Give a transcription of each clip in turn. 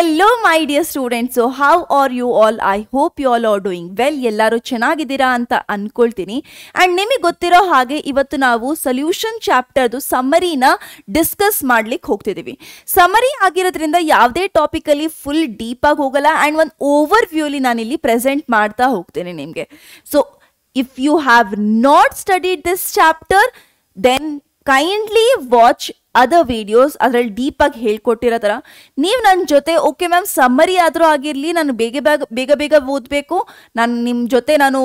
Hello my dear students how are you all I hope you all are doing well ಎಲ್ಲರೂ ಚೆನ್ನಾಗಿದ್ದೀರಾ ಅಂತ ಅನ್ಕೊಳ್ತೀನಿ and ನಿಮಗೆ ಗೊತ್ತಿರೋ ಹಾಗೆ ಇವತ್ತು ನಾವು ಸೊಲ್ಯೂಷನ್ ಚಾಪ್ಟರ್ದು ಸಮ್ಮರಿನ ಡಿಸ್ಕಸ್ ಮಾಡ್ಲಿಕ್ಕೆ ಹೋಗ್ತಿದ್ದೀವಿ ಸಮರಿ ಆಗಿರೋದ್ರಿಂದ ಯಾವುದೇ ಟಾಪಿಕಲ್ಲಿ ಫುಲ್ ಡೀಪಾಗಿ ಹೋಗಲ್ಲ ಆ್ಯಂಡ್ ಒಂದು ಓವರ್ ವ್ಯೂಲಿ ನಾನು ಇಲ್ಲಿ ಪ್ರೆಸೆಂಟ್ ಮಾಡ್ತಾ ಹೋಗ್ತೇನೆ ನಿಮಗೆ so if you have not studied this chapter then kindly watch other videos ಅದರಲ್ಲಿ ಡೀಪಾಗಿ ಹೇಳ್ಕೊಟ್ಟಿರೋ ಥರ ನೀವು ನನ್ನ ಜೊತೆ ಓಕೆ ಮ್ಯಾಮ್ ಸಮ್ಮರಿ ಆದರೂ ಆಗಿರಲಿ ನಾನು ಬೇಗ ಬೇಗ ಬೇಗ ಬೇಗ ಓದಬೇಕು ನಾನು ನಿಮ್ಮ ಜೊತೆ ನಾನು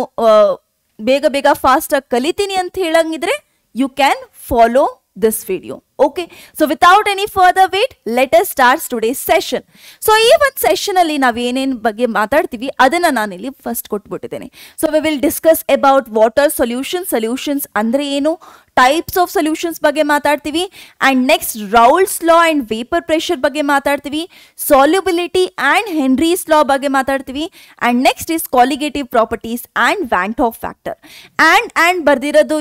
ಬೇಗ ಬೇಗ ಫಾಸ್ಟಾಗಿ ಕಲಿತೀನಿ ಅಂತ ಹೇಳಂಗಿದ್ರೆ you can follow this video okay so without any further wait let start today session so ಈ ಒಂದು ಸೆಷನಲ್ಲಿ ನಾವು ಏನೇನು ಬಗ್ಗೆ ಮಾತಾಡ್ತೀವಿ ಅದನ್ನು ನಾನಿಲ್ಲಿ ಫಸ್ಟ್ ಕೊಟ್ಬಿಟ್ಟಿದ್ದೇನೆ so we will discuss about what are solution solutions ಅಂದರೆ ಏನು ಟೈಪ್ಸ್ ಆಫ್ ಸೊಲ್ಯೂಷನ್ಸ್ ಬಗ್ಗೆ ಮಾತಾಡ್ತೀವಿ and next Raoult's law and vapour pressure ಬಗ್ಗೆ ಮಾತಾಡ್ತೀವಿ ಸಾಲ್ಯುಬಿಲಿಟಿ ಆ್ಯಂಡ್ ಹೆನ್ರೀಸ್ ಲಾ ಬಗ್ಗೆ ಮಾತಾಡ್ತೀವಿ and next is colligative properties and van't Hoff factor and and ಬರ್ದಿರೋದು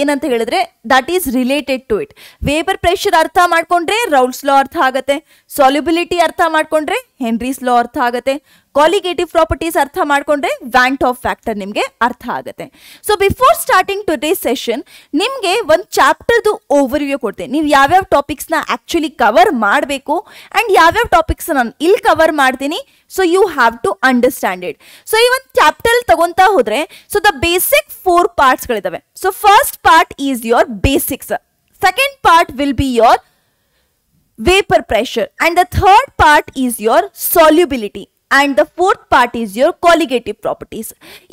ಏನಂತ ಹೇಳಿದ್ರೆ that is related to it vapour pressure ಅರ್ಥ ಮಾಡ್ಕೊಂಡ್ರೆ ರೌಲ್ಸ್ ಲಾ ಅರ್ಥ ಆಗುತ್ತೆ ಸಾಲ್ಯುಬಿಲಿಟಿ ಅರ್ಥ ಮಾಡ್ಕೊಂಡ್ರೆ ಹೆನ್ರೀಸ್ ಲಾ ಅರ್ಥ ಆಗತ್ತೆ ಕಾಲಿಗೇಟಿವ್ ಪ್ರಾಪರ್ಟೀಸ್ ಅರ್ಥ ಮಾಡಿಕೊಂಡ್ರೆ ವ್ಯಾಂಟ್ ಆಫ್ ಫ್ಯಾಕ್ಟರ್ ನಿಮಗೆ ಅರ್ಥ ಆಗುತ್ತೆ so before starting today session ನಿಮಗೆ ಒಂದು ಚಾಪ್ಟರ್ದು ಓವರ್ ವ್ಯೂ ಕೊಡ್ತೀನಿ ನೀವು ಯಾವ್ಯಾವ ಟಾಪಿಕ್ಸ್ನ ಆ್ಯಕ್ಚುಲಿ ಕವರ್ ಮಾಡಬೇಕು ಆ್ಯಂಡ್ ಯಾವ್ಯಾವ ಟಾಪಿಕ್ಸ್ ನಾನು ಇಲ್ಲಿ ಕವರ್ ಮಾಡ್ತೀನಿ so you have to understand it so ಈ ಒಂದು ಚಾಪ್ಟರ್ ತಗೊಂತಾ ಹೋದರೆ ಸೊ ದ ಬೇಸಿಕ್ ಫೋರ್ ಪಾರ್ಟ್ಸ್ಗಳಿದ್ದಾವೆ so first part is your basics second part will be your vapour pressure and the third part is your solubility and the fourth part is your colligative properties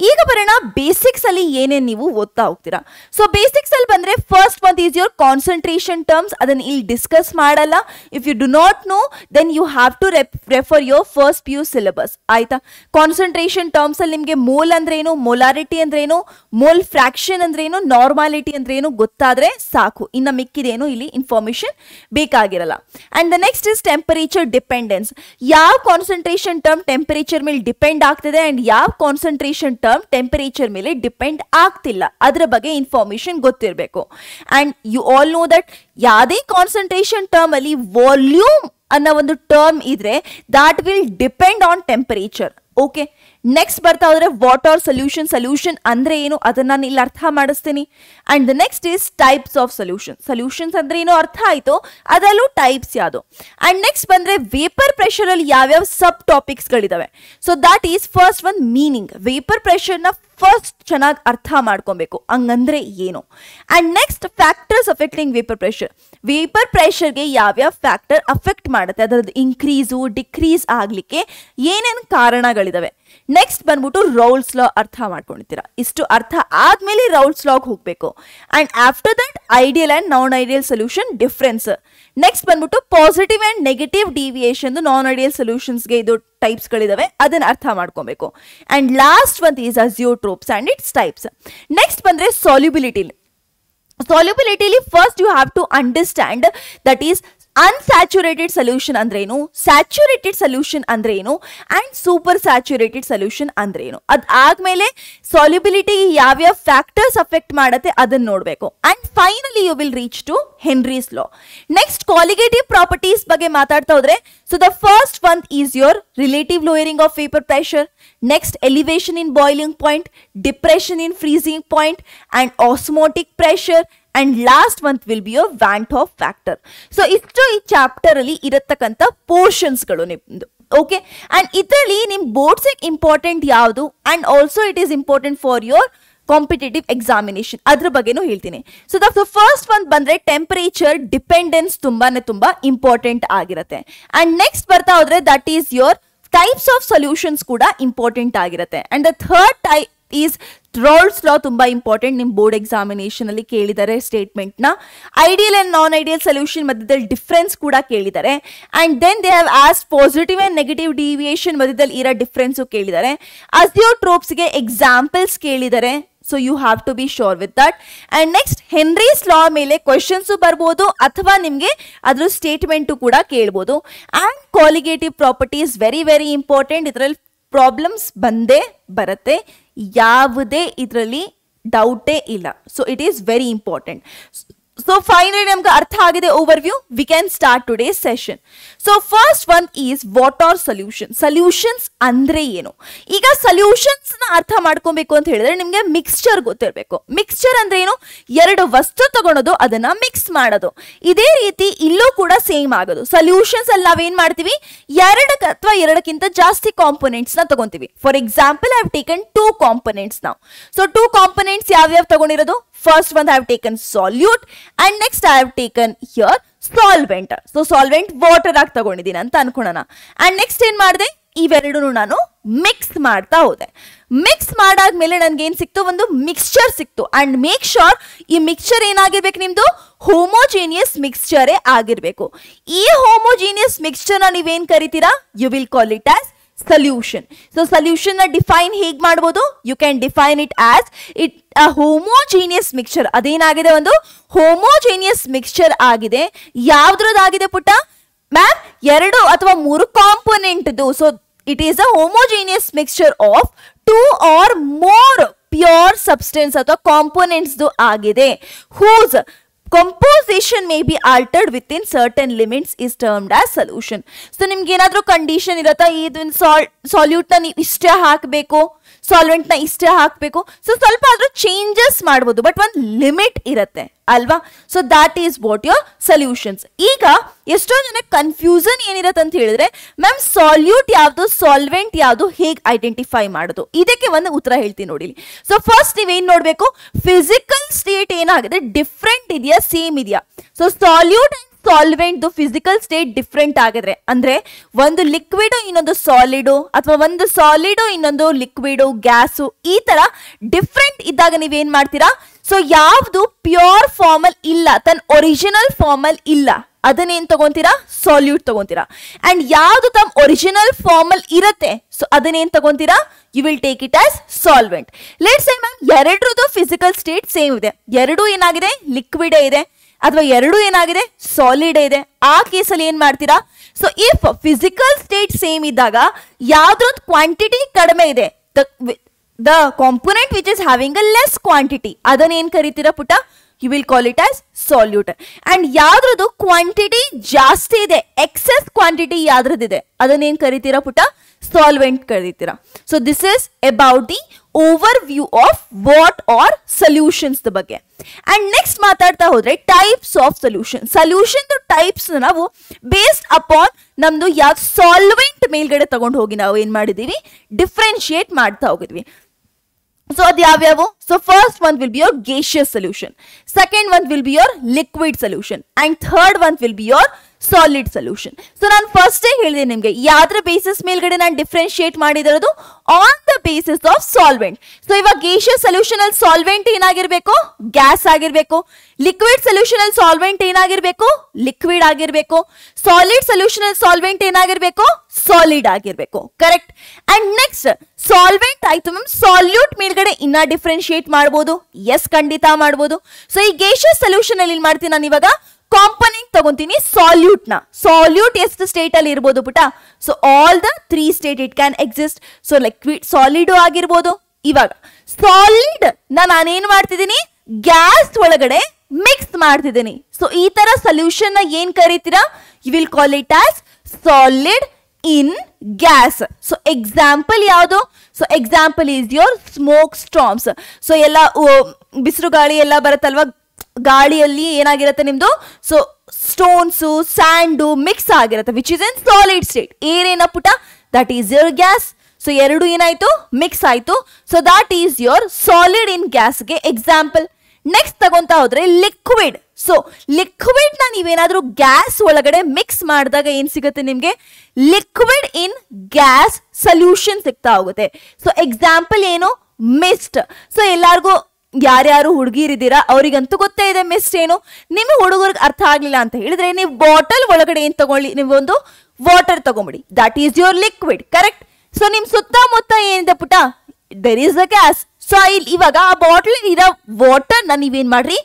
ಈಗ ಬರೋಣ ಬೇಸಿಕ್ಸಲ್ಲಿ ಏನೇನು ನೀವು ಓದ್ತಾ ಹೋಗ್ತೀರಾ so ಬೇಸಿಕ್ಸಲ್ಲಿ ಬಂದರೆ first ಒಂದು is your concentration terms ಅದನ್ನು ಇಲ್ಲಿ ಡಿಸ್ಕಸ್ ಮಾಡಲ್ಲ if you do not know then you have to refer your first P U syllabus ಆಯಿತಾ ಕಾನ್ಸಂಟ್ರೇಷನ್ ಟರ್ಮ್ಸಲ್ಲಿ ನಿಮಗೆ ಮೋಲ್ ಅಂದ್ರೇನು ಮೊಲಾರಿಟಿ ಅಂದ್ರೇನು ಮೋಲ್ ಫ್ರ್ಯಾಕ್ಷನ್ ಅಂದ್ರೇನು ನಾರ್ಮಾಲಿಟಿ ಅಂದ್ರೇನು ಗೊತ್ತಾದರೆ ಸಾಕು ಇನ್ನು ಮಿಕ್ಕಿದೇನು ಇಲ್ಲಿ ಇನ್ಫಾರ್ಮೇಷನ್ ಬೇಕಾಗಿರಲ್ಲ and the next is temperature dependence ಯಾವ ಕಾನ್ಸಂಟ್ರೇಷನ್ ಟರ್ಮ್ ಟೆಂಪರೇಚರ್ ಮೇಲೆ ಡಿಪೆಂಡ್ ಆಗ್ತದೆ ಅಂಡ್ ಯಾವ ಕಾನ್ಸಂಟ್ರೇಷನ್ ಟರ್ಮ್ ಟೆಂಪರೇಚರ್ ಮೇಲೆ ಡಿಪೆಂಡ್ ಆಗ್ತಿಲ್ಲ ಅದರ ಬಗ್ಗೆ ಇನ್ಫಾರ್ಮೇಶನ್ ಗೊತ್ತಿರಬೇಕು and you all know that ಯಾವುದೇ ಕಾನ್ಸಂಟ್ರೇಷನ್ ಟರ್ಮ್ ಅಲ್ಲಿ ವಾಲ್ಯೂಮ್ ಅನ್ನೋ ಒಂದು ಟರ್ಮ್ ಇದ್ರೆ that will depend on temperature okay next ಬರ್ತಾ ಹೋದ್ರೆ ವಾಟ್ ಆರ್ ಸೊಲ್ಯೂಷನ್ ಸೊಲ್ಯೂಷನ್ ಅಂದ್ರೆ ಏನು ಅದನ್ನ ನಾನು ಇಲ್ಲಿ ಅರ್ಥ ಮಾಡಿಸ್ತೀನಿ and the next is types of solution solutions ಅಂದ್ರೆ ಏನೋ ಅರ್ಥ ಆಯಿತು ಅದರಲ್ಲೂ ಟೈಪ್ಸ್ ಯಾವುದು ಅಂಡ್ ನೆಕ್ಸ್ಟ್ ಬಂದ್ರೆ ವೇಪರ್ ಪ್ರೆಷರ್ ಅಲ್ಲಿ ಯಾವ್ಯಾವ ಸಬ್ ಟಾಪಿಕ್ಸ್ ಗಳಿದಾವೆ ಸೊ ದಟ್ ಈಸ್ ಫಸ್ಟ್ ಒಂದು ಮೀನಿಂಗ್ ವೇಪರ್ ಪ್ರೆಷರ್ನ ಫಸ್ಟ್ ಚೆನ್ನಾಗಿ ಅರ್ಥ ಮಾಡ್ಕೊಬೇಕು ಹಂಗಂದ್ರೆ ಏನು and next factors affecting vapour pressure vapour ಪ್ರೆಷರ್ಗೆ ಯಾವ್ಯಾವ ಫ್ಯಾಕ್ಟರ್ ಅಫೆಕ್ಟ್ ಮಾಡುತ್ತೆ ಅದರದ್ದು ಇನ್ಕ್ರೀಸು ಡಿಕ್ರೀಸ್ ಆಗಲಿಕ್ಕೆ ಏನೇನು ಕಾರಣಗಳಿದಾವೆ ನೆಕ್ಸ್ಟ್ ಬಂದ್ಬಿಟ್ಟು ರೌಲ್ಸ್ ಲಾ ಅರ್ಥ ಮಾಡ್ಕೊಂಡಿರ್ತೀರಾ ಇಷ್ಟು ಅರ್ಥ ಆದ್ಮೇಲೆ ರೌಲ್ಸ್ ಲಾಗ್ ಹೋಗ್ಬೇಕು and after that ideal and non ideal solution difference next ಬಂದ್ಬಿಟ್ಟು positive and negative deviation non ideal ಗೆ ಇದು ಗಳಿದಾವೆ ಅದನ್ನ ಅರ್ಥ ಮಾಡ್ಕೊಬೇಕು ಅಂಡ್ ಲಾಸ್ಟ್ ಒಂದು ಈಸ್ ಅಝಿಯೋ ಅಂಡ್ ಇಟ್ಸ್ ಟೈಪ್ಸ್ ನೆಕ್ಸ್ಟ್ ಬಂದ್ರೆ ಸಾಲ್ಯುಬಿಲಿಟಿ ಸಾಲ್ಯುಬಿಲಿಟಿಲಿ first you have to understand that is unsaturated solution ಅಂದ್ರೇನು ಸ್ಯಾಚುರೇಟೆಡ್ ಸೊಲ್ಯೂಷನ್ ಅಂದ್ರೇನು ಆ್ಯಂಡ್ ಸೂಪರ್ ಸ್ಯಾಚುರೇಟೆಡ್ ಸೊಲ್ಯೂಷನ್ ಅಂದ್ರೇನು ಅದಾದ್ಮೇಲೆ ಸಾಲ್ಯುಬಿಲಿಟಿ ಯಾವ್ಯಾವ ಫ್ಯಾಕ್ಟರ್ಸ್ ಅಫೆಕ್ಟ್ ಮಾಡುತ್ತೆ ಅದನ್ನ ನೋಡಬೇಕು and finally you will reach to Henry's law next colligative properties ಬಗ್ಗೆ ಮಾತಾಡ್ತಾ ಹೋದ್ರೆ so the first one is your relative lowering of vapour pressure next elevation in boiling point depression in freezing point and osmotic pressure and last month will be your van't Hoff factor so ಇಷ್ಟು ಈ ಚಾಪ್ಟರಲ್ಲಿ ಇರತಕ್ಕಂಥ ಪೋರ್ಷನ್ಸ್ಗಳು ನಿಮ್ಮದು okay and ಇದರಲ್ಲಿ ನಿಮ್ boards important ಯಾವುದು and also it is important for your competitive examination ಅದ್ರ ಬಗ್ಗೆನೂ ಹೇಳ್ತೀನಿ ಸೊ ದ ಫಸ್ಟ್ ಒಂದು ಬಂದ್ರೆ ಟೆಂಪರೇಚರ್ ಡಿಪೆಂಡೆನ್ಸ್ ತುಂಬಾ ತುಂಬ ಇಂಪಾರ್ಟೆಂಟ್ ಆಗಿರುತ್ತೆ ಅಂಡ್ ನೆಕ್ಸ್ಟ್ ಬರ್ತಾ ಹೋದ್ರೆ that is your types of solutions ಕೂಡ ಇಂಪಾರ್ಟೆಂಟ್ ಆಗಿರುತ್ತೆ and the third type is Raoult's law ತುಂಬ ಇಂಪಾರ್ಟೆಂಟ್ ನಿಮ್ಮ ಬೋರ್ಡ್ ಎಕ್ಸಾಮಿನೇಷನಲ್ಲಿ ಕೇಳಿದ್ದಾರೆ ಸ್ಟೇಟ್ಮೆಂಟ್ನ ideal and non ideal solution ಮಧ್ಯದಲ್ಲಿ ಡಿಫ್ರೆನ್ಸ್ ಕೂಡ ಕೇಳಿದ್ದಾರೆ and then they have as positive and negative deviation ಮಧ್ಯದಲ್ಲಿ ಇರೋ ಡಿಫ್ರೆನ್ಸು ಕೇಳಿದ್ದಾರೆ ಅಸ್ಯೋ ಟ್ರೋಪ್ಸ್ಗೆ ಎಕ್ಸಾಂಪಲ್ಸ್ ಕೇಳಿದ್ದಾರೆ so you have to be sure with that and next Henry's law ಮೇಲೆ ಕ್ವೆಶನ್ಸು ಬರ್ಬೋದು ಅಥವಾ ನಿಮಗೆ ಅದ್ರ ಸ್ಟೇಟ್ಮೆಂಟು ಕೂಡ ಕೇಳ್ಬೋದು and colligative properties very very important ಇದರಲ್ಲಿ ಪ್ರಾಬ್ಲಮ್ಸ್ ಬಂದೇ ಬರುತ್ತೆ ಯಾವುದೇ ಇದರಲ್ಲಿ ಡೌಟೇ ಇಲ್ಲ so it is very important so finally ನಮ್ಗೆ ಅರ್ಥ ಆಗಿದೆ overview we can start today session so first one is what are solution solutions ಅಂದ್ರೆ ಏನು ಈಗ ಸೊಲ್ಯೂಷನ್ಸ್ ನ ಅರ್ಥ ಮಾಡ್ಕೊಬೇಕು ಅಂತ ಹೇಳಿದ್ರೆ ನಿಮ್ಗೆ ಮಿಕ್ಸ್ಚರ್ ಗೊತ್ತಿರಬೇಕು ಮಿಕ್ಸ್ಚರ್ ಅಂದ್ರೆ ಏನು ಎರಡು ವಸ್ತು ತಗೊಳೋದು ಅದನ್ನ ಮಿಕ್ಸ್ ಮಾಡೋದು ಇದೇ ರೀತಿ ಇಲ್ಲೂ ಕೂಡ ಸೇಮ್ ಆಗೋದು ಸೊಲ್ಯೂಷನ್ಸ್ ಅಲ್ಲಿ ನಾವೇನ್ ಮಾಡ್ತೀವಿ ಎರಡು ಅಥವಾ ಎರಡಕ್ಕಿಂತ ಜಾಸ್ತಿ ಕಾಂಪೊನೆಂಟ್ಸ್ ನ ತಗೊಂತೀವಿ for example I've taken two components ನಾವು ಸೊ ಟೂ ಕಾಂಪೊನೆಂಟ್ಸ್ ಯಾವ್ಯಾವ ತಗೊಂಡಿರೋದು ಫಸ್ಟ್ ಒಂದು I have taken solute and next I have taken here solvent so solvent water ಆಗಿ ತಗೊಂಡಿದ್ದೀನಿ ಅಂತ ಅನ್ಕೊಳ್ಳೋಣ ಆ್ಯಂಡ್ ನೆಕ್ಸ್ಟ್ ಏನು ಮಾಡಿದೆ ಇವೆರಡೂ ನಾನು ಮಿಕ್ಸ್ ಮಾಡ್ತಾ ಹೋದೆ ಮಿಕ್ಸ್ ಮಾಡಾದ್ಮೇಲೆ ನನಗೆ ಏನು ಸಿಕ್ತು ಒಂದು ಮಿಕ್ಸ್ಚರ್ ಸಿಕ್ತು ಆ್ಯಂಡ್ ಮೇಕ್ ಶೋರ್ ಈ ಮಿಕ್ಸ್ಚರ್ ಏನಾಗಿರ್ಬೇಕು ನಿಮ್ಮದು ಹೋಮೋಜೀನಿಯಸ್ ಮಿಕ್ಸ್ಚರೇ ಆಗಿರಬೇಕು ಈ ಮಿಕ್ಸ್ಚರ್ ಮಿಕ್ಸ್ಚರ್ನ ನೀವೇನು ಕರಿತೀರಾ you will call it as solution so solution define ಹೇಗೆ ಮಾಡ್ಬೋದು you can define it as it a homogeneous mixture ಅದೇನಾಗಿದೆ ಒಂದು ಹೋಮೋಜೀನಿಯಸ್ ಮಿಕ್ಸ್ಚರ್ ಆಗಿದೆ ಯಾವ್ದ್ರದಾಗಿದೆ ಪುಟ್ಟ ಮ್ಯಾಮ್ ಎರಡು ಅಥವಾ ಮೂರು ಕಾಂಪೊನೆಂಟ್ದು so it is a homogeneous mixture of two or more pure substance ಅಥವಾ ಕಾಂಪೊನೆಂಟ್ಸ್ದು ಆಗಿದೆ whose composition may be altered with in certain limits is termed as solution so ನಿಮ್ಗೆ ಏನಾದರೂ ಕಂಡೀಷನ್ ಇದನ್ನ ಇದು ಸಾಲ್ಯೂಟ್ನ ನೀವು ಇಷ್ಟೇ ಹಾಕಬೇಕು ಸಾಲ್ವೆಂಟ್ನ ಇಷ್ಟೇ ಹಾಕಬೇಕು ಸೊ ಸ್ವಲ್ಪ ಆದರೂ ಚೇಂಜಸ್ ಮಾಡ್ಬೋದು ಬಟ್ ಒಂದು ಲಿಮಿಟ್ ಇರುತ್ತೆ ಅಲ್ವಾ so that is what your solutions ಈಗ ಎಷ್ಟೋ ಜನ ಕನ್ಫ್ಯೂಸನ್ ಏನಿರುತ್ತೆ ಅಂತ ಹೇಳಿದ್ರೆ ಮ್ಯಾಮ್ ಸಾಲ್ಯೂಟ್ ಯಾವುದು ಸಾಲ್ವೆಂಟ್ ಯಾವುದು ಹೇಗೆ ಐಡೆಂಟಿಫೈ ಮಾಡೋದು ಇದಕ್ಕೆ ಒಂದು ಉತ್ತರ ಹೇಳ್ತೀನಿ ನೋಡಿ ಸೊ ಫಸ್ಟ್ ನೀವೇನು ನೋಡಬೇಕು ಫಿಸಿಕಲ್ ಸ್ಟೇಟ್ ಏನಾಗಿದೆ ಡಿಫ್ರೆಂಟ್ ಇದೆಯಾ ಸೇಮ್ ಇದೆಯಾ so solute solvent physical state different ಆಗಿದ್ರೆ ಅಂದ್ರೆ ಒಂದು ಲಿಕ್ವಿಡು ಇನ್ನೊಂದು ಸಾಲಿಡು ಅಥವಾ ಒಂದು ಸಾಲಿಡು ಇನ್ನೊಂದು ಲಿಕ್ವಿಡು ಗ್ಯಾಸು ಈ ತರ ಡಿಫ್ರೆಂಟ್ ಇದ್ದಾಗ ನೀವೇನು ಮಾಡ್ತೀರಾ ಸೊ ಯಾವ್ದು ಪ್ಯೂರ್ ಫಾರ್ಮಲ್ ಇಲ್ಲ ತನ್ನ ಒರಿಜಿನಲ್ ಫಾರ್ಮಲ್ ಇಲ್ಲ ಅದನ್ನೇನು ತಗೊಂತೀರಾ ಸಾಲ್ಯೂಟ್ ತಗೊಂತೀರಾ ಅಂಡ್ ಯಾವುದು ತಮ್ಮ ಒರಿಜಿನಲ್ ಫಾರ್ಮಲ್ ಇರುತ್ತೆ ಸೊ ಅದನ್ನೇನು ತಗೊಂತೀರಾ you will take it as solvent let say ma'am ಎರಡರದ್ದು ಫಿಸಿಕಲ್ ಸ್ಟೇಟ್ ಸೇಮ್ ಇದೆ ಎರಡೂ ಏನಾಗಿದೆ ಲಿಕ್ವಿಡೇ ಇದೆ ಅಥವಾ ಎರಡೂ ಏನಾಗಿದೆ ಸಾಲಿಡ್ ಇದೆ ಆ ಕೇಸಲ್ಲಿ ಏನು ಮಾಡ್ತೀರಾ so if physical state same ಇದ್ದಾಗ ಯಾವ್ದೊಂದು ಕ್ವಾಂಟಿಟಿ ಕಡಿಮೆ ಇದೆ the component which is having a less quantity ಏನ್ ಕರಿತೀರಾ ಪುಟ you will call it as solute and ಯಾವ್ದ್ರದ್ದು ಕ್ವಾಂಟಿಟಿ ಜಾಸ್ತಿ ಇದೆ ಎಕ್ಸೆಸ್ ಕ್ವಾಂಟಿಟಿ ಯಾವ್ದ್ರದ್ದು ಇದೆ ಅದನ್ನೇನು ಕರಿತೀರಾ ಪುಟ ಸಾಲ್ವೆಂಟ್ ಕರಿತೀರಾ so this is about the overview of what are solutions ಬಗ್ಗೆ ಅಂಡ್ ನೆಕ್ಸ್ಟ್ ಮಾತಾಡ್ತಾ ಹೋದ್ರೆ types of solution solution types ನಾವು ಬೇಸ್ಡ್ ಅಪಾನ್ ನಮ್ದು ಯಾವ ಸಾಲ್ವೆಂಟ್ ಮೇಲ್ಗಡೆ ತಗೊಂಡು ಹೋಗಿ ನಾವು ಏನ್ ಮಾಡಿದೀವಿ ಡಿಫ್ರೆನ್ಶಿಯೇಟ್ ಮಾಡ್ತಾ ಹೋಗಿದ್ವಿ ಸೊ ಅದು ಯಾವ್ಯಾವು so first one will be your gaseous solution second one will be your liquid solution and third one will be your solid solution so ನಾನು ಫಸ್ಟೇ ಹೇಳಿದೆ ನಿಮಗೆ ಯಾವ್ದ್ರ ಬೇಸಿಸ್ ಮೇಲ್ಗಡೆ ನಾನು ಡಿಫ್ರೆನ್ಶಿಯೇಟ್ ಮಾಡಿದಿರೋದು on the basis of solvent so ಇವಾಗ gaseous solution ಅಲ್ಲಿ ಸಾಲ್ವೆಂಟ್ ಏನಾಗಿರ್ಬೇಕು ಗ್ಯಾಸ್ ಆಗಿರ್ಬೇಕು ಲಿಕ್ವಿಡ್ ಸೊಲ್ಯೂಷನ್ ಅಲ್ಲಿ ಸಾಲ್ವೆಂಟ್ ಏನಾಗಿರ್ಬೇಕು ಲಿಕ್ವಿಡ್ ಆಗಿರ್ಬೇಕು ಸಾಲಿಡ್ ಸೊಲ್ಯೂಷನ್ ಅಲ್ಲಿ ಸಾಲ್ವೆಂಟ್ ಏನಾಗಿರ್ಬೇಕು ಸಾಲಿಡ್ ಆಗಿರ್ಬೇಕು ಕರೆಕ್ಟ್ ಅಂಡ್ ನೆಕ್ಸ್ಟ್ ಸಾಲ್ವೆಂಟ್ ಆಯ್ತು ಮ್ಯಾಮ್ ಸಾಲ್ಯೂಟ್ ಮೇಲ್ಗಡೆ ಇನ್ನ ಡಿಫ್ರೆನ್ಶಿಯೇಟ್ ಮಾಡಬಹುದು ಎಸ್ ಖಂಡಿತ ಮಾಡಬಹುದು ಸೊ ಈ ಗೇಷಿಯಸ್ ಸೊಲ್ಯೂಷನ್ ಅಲ್ಲಿ ಮಾಡ್ತೀನಿ ನಾನು ಇವಾಗ ಕಾಂಪನಿ ತಗೊಂತೀನಿ ಸಾಲ್ಯೂಟ್ನ ನ ಸಾಲ್ಯೂಟ್ ಎಷ್ಟು ಸ್ಟೇಟ್ ಅಲ್ಲಿ ಇರ್ಬೋದು ಪುಟ so all the three state it can exist so liquid solid ಆಗಿರ್ಬೋದು ಇವಾಗ ಸಾಲಿಡ್ ನಾನೇನ್ ಮಾಡ್ತಿದ್ದೀನಿ ಗ್ಯಾಸ್ ಒಳಗಡೆ ಮಿಕ್ಸ್ ಮಾಡ್ತಿದ್ದೀನಿ ಸೊ ಈ ತರ ಸೊಲ್ಯೂಷನ್ ನ ಏನ್ ಕರೀತೀರಾ you will call it as solid in gas so example ಯಾವುದು so example is your smoke storms so ಎಲ್ಲ ಬಿಸಿರು ಗಾಳಿ ಎಲ್ಲ ಬರುತ್ತಲ್ವಾ ಗಾಳಿಯಲ್ಲಿ ಏನಾಗಿರುತ್ತೆ ನಿಮ್ದು ಸೊ ಸ್ಟೋನ್ಸು ಸ್ಯಾಂಡು ಮಿಕ್ಸ್ ಆಗಿರುತ್ತೆ which is in solid state ಏನೇನ ಪುಟ that is your gas so ಎರಡು ಏನಾಯ್ತು ಮಿಕ್ಸ್ ಆಯ್ತು so that is your solid in ಗ್ಯಾಸ್ಗೆ ಎಕ್ಸಾಂಪಲ್ ನೆಕ್ಸ್ಟ್ ತಗೊಂತ ಹೋದ್ರೆ ಲಿಕ್ವಿಡ್ ಸೊ ಲಿಕ್ವಿಡ್ ನ ನೀವೇನಾದ್ರೂ ಗ್ಯಾಸ್ ಒಳಗಡೆ ಮಿಕ್ಸ್ ಮಾಡಿದಾಗ ಏನ್ ಸಿಗುತ್ತೆ ನಿಮ್ಗೆ ಲಿಕ್ವಿಡ್ ಇನ್ ಗ್ಯಾಸ್ ಸೊಲ್ಯೂಷನ್ ಸಿಗ್ತಾ ಹೋಗುತ್ತೆ ಸೊ ಎಕ್ಸಾಂಪಲ್ ಏನು ಮಿಸ್ಟ್ ಸೊ ಎಲ್ಲಾರ್ಗು ಯಾರ್ಯಾರು ಹುಡುಗಿರಿದ್ದೀರಾ ಅವರಿಗಂತೂ ಗೊತ್ತೇ ಇದೆ ಮಿಸ್ ಏನು ನಿಮ್ಮ ಹುಡುಗರಿಗೆ ಅರ್ಥ ಆಗಲಿಲ್ಲ ಅಂತ ಹೇಳಿದ್ರೆ ನೀವು ಬಾಟಲ್ ಒಳಗಡೆ ಏನು ತಗೊಳ್ಳಿ ನೀವೊಂದು ವಾಟರ್ ತಗೊಂಬಿಡಿ that is your liquid correct so ನಿಮ್ಮ ಸುತ್ತಮುತ್ತ ಏನಿದೆ ಪುಟ there is the gas so ಇಲ್ಲಿ ಇವಾಗ ಆ ಬಾಟಲ್ ಇರೋ ವಾಟರ್ನ ನೀವೇನು ಮಾಡ್ರಿ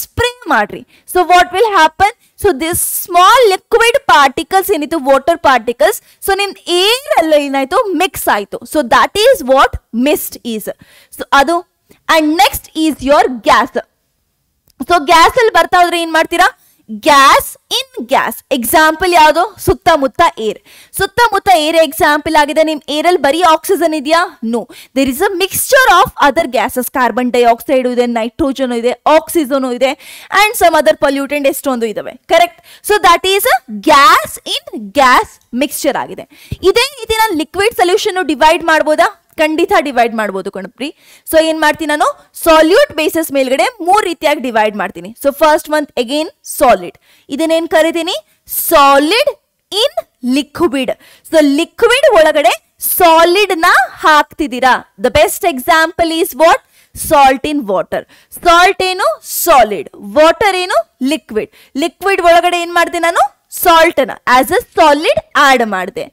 ಸ್ಪ್ರಿಂಗ್ ಮಾಡ್ರಿ so what will happen so this small liquid particles ಏನಿತ್ತು ವಾಟರ್ ಪಾರ್ಟಿಕಲ್ಸ್ ಸೊ ನಿಮ್ ಏರ್ ಎಲ್ಲ ಏನಾಯ್ತು ಮಿಕ್ಸ್ ಆಯಿತು so that is what mist is so ಅದು and next is your gas so gas ಅಲ್ಲಿ ಬರ್ತಾ ಹೋದ್ರೆ ಏನ್ ಮಾಡ್ತೀರಾ ಗ್ಯಾಸ್ ಇನ್ ಗ್ಯಾಸ್ ಎಕ್ಸಾಂಪಲ್ ಯಾವುದು ಸುತ್ತಮುತ್ತ ಏರ್ ಸುತ್ತಮುತ್ತ ಏರ್ ಎಕ್ಸಾಂಪಲ್ ಆಗಿದೆ ನಿಮ್ ಅಲ್ಲಿ ಬರೀ ಆಕ್ಸಿಜನ್ ಇದೆಯಾ no there is a mixture of other gases carbon dioxide ಇದೆ ನೈಟ್ರೋಜನ್ ಇದೆ ಆಕ್ಸಿಜನ್ ಇದೆ ಅಂಡ್ ಸಮ್ ಅದರ್ ಪೊಲ್ಯೂಟೆಂಟ್ ಎಷ್ಟೊಂದು ಇದಾವೆ correct so that is a gas in gas mixture ಆಗಿದೆ ಇದೇ ಇದನ್ನ ಲಿಕ್ವಿಡ್ ಸೊಲ್ಯೂಷನ್ ಡಿವೈಡ್ ಮಾಡ್ಬೋದಾ ಖಂಡಿತ ಡಿವೈಡ್ ಮಾಡ್ಬೋದು ಕಣಪ್ರಿ ಸೊ ಏನ್ ಮಾಡ್ತೀನಿ ನಾನು ಸಾಲ್ಯೂಟ್ ಬೇಸಸ್ ಮೇಲ್ಗಡೆ ಮೂರು ರೀತಿಯಾಗಿ ಡಿವೈಡ್ ಮಾಡ್ತೀನಿ so first month again solid ಇದನ್ನೇನ್ ಕರಿತೀನಿ solid in liquid so liquid ಒಳಗಡೆ ಸಾಲಿಡ್ ನ ಹಾಕ್ತಿದ್ದೀರಾ the best example is what salt in water salt ಏನು ಸಾಲಿಡ್ ವಾಟರ್ ಏನು ಲಿಕ್ವಿಡ್ ಲಿಕ್ವಿಡ್ ಒಳಗಡೆ ಏನ್ ಮಾಡ್ತೀನಿ ನಾನು ಸಾಲ್ಟ್ ಅನ್ನ ಆಸ್ ಅ ಸಾಲಿಡ್ ಆಡ್ ಮಾಡಿದೆ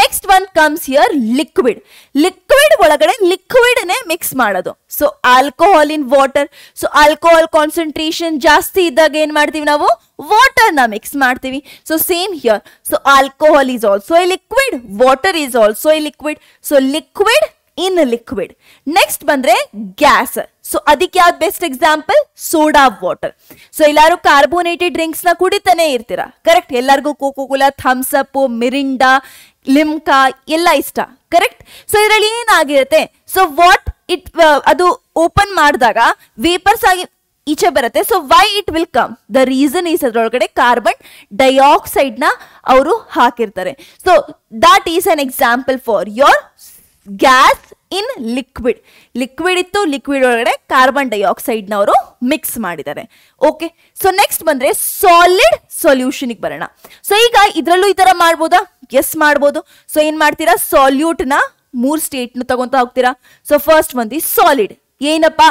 next one comes here liquid liquid ಒಳಗಡೆ ಲಿಕ್ವಿಡ್ನೇ ಮಿಕ್ಸ್ ಮಾಡೋದು so alcohol in water so alcohol concentration ಜಾಸ್ತಿ ಇದ್ದಾಗ ಏನು ಮಾಡ್ತೀವಿ ನಾವು ವಾಟರ್ನ ಮಿಕ್ಸ್ ಮಾಡ್ತೀವಿ so same here so alcohol is also a liquid water is also a liquid so liquid in liquid next ಬಂದರೆ ಗ್ಯಾಸ್ ಸೊ ಅದಕ್ಕೆ ಯಾವ್ದು best example soda water so ಎಲ್ಲಾರು ಕಾರ್ಬೋನೇಟೆಡ್ ಡ್ರಿಂಕ್ಸ್ ನ ಕುಡಿತಾನೆ ಇರ್ತೀರಾ ಕರೆಕ್ಟ್ ಎಲ್ಲರಿಗೂ Coca Cola Thums Up Mirinda Limca ಎಲ್ಲ ಇಷ್ಟ ಕರೆಕ್ಟ್ ಸೊ ಇದರಲ್ಲಿ ಏನಾಗಿರುತ್ತೆ ಸೊ ವಾಟ್ ಇಟ್ ಅದು ಓಪನ್ ಮಾಡಿದಾಗ ವೇಪರ್ಸ್ ಆಗಿ ಈಚೆ ಬರುತ್ತೆ so why it will come the reason is ಅದರೊಳಗಡೆ ಕಾರ್ಬನ್ ಡೈಆಕ್ಸೈಡ್ ನ ಅವರು ಹಾಕಿರ್ತಾರೆ so that is an example for your gas in liquid liquid ಇತ್ತು ಲಿಕ್ವಿಡ್ ಒಳಗಡೆ ಕಾರ್ಬನ್ ಅವರು ಮಿಕ್ಸ್ ಮಾಡಿದ್ದಾರೆ ಓಕೆ ಸೊ ನೆಕ್ಸ್ಟ್ ಬಂದ್ರೆ ಸಾಲಿಡ್ ಸೊಲ್ಯೂಷನಿಗೆ ಬರೋಣ ಸೊ ಈಗ ಇದರಲ್ಲೂ ಈ ತರ ಮಾಡ್ಬೋದಾ ಎಸ್ ಮಾಡ್ಬೋದು ಸೊ ಏನ್ ಮಾಡ್ತೀರಾ ಮೂರ್ ಸ್ಟೇಟ್ ನ ತಗೊತಾ ಹೋಗ್ತೀರಾ ಸೊ ಫಸ್ಟ್ ಬಂದಿ ಸಾಲಿಡ್ ಏನಪ್ಪ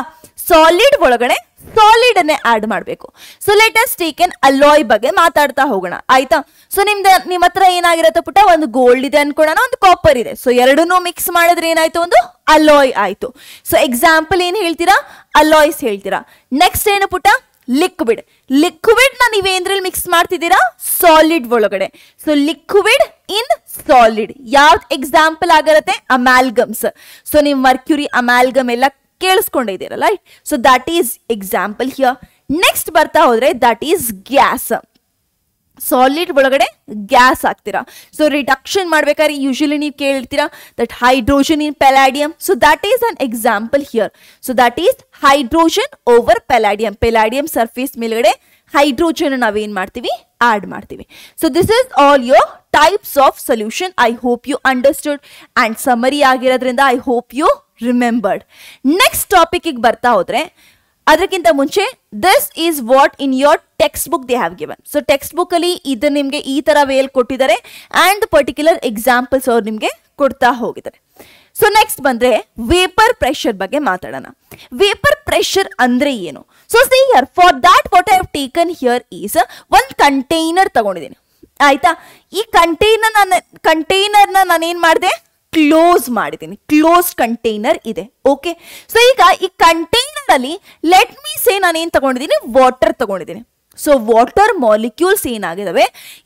ಸಾಲಿಡ್ ಒಳಗಡೆ ಸಾಲಿಡ್ ಅನ್ನೇ ಆಡ್ ಮಾಡಬೇಕು so let's take an alloy ಬಗ್ಗೆ ಮಾತಾಡ್ತಾ ಹೋಗೋಣ ಆಯ್ತಾ ಸೊ ನಿಮ್ದು ನಿಮ್ಮ ಹತ್ರ ಏನಾಗಿರತ್ತೆ ಪುಟ್ಟ ಒಂದು ಗೋಲ್ಡ್ ಇದೆ ಅನ್ಕೊಳ್ಳೋಣ ಒಂದು ಕಾಪರ್ ಇದೆ ಸೊ ಎರಡನ್ನು ಮಿಕ್ಸ್ ಮಾಡಿದ್ರೆ ಏನಾಯ್ತು ಒಂದು ಅಲಾಯ್ ಆಯ್ತು ಸೊ ಎಕ್ಸಾಂಪಲ್ ಏನು ಹೇಳ್ತೀರಾ ಅಲಾಯ್ಸ್ ಹೇಳ್ತೀರಾ ನೆಕ್ಸ್ಟ್ ಏನು ಪುಟ ಲಿಕ್ವಿಡ್ ಲಿಕ್ವಿಡ್ ನ ನೀವೇಂದ್ರಲ್ಲಿ ಮಿಕ್ಸ್ ಮಾಡ್ತಿದ್ದೀರಾ ಸಾಲಿಡ್ ಒಳಗಡೆ ಸೊ ಲಿಕ್ವಿಡ್ ಇನ್ ಸಾಲಿಡ್ ಯಾವ್ದು ಎಕ್ಸಾಂಪಲ್ ಆಗಿರತ್ತೆ ಅಮ್ಯಾಲ್ಗಮ್ಸ್ ಸೊ ನೀವು ಮರ್ಕ್ಯೂರಿ ಅಮ್ಯಾಲ್ಗಮ್ ಎಲ್ಲ ಕೇಳಿಸ್ಕೊಂಡಿದ್ದೀರಲ್ಲ right so that is example here next ಬರ್ತಾ ಹೋದ್ರೆ ದಟ್ ಈಸ್ ಗ್ಯಾಸ್ ಸಾಲಿಡ್ ಒಳಗಡೆ ಗ್ಯಾಸ್ ಆಗ್ತೀರಾ ಸೊ ರಿಡಕ್ಷನ್ ಮಾಡ್ಬೇಕಾದ್ರೆ ಯೂಶಲಿ ನೀವು ಕೇಳ್ತೀರಾ that hydrogen in palladium so that is an example here so that is hydrogen over palladium palladium surface ಮೇಲ್ಗಡೆ hydrogen ನಾವೇನ್ ಮಾಡ್ತೀವಿ ಆಡ್ ಮಾಡ್ತೀವಿ so this is all your types of solution I hope you understood and summary ಆಗಿರೋದ್ರಿಂದ I hope you remembered next ಟಾಪಿಕ್ಗೆ ಬರ್ತಾ ಹೋದ್ರೆ ಅದಕ್ಕಿಂತ ಮುಂಚೆ this is what in your textbook they have given so ಟೆಕ್ಸ್ಟ್ ಬುಕ್ಕಲ್ಲಿ ಇದು ನಿಮಗೆ ಈ ಥರ ವೇಲ್ ಕೊಟ್ಟಿದ್ದಾರೆ ಆ್ಯಂಡ್ ಪರ್ಟಿಕ್ಯುಲರ್ ಎಕ್ಸಾಂಪಲ್ಸ್ ಅವ್ರು ನಿಮಗೆ ಕೊಡ್ತಾ ಹೋಗಿದ್ದಾರೆ ಸೊ ನೆಕ್ಸ್ಟ್ ಬಂದರೆ ವೇಪರ್ ಪ್ರೆಷರ್ ಬಗ್ಗೆ ಮಾತಾಡೋಣ ವೇಪರ್ ಪ್ರೆಷರ್ ಅಂದ್ರೆ ಏನು so here for that what I have taken here is ಒಂದು ಕಂಟೈನರ್ ತಗೊಂಡಿದ್ದೀನಿ ಆಯಿತಾ ಈ ಕಂಟೈನರ್ ನಾನು ಕಂಟೈನರ್ನ ನಾನೇನು ಮಾಡಿದೆ ಕ್ಲೋಸ್ ಮಾಡಿದ್ದೀನಿ ಕ್ಲೋಸ್ ಕಂಟೈನರ್ ಇದೆ ಓಕೆ ಸೊ ಈಗ ಈ ಕಂಟೈನರ್ ಅಲ್ಲಿ ಲೆಟ್ ಮೀನ್ಸ್ ನಾನು ಏನು ತಗೊಂಡಿದ್ದೀನಿ ವಾಟರ್ ತಗೊಂಡಿದ್ದೀನಿ ಸೊ ವಾಟರ್ ಮಾಲಿಕ್ಯೂಲ್ಸ್ ಏನಾಗಿದಾವೆ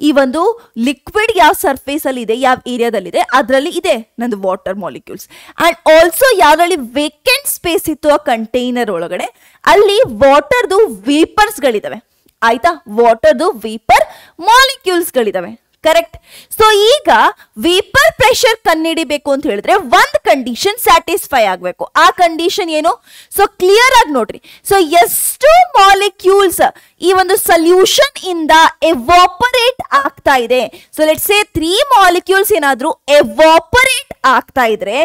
ಈ ಒಂದು ಲಿಕ್ವಿಡ್ ಯಾವ ಸರ್ಫೇಸ್ ಅಲ್ಲಿ ಇದೆ ಯಾವ ಏರಿಯಾದಲ್ಲಿದೆ ಅದರಲ್ಲಿ ಇದೆ ನಂದು ವಾಟರ್ ಮಾಲಿಕ್ಯೂಲ್ಸ್ ಅಂಡ್ ಆಲ್ಸೋ ಯಾವ್ದ್ರಲ್ಲಿ ವೇಕೆಂಟ್ ಸ್ಪೇಸ್ ಇತ್ತು ಆ ಕಂಟೈನರ್ ಒಳಗಡೆ ಅಲ್ಲಿ ವಾಟರ್ದು ವೇಪರ್ಸ್ಗಳಿದಾವೆ ಆಯ್ತಾ ವಾಟರ್ದು ವೇಪರ್ ಮಾಲಿಕ್ಯೂಲ್ಸ್ಗಳಿದಾವೆ ಕರೆಕ್ಟ್ ಸೊ ಈಗ ವೀಪರ್ ಪ್ರೆಷರ್ ಕಣ್ಣಿಡಿಬೇಕು ಅಂತ ಹೇಳಿದ್ರೆ ಒಂದು ಕಂಡೀಷನ್ ಸ್ಯಾಟಿಸ್ಫೈ ಆಗಬೇಕು ಆ ಕಂಡೀಷನ್ ಏನು ಸೊ ಕ್ಲಿಯರ್ ಆಗಿ ನೋಡ್ರಿ ಸೊ ಎಷ್ಟು ಮಾಲಿಕ್ಯೂಲ್ಸ್ ಈ ಒಂದು ಸೊಲ್ಯೂಷನ್ ಇಂದ ಎವಾಪರೇಟ್ ಆಗ್ತಾ ಇದೆ so let say three molecules ಏನಾದರೂ ಎವಾಪರೇಟ್ ಆಗ್ತಾ ಇದ್ರೆ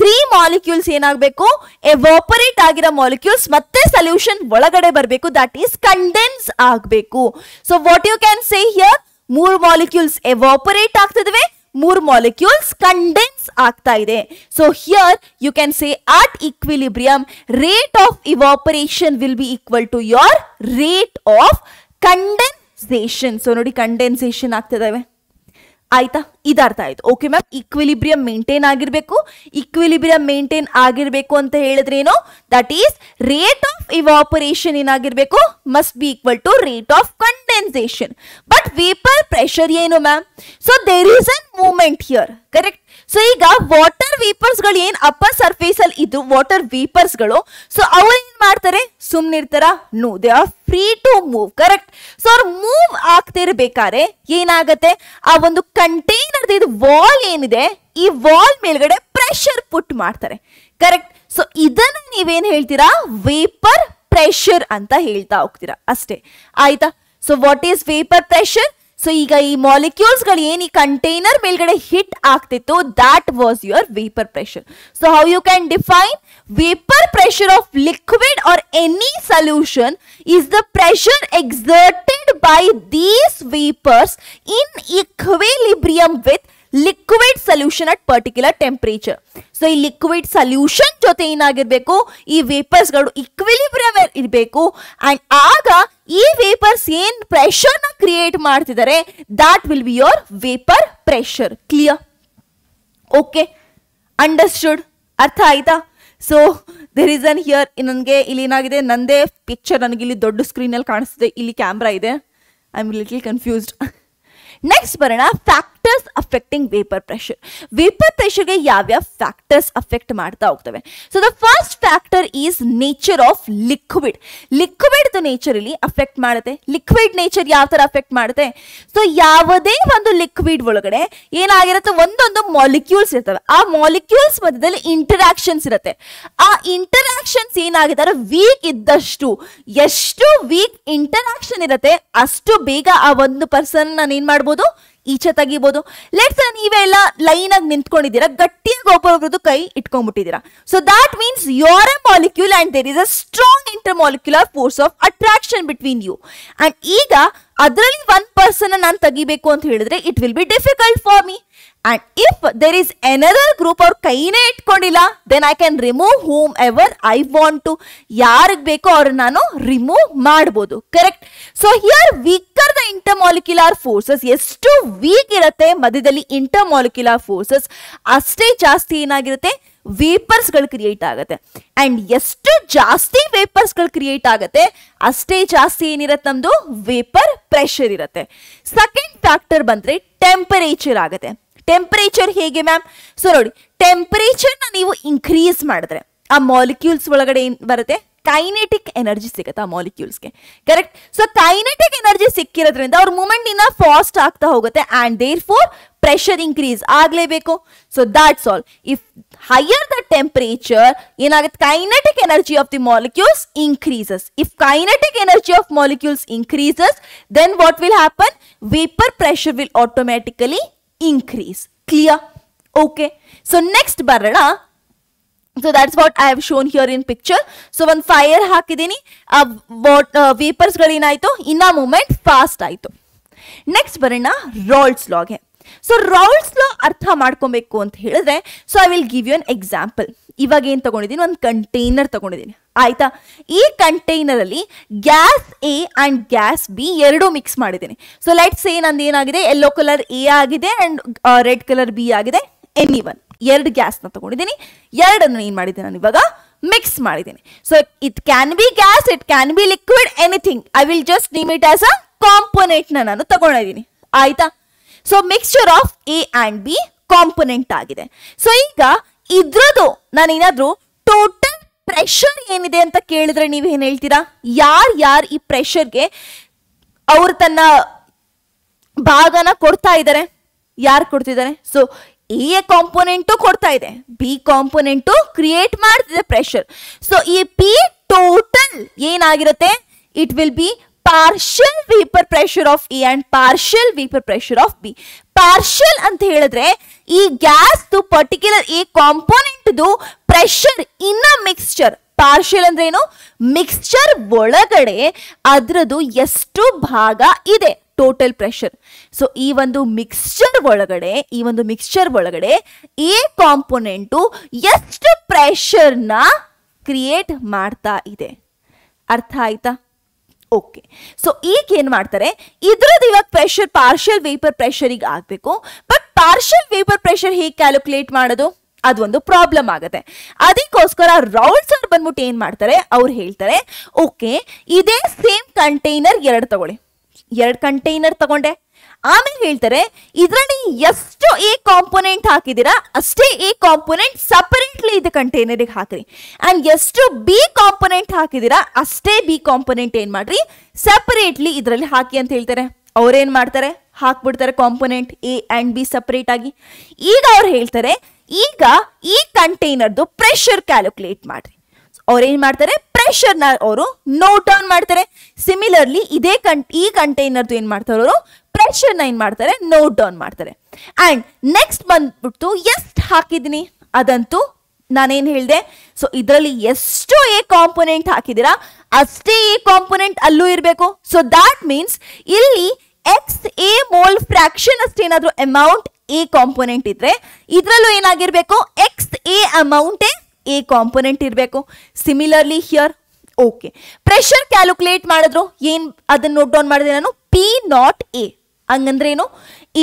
ತ್ರೀ ಮಾಲಿಕ್ಯೂಲ್ಸ್ ಏನಾಗಬೇಕು ಎವಾಪರೇಟ್ ಆಗಿರೋ ಮಾಲಿಕ್ಯೂಲ್ಸ್ ಮತ್ತೆ ಸೊಲ್ಯೂಷನ್ ಒಳಗಡೆ ಬರಬೇಕು ದಟ್ ಈಸ್ ಕಂಡೆನ್ಸ್ ಆಗಬೇಕು so what you can say here ಮೂರು ಮಾಲಿಕ್ಯೂಲ್ಸ್ ಎವಾಪರೇಟ್ ಆಗ್ತಿದವೆ ಮೂರು ಮಾಲಿಕ್ಯೂಲ್ಸ್ ಕಂಡೆನ್ಸ್ ಆಗ್ತಾ ಇದೆ so here you can say at equilibrium rate of evaporation will be equal to your rate of condensation so ನೋಡಿ condensation ಆಗ್ತಿದ್ದಾವೆ ಆಯ್ತಾ ಇದರ್ಥ ಆಯ್ತು ಓಕೆ ಮ್ಯಾಮ್ ಇಕ್ವಿಲಿಬ್ರಿಯಂ ಮೇಂಟೈನ್ ಆಗಿರ್ಬೇಕು ಇಕ್ವಿಲಿಬ್ರಿಯಂ ಮೇಂಟೈನ್ ಆಗಿರ್ಬೇಕು ಅಂತ ಹೇಳಿದ್ರೇನು that is rate of evaporation ಏನಾಗಿರ್ಬೇಕು must be equal to rate of condensation but vapour pressure ಏನು ma'am so there is an movement here correct so ಈಗ ವಾಟರ್ ವೀಪರ್ಸ್ ಗಳು ಏನ್ upper surface ಅಲ್ಲಿ ಇದ್ದು ವಾಟರ್ ವೀಪರ್ಸ್ ಗಳು ಸೊ ಅವ್ರು ಏನ್ ಮಾಡ್ತಾರೆ ಸುಮ್ನಿರ್ತಾರ no they are free to move correct so ಅವ್ರು ಮೂವ್ ಆಗ್ತಿರ್ಬೇಕಾದ್ರೆ ಏನಾಗತ್ತೆ ಆ ಒಂದು ಕಂಟೈನರ್ ಇದು ವಾಲ್ ಏನಿದೆ ಈ ವಾಲ್ ಮೇಲ್ಗಡೆ ಪ್ರೆಷರ್ ಪುಟ್ ಮಾಡ್ತಾರೆ ಕರೆಕ್ಟ್ ಸೊ ಇದನ್ನ ನೀವೇನ್ ಹೇಳ್ತೀರಾ ವೇಪರ್ ಪ್ರೆಷರ್ ಅಂತ ಹೇಳ್ತಾ ಹೋಗ್ತೀರಾ ಅಷ್ಟೇ ಆಯ್ತಾ so what is vapour pressure so molecule container मेलगढ़ हिट आगे that was your vapour pressure so how you can define vapour pressure of liquid or any solution is the pressure exerted by these vapours in equilibrium with liquid solution at particular temperature so ಈ liquid solution ಜೊತೆ ಏನಾಗಿರ್ಬೇಕು ಈ ವೇಪರ್ಸ್ಗಳು equilibrium ಇರಬೇಕು and ಆಗ ಈ vapours ಏನು ಪ್ರೆಷರ್ನ create ಮಾಡ್ತಿದ್ದಾರೆ that will be your vapour pressure clear okay understood ಅರ್ಥ ಆಯ್ತಾ ಸೊ ದ ರೀಸನ್ ಹಿಯರ್ ನನಗೆ ಇಲ್ಲಿ ಏನಾಗಿದೆ ನಂದೇ ಪಿಕ್ಚರ್ ನನಗೆ ಇಲ್ಲಿ ದೊಡ್ಡ ಸ್ಕ್ರೀನಲ್ಲಿ ಕಾಣಿಸ್ತಿದೆ ಇಲ್ಲಿ ಕ್ಯಾಮ್ರಾ ಇದೆ I am little confused next ಬರೋಣ fact factors affecting vapour pressure vapour ಪ್ರೆಷರ್ಗೆ ಯಾವ್ಯಾವ ಫ್ಯಾಕ್ಟರ್ಸ್ ಅಫೆಕ್ಟ್ ಮಾಡ್ತಾ ಹೋಗ್ತವೆ so the first factor is nature of liquid liquid nature ಇಲ್ಲಿ ಅಫೆಕ್ಟ್ ಮಾಡುತ್ತೆ ಲಿಕ್ವಿಡ್ ನೇಚರ್ ಯಾವ ತರ ಅಫೆಕ್ಟ್ ಮಾಡುತ್ತೆ ಸೊ ಯಾವುದೇ ಒಂದು ಲಿಕ್ವಿಡ್ ಒಳಗಡೆ ಏನಾಗಿರುತ್ತೆ ಒಂದೊಂದು ಮಾಲಿಕ್ಯೂಲ್ಸ್ ಇರ್ತವೆ ಆ ಮಾಲಿಕ್ಯೂಲ್ಸ್ ಮಧ್ಯದಲ್ಲಿ ಇಂಟರಾಕ್ಷನ್ಸ್ ಇರುತ್ತೆ ಆ ಇಂಟರಾಕ್ಷನ್ಸ್ ಏನಾಗಿದ್ದಾರೆ ವೀಕ್ ಇದ್ದಷ್ಟು ಎಷ್ಟು ವೀಕ್ ಇಂಟರಾಕ್ಷನ್ ಇರುತ್ತೆ ಅಷ್ಟು ಬೇಗ ಆ ಒಂದು ಪರ್ಸನ್ ನಾನು ಏನ್ ಮಾಡ್ಬೋದು ಈಚೆ ತೆಗಿಬೋದು ಲೆಟ್ಸ್ ನೀವೆಲ್ಲ ಲೈನ್ ಆಗಿ ನಿಂತ್ಕೊಂಡಿದ್ದೀರಾ ಗಟ್ಟಿಯಾಗಿ ಒಬ್ಬರೊಬ್ರದ್ದು ಕೈ ಇಟ್ಕೊಂಡ್ಬಿಟ್ಟಿದ್ದೀರಾ so that means your a molecule and there is a strong intermolecular force of attraction between you and ಈಗ ಅದರಲ್ಲಿ ಒನ್ ಪರ್ಸನ್ ನಾನು ತೆಗಿಬೇಕು ಅಂತ ಹೇಳಿದ್ರೆ it will be difficult for me and if there is another group ಅವ್ರ ಕೈನೇ ಇಟ್ಕೊಂಡಿಲ್ಲ then I can remove whomever I want to ಯಾರಿಗೆ ಬೇಕೋ ಅವ್ರನ್ನ ನಾನು ರಿಮೂವ್ ಮಾಡ್ಬೋದು correct so here weaker the intermolecular forces ಎಷ್ಟು ವೀಕ್ ಇರುತ್ತೆ ಮಧ್ಯದಲ್ಲಿ ಇಂಟರ್ಮಾಲಿಕ್ಯುಲಾರ್ ಫೋರ್ಸಸ್ ಅಷ್ಟೇ ಜಾಸ್ತಿ ಏನಾಗಿರುತ್ತೆ ವೇಪರ್ಸ್ಗಳು ಕ್ರಿಯೇಟ್ ಆಗುತ್ತೆ ಆ್ಯಂಡ್ ಎಷ್ಟು ಜಾಸ್ತಿ ವೇಪರ್ಸ್ಗಳು ಕ್ರಿಯೇಟ್ ಆಗುತ್ತೆ ಅಷ್ಟೇ ಜಾಸ್ತಿ ಏನಿರುತ್ತೆ ನಮ್ಮದು ವೇಪರ್ ಪ್ರೆಷರ್ ಇರುತ್ತೆ ಸೆಕೆಂಡ್ ಫ್ಯಾಕ್ಟರ್ ಬಂದರೆ ಟೆಂಪರೇಚರ್ ಆಗುತ್ತೆ ಟೆಂಪರೇಚರ್ ಹೇಗೆ ಮ್ಯಾಮ್ ಸೊ ನೋಡಿ ಟೆಂಪರೇಚರ್ನ ನೀವು ಇನ್ಕ್ರೀಸ್ ಮಾಡಿದ್ರೆ ಆ ಮಾಲಿಕ್ಯೂಲ್ಸ್ ಒಳಗಡೆ ಏನು ಬರುತ್ತೆ ಕೈನೆಟಿಕ್ ಎನರ್ಜಿ ಸಿಗುತ್ತೆ ಆ ಮಾಲಿಕ್ಯೂಲ್ಸ್ಗೆ ಕರೆಕ್ಟ್ ಸೊ ಕೈನೆಟಿಕ್ ಎನರ್ಜಿ ಸಿಕ್ಕಿರೋದ್ರಿಂದ ಅವ್ರ ಮೂಮೆಂಟ್ ಇನ್ನ ಫಾಸ್ಟ್ ಆಗ್ತಾ ಹೋಗುತ್ತೆ and therefore pressure increase ಆಗಲೇಬೇಕು so that's all if higher the temperature ಏನಾಗುತ್ತೆ kinetic energy of the molecules increases if kinetic energy of molecules increases then what will happen vapour pressure will automatically increase. Clear? Okay. So next barada. So that's what I have shown here in picture. So ಒಂದು fire ಹಾಕಿದ್ದೀನಿ ಆ what ವೇಪರ್ಸ್ಗಳೇನಾಯಿತು ಇನ್ನ moment fast ಆಯಿತು next ಬರೋಣ ರಾಲ್ಸ್ ಲಾಗೆ so Raoult's ಲಾ ಅರ್ಥ ಮಾಡ್ಕೊಬೇಕು ಅಂತ ಹೇಳಿದ್ರೆ so I will give you an example ಇವಾಗ ಏನು ತಗೊಂಡಿದ್ದೀನಿ ಒಂದು ಕಂಟೈನರ್ ತಗೊಂಡಿದ್ದೀನಿ ಆಯ್ತಾ ಈ ಕಂಟೈನರ್ ಅಲ್ಲಿ gas A and gas B ಎರಡು ಮಿಕ್ಸ್ ಮಾಡಿದ್ದೀನಿ ಸೊ ಲೈಟ್ಸ್ ಸೇ ನಂದು ಏನಾಗಿದೆ ಯೆಲ್ಲೋ ಕಲರ್ ಎ ಆಗಿದೆ ಅಂಡ್ ರೆಡ್ ಕಲರ್ ಬಿ ಆಗಿದೆ ಎನಿ ಒನ್ ಎರಡು ಗ್ಯಾಸ್ನ ತಗೊಂಡಿದ್ದೀನಿ ಎರಡನ್ನು ಏನು ಮಾಡಿದ್ದೀನಿ ನಾನು ಇವಾಗ ಮಿಕ್ಸ್ ಮಾಡಿದ್ದೀನಿ so it can be gas it can be liquid anything I will just name it as a ಕಾಂಪೊನೆಂಟ್ನ ನಾನು ತಗೊಂಡಿದ್ದೀನಿ ಆಯ್ತಾ so mixture of A and B component ಆಗಿದೆ ಸೊ ಈಗ ಇದ್ರದ್ದು ನಾನೇನಾದ್ರೂ ಟೋಟಲ್ ಪ್ರೆಷರ್ ಏನಿದೆ ಅಂತ ಕೇಳಿದ್ರೆ ಏನ್ ಹೇಳ್ತೀರಾ ಯಾರು ಯಾರು ಈ ಪ್ರೆಷರ್ಗೆ ಅವರು ತನ್ನ ಭಾಗನ ಕೊಡ್ತಾ ಇದ್ದಾರೆ ಯಾರು ಕೊಡ್ತಿದ್ದಾರೆ ಸೊ ಎ ಕಾಂಪೊನೆಂಟು ಕೊಡ್ತಾ ಇದೆ ಬಿ ಕಾಂಪೊನೆಂಟು ಕ್ರಿಯೇಟ್ ಮಾಡ್ತಿದೆ ಪ್ರೆಷರ್ ಸೊ ಈ ಪಿ ಟೋಟಲ್ ಏನಾಗಿರುತ್ತೆ it will be partial vapour pressure of A and partial vapour pressure of B partial ಅಂತ ಹೇಳಿದ್ರೆ ಈ ಗ್ಯಾಸ್ ಪರ್ಟಿಕ್ಯುಲರ್ ಈ ಕಾಂಪೋನೆಂಟ್ದು ಪ್ರೆಷರ್ ಇನ್ನ ಮಿಕ್ಸ್ಚರ್ ಪಾರ್ಷಿಯಲ್ ಅಂದ್ರೆ ಏನು ಮಿಕ್ಸ್ಚರ್ ಒಳಗಡೆ ಅದರದು ಎಷ್ಟು ಭಾಗ ಇದೆ ಟೋಟಲ್ ಪ್ರೆಷರ್ ಸೊ ಈ ಒಂದು ಮಿಕ್ಸ್ಚರ್ ಒಳಗಡೆ ಈ ಒಂದು ಮಿಕ್ಸ್ಚರ್ ಒಳಗಡೆ ಎ ಕಾಂಪೋನೆಂಟು ಎಷ್ಟು ಪ್ರೆಷರ್ನ ಕ್ರಿಯೇಟ್ ಮಾಡ್ತಾ ಇದೆ ಅರ್ಥ ಆಯ್ತಾ ಓಕೆ ಸೊ ಈಗ ಏನು ಮಾಡ್ತಾರೆ ಇದ್ರದ್ದು ಇವಾಗ ಪ್ರೆಷರ್ ಪಾರ್ಷಿಯಲ್ ವೇಪರ್ ಈಗ ಆಗ್ಬೇಕು ಬಟ್ ಪಾರ್ಷಿಯಲ್ ವೇಪರ್ ಪ್ರೆಷರ್ ಹೇಗೆ ಕ್ಯಾಲ್ಕುಲೇಟ್ ಮಾಡೋದು ಅದೊಂದು ಪ್ರಾಬ್ಲಮ್ ಆಗುತ್ತೆ ಅದಕ್ಕೋಸ್ಕರ ರೌಲ್ಸ್ ಅಂತ ಬಂದ್ಬಿಟ್ಟು ಏನ್ ಮಾಡ್ತಾರೆ ಅವ್ರು ಹೇಳ್ತಾರೆ ಓಕೆ ಇದೇ ಸೇಮ್ ಕಂಟೈನರ್ ಎರಡು ತಗೊಳ್ಳಿ ಎರಡು ಕಂಟೈನರ್ ತಗೊಂಡೆ ಆಮೇಲೆ ಹೇಳ್ತಾರೆ ಇದರಲ್ಲಿ ಎಷ್ಟು ಎ ಕಾಂಪೊನೆಂಟ್ ಹಾಕಿದ್ದೀರಾ ಅಷ್ಟೇ ಎ ಕಾಂಪೊನೆಂಟ್ ಸಪರೇಟ್ಲಿ ಇದು ಕಂಟೈನರಿಗೆ ಹಾಕ್ರಿ ಆ್ಯಂಡ್ ಎಷ್ಟು ಬಿ ಕಾಂಪೊನೆಂಟ್ ಹಾಕಿದ್ದೀರಾ ಅಷ್ಟೇ ಬಿ ಕಾಂಪೊನೆಂಟ್ ಏನು ಮಾಡ್ರಿ ಸಪರೇಟ್ಲಿ ಇದರಲ್ಲಿ ಹಾಕಿ ಅಂತ ಹೇಳ್ತಾರೆ ಅವ್ರೇನು ಮಾಡ್ತಾರೆ ಹಾಕ್ಬಿಡ್ತಾರೆ component A and B separate ಆಗಿ ಈಗ ಅವ್ರು ಹೇಳ್ತಾರೆ ಈಗ ಈ ಕಂಟೈನರ್ದು ಪ್ರೆಷರ್ ಕ್ಯಾಲ್ಕುಲೇಟ್ ಮಾಡ್ರಿ ಅವ್ರು ಏನ್ ಮಾಡ್ತಾರೆ ಪ್ರೆಷರ್ನ ಅವರು ನೋಟ್ ಡೌನ್ ಮಾಡ್ತಾರೆ ಸಿಮಿಲರ್ಲಿ ಇದೇ ಕಂ ಈ ಕಂಟೈನರ್ದು ಏನು ಮಾಡ್ತಾರೆ ಅವರು ಪ್ರೆಷರ್ನ ಏನು ಮಾಡ್ತಾರೆ ನೋಟ್ ಡೌನ್ ಮಾಡ್ತಾರೆ ಆ್ಯಂಡ್ ನೆಕ್ಸ್ಟ್ ಬಂದ್ಬಿಟ್ಟು ಎಷ್ಟು ಹಾಕಿದ್ದೀನಿ ಅದಂತೂ ನಾನೇನು ಹೇಳಿದೆ ಸೊ ಇದರಲ್ಲಿ ಎಷ್ಟು ಎ ಕಾಂಪೊನೆಂಟ್ ಹಾಕಿದ್ದೀರಾ ಅಷ್ಟೇ ಎ ಕಾಂಪೊನೆಂಟ್ ಅಲ್ಲೂ ಇರಬೇಕು ಸೊ ದಾಟ್ ಮೀನ್ಸ್ ಇಲ್ಲಿ ಎಕ್ಸ್ ಎ ಮೋಲ್ ಫ್ರ್ಯಾಕ್ಷನ್ ಅಷ್ಟೇನಾದರೂ ಅಮೌಂಟ್ ಎ ಕಾಂಪೊನೆಂಟ್ ಇದ್ರೆ ಇದರಲ್ಲೂ ಏನಾಗಿರಬೇಕು ಎಕ್ಸ್ ಎ ಅಮೌಂಟೇ ಎ ಕಾಂಪೊನೆಂಟ್ ಇರಬೇಕು similarly here okay pressure calculate ಮಾಡಿದ್ರು ಏನು ಅದನ್ನು ನೋಟ್ ಡೌನ್ ಮಾಡಿದೆ ನಾನು ಪಿ ನಾಟ್ ಎ ಹಂಗಂದ್ರೇನು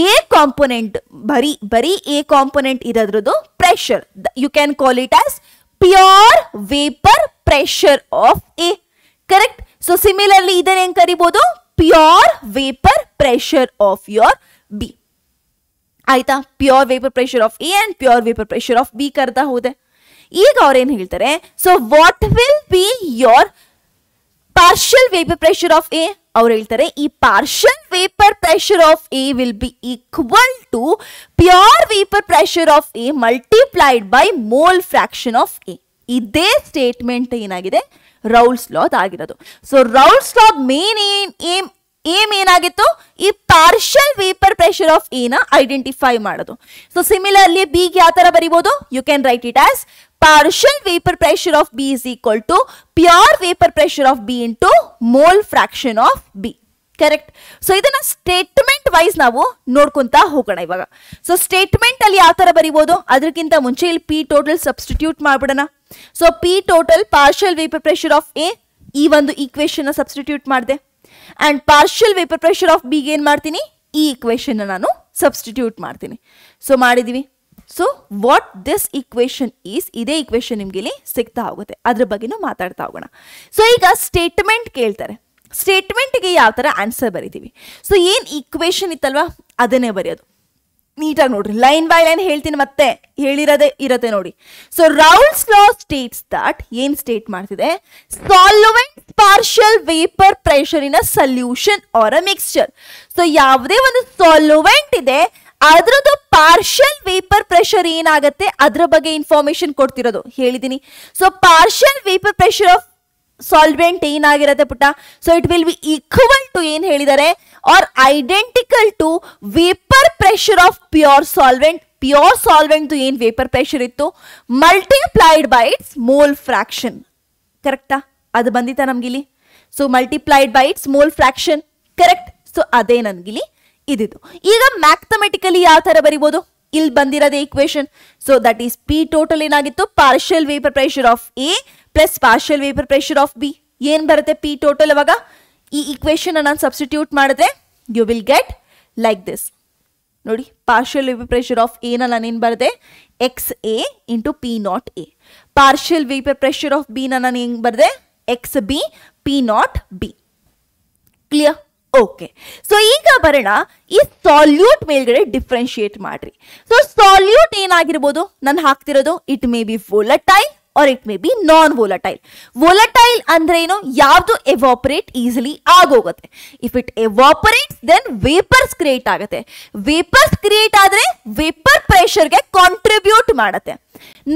ಎ ಕಾಂಪೊನೆಂಟ್ ಬರೀ ಬರೀ ಎ ಕಾಂಪೊನೆಂಟ್ ಇರೋದ್ರದ್ದು pressure you can call it as pure vapour pressure of A correct so similarly ಇದನ್ನ ಹೆಂಗ್ ಕರಿಬಹುದು pure vapour pressure of your B ಆಯ್ತಾ pure vapour pressure of A and pure vapour pressure of B ಕರ್ತಾ ಹೋದೆ ಈಗ ಏನ್ ಹೇಳ್ತಾರೆ so what will be your partial vapour pressure of A ಅವ್ರು ಹೇಳ್ತಾರೆ ಈ partial vapour pressure of A will be equal to pure vapour pressure of A multiplied by mole fraction of A ಇದೇ statement ಏನಾಗಿದೆ Raoult's ಲಾದ್ ಆಗಿರೋದು so Raoult's ಲಾದ್ main ಏನ್ aim aim ಏನಾಗಿತ್ತು ಈ partial vapour pressure of A ನ identify ಮಾಡೋದು ಸೊ ಸಿಮಿಲರ್ಲಿ ಬಿ ಯಾವ ತರ ಬರೀಬಹುದು you can write it as partial vapour pressure of B is equal to pure vapour pressure of B into mole fraction of B correct so ಇದನ್ನ statement wise ನಾವು ನೋಡ್ಕೊಂತ ಹೋಗೋಣ ಇವಾಗ so statement ಅಲ್ಲಿ ಯಾವ ತರ ಬರೀಬಹುದು ಅದಕ್ಕಿಂತ ಮುಂಚೆ ಇಲ್ಲಿ ಪಿ ಟೋಟಲ್ ಸಬ್ಸ್ಟಿಟ್ಯೂಟ್ ಮಾಡ್ಬಿಡೋಣ so P total partial vapour pressure of A ಈ ಒಂದು ಈಕ್ವೇಶನ್ ಸಬ್ಸ್ಟಿಟ್ಯೂಟ್ ಮಾಡಿದೆ and partial vapour pressure of ಬಿಗೆ ಏನು ಮಾಡ್ತೀನಿ ಈ ಇಕ್ವೇಷನ್ನ ನಾನು ಸಬ್ಸ್ಟಿಟ್ಯೂಟ್ ಮಾಡ್ತೀನಿ ಸೊ ಮಾಡಿದ್ದೀವಿ so what this equation is ಇದೇ ಇಕ್ವೇಷನ್ ನಿಮ್ಗೆ ಇಲ್ಲಿ ಸಿಗ್ತಾ ಹೋಗುತ್ತೆ ಅದ್ರ ಬಗ್ಗೆನೂ ಮಾತಾಡ್ತಾ ಹೋಗೋಣ ಸೊ ಈಗ ಸ್ಟೇಟ್ಮೆಂಟ್ ಕೇಳ್ತಾರೆ ಸ್ಟೇಟ್ಮೆಂಟ್ಗೆ ಯಾವ ಥರ ಆನ್ಸರ್ ಬರೀತೀವಿ ಸೊ ಏನು ಇಕ್ವೇಷನ್ ಇತ್ತಲ್ವಾ ಅದನ್ನೇ ಬರೆಯೋದು ನೀಟಾಗಿ ನೋಡ್ರಿ ಲೈನ್ ಬೈ ಲೈನ್ ಹೇಳ್ತೀನಿ ಮತ್ತೆ ಹೇಳಿರೋದೇ ಇರತ್ತೆ ನೋಡಿ so Raoult's law states that ಏನ್ ಸ್ಟೇಟ್ ಮಾಡ್ತಿದೆ solvent partial vapour pressure in a solution or a mixture so ಯಾವುದೇ ಒಂದು ಸಾಲ್ವೆಂಟ್ ಇದೆ ಅದರದ್ದು ಪಾರ್ಷಿಯಲ್ ವೇಪರ್ ಪ್ರೆಷರ್ ಏನಾಗುತ್ತೆ ಅದ್ರ ಬಗ್ಗೆ ಇನ್ಫಾರ್ಮೇಶನ್ ಕೊಡ್ತಿರೋದು ಹೇಳಿದೀನಿ so partial vapour pressure of solvent ಏನಾಗಿರತ್ತೆ ಪುಟ್ಟ so it will be equal to ಏನ್ ಹೇಳಿದ್ದಾರೆ or identical to vapor pressure of pure solvent pure solvent ಏನ್ ವೇಪರ್ ಪ್ರೆಷರ್ ಇತ್ತು ಮಲ್ಟಿಪ್ಲೈಡ್ ಬೈ ಮೋಲ್ ಫ್ರಾಕ್ಷನ್ ಕರೆಕ್ಟಾ ಅದು ಬಂದಿತ್ತಾ ನಮಗಿಲ್ಲಿ so multiplied by mole fraction correct so ಅದೇ ನನಗಿಲ್ಲಿ ಇದಿತ್ತು ಈಗ ಮ್ಯಾಥಮೆಟಿಕಲಿ ಯಾವ ಥರ ಬರಿಬೋದು ಇಲ್ಲಿ ಬಂದಿರೋದೇ equation so that is P total ಏನಾಗಿತ್ತು partial vapour pressure of A plus partial vapour pressure of B ಏನ್ ಬರುತ್ತೆ ಪಿ ಟೋಟಲ್ ಅವಾಗ ಈ ಈಕ್ವೇಶನ್ ನಾನು ಸಬ್ಸ್ಟಿಟ್ಯೂಟ್ ಮಾಡಿದ್ರೆ you will get like this ನೋಡಿ ಪಾರ್ಷಿಯಲ್ ವಿಪಿ ಪ್ರೆಷರ್ ಆಫ್ ನ ನಾನೇನು ಬರದೆ X A into P naught A partial VP pressure of B ನಾನು ಹೆಂಗ್ ಬರದೆ X B P naught B clear okay so ಈಗ ಬರೋಣ ಈ ಸಾಲ್ಯೂಟ್ ಮೇಲ್ಗಡೆ ಡಿಫ್ರೆನ್ಶಿಯೇಟ್ ಮಾಡ್ರಿ ಸೊ ಸಾಲ್ಯೂಟ್ ಏನಾಗಿರ್ಬೋದು ನಾನು ಹಾಕ್ತಿರೋದು it may be time or it may be non volatile volatile ಅಂದ್ರೆ ಏನು ಯಾವುದು ಎವಾಪರೇಟ್ ಈಸಿಲಿ ಆಗೋಗುತ್ತೆ if it evaporates then vapours create ಆಗುತ್ತೆ ವೇಪರ್ಸ್ ಕ್ರಿಯೇಟ್ ಆದ್ರೆ ವೇಪರ್ ಪ್ರೆಷರ್ಗೆ ಕಾಂಟ್ರಿಬ್ಯೂಟ್ ಮಾಡುತ್ತೆ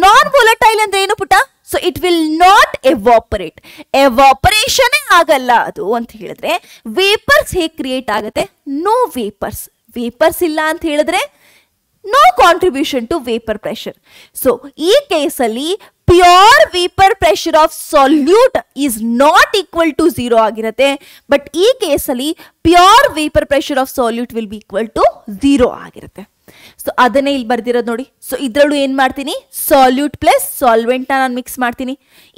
ನಾನ್ ವೋಲಟೈಲ್ ಅಂದ್ರೆ ಏನು ಪುಟ so it will not evaporate evaporation ಆಗಲ್ಲ ಅದು ಅಂತ ಹೇಳಿದ್ರೆ ವೇಪರ್ಸ್ ಹೇಗೆ ಕ್ರಿಯೇಟ್ ಆಗುತ್ತೆ ನೋ ವೇಪರ್ಸ್ ವೇಪರ್ಸ್ ಇಲ್ಲ ಅಂತ ಹೇಳಿದ್ರೆ no contribution to vapour pressure so ಈ ಕೇಸಲ್ಲಿ pure vapour pressure of solute is not equal to zero ಆಗಿರುತ್ತೆ ಬಟ್ ಈ ಕೇಸಲ್ಲಿ pure vapour pressure of solute will be equal to zero ಆಗಿರುತ್ತೆ ಸೊ ಅದನ್ನೇ ಇಲ್ಲಿ ಬರ್ದಿರೋದು ನೋಡಿ ಸೊ ಇದ್ರಲ್ಲೂ ಏನು ಮಾಡ್ತೀನಿ ಸಾಲ್ಯೂಟ್ ಪ್ಲಸ್ ಸಾಲ್ವೆಂಟ್ನ ನಾನು ಮಿಕ್ಸ್ ಮಾಡ್ತೀನಿ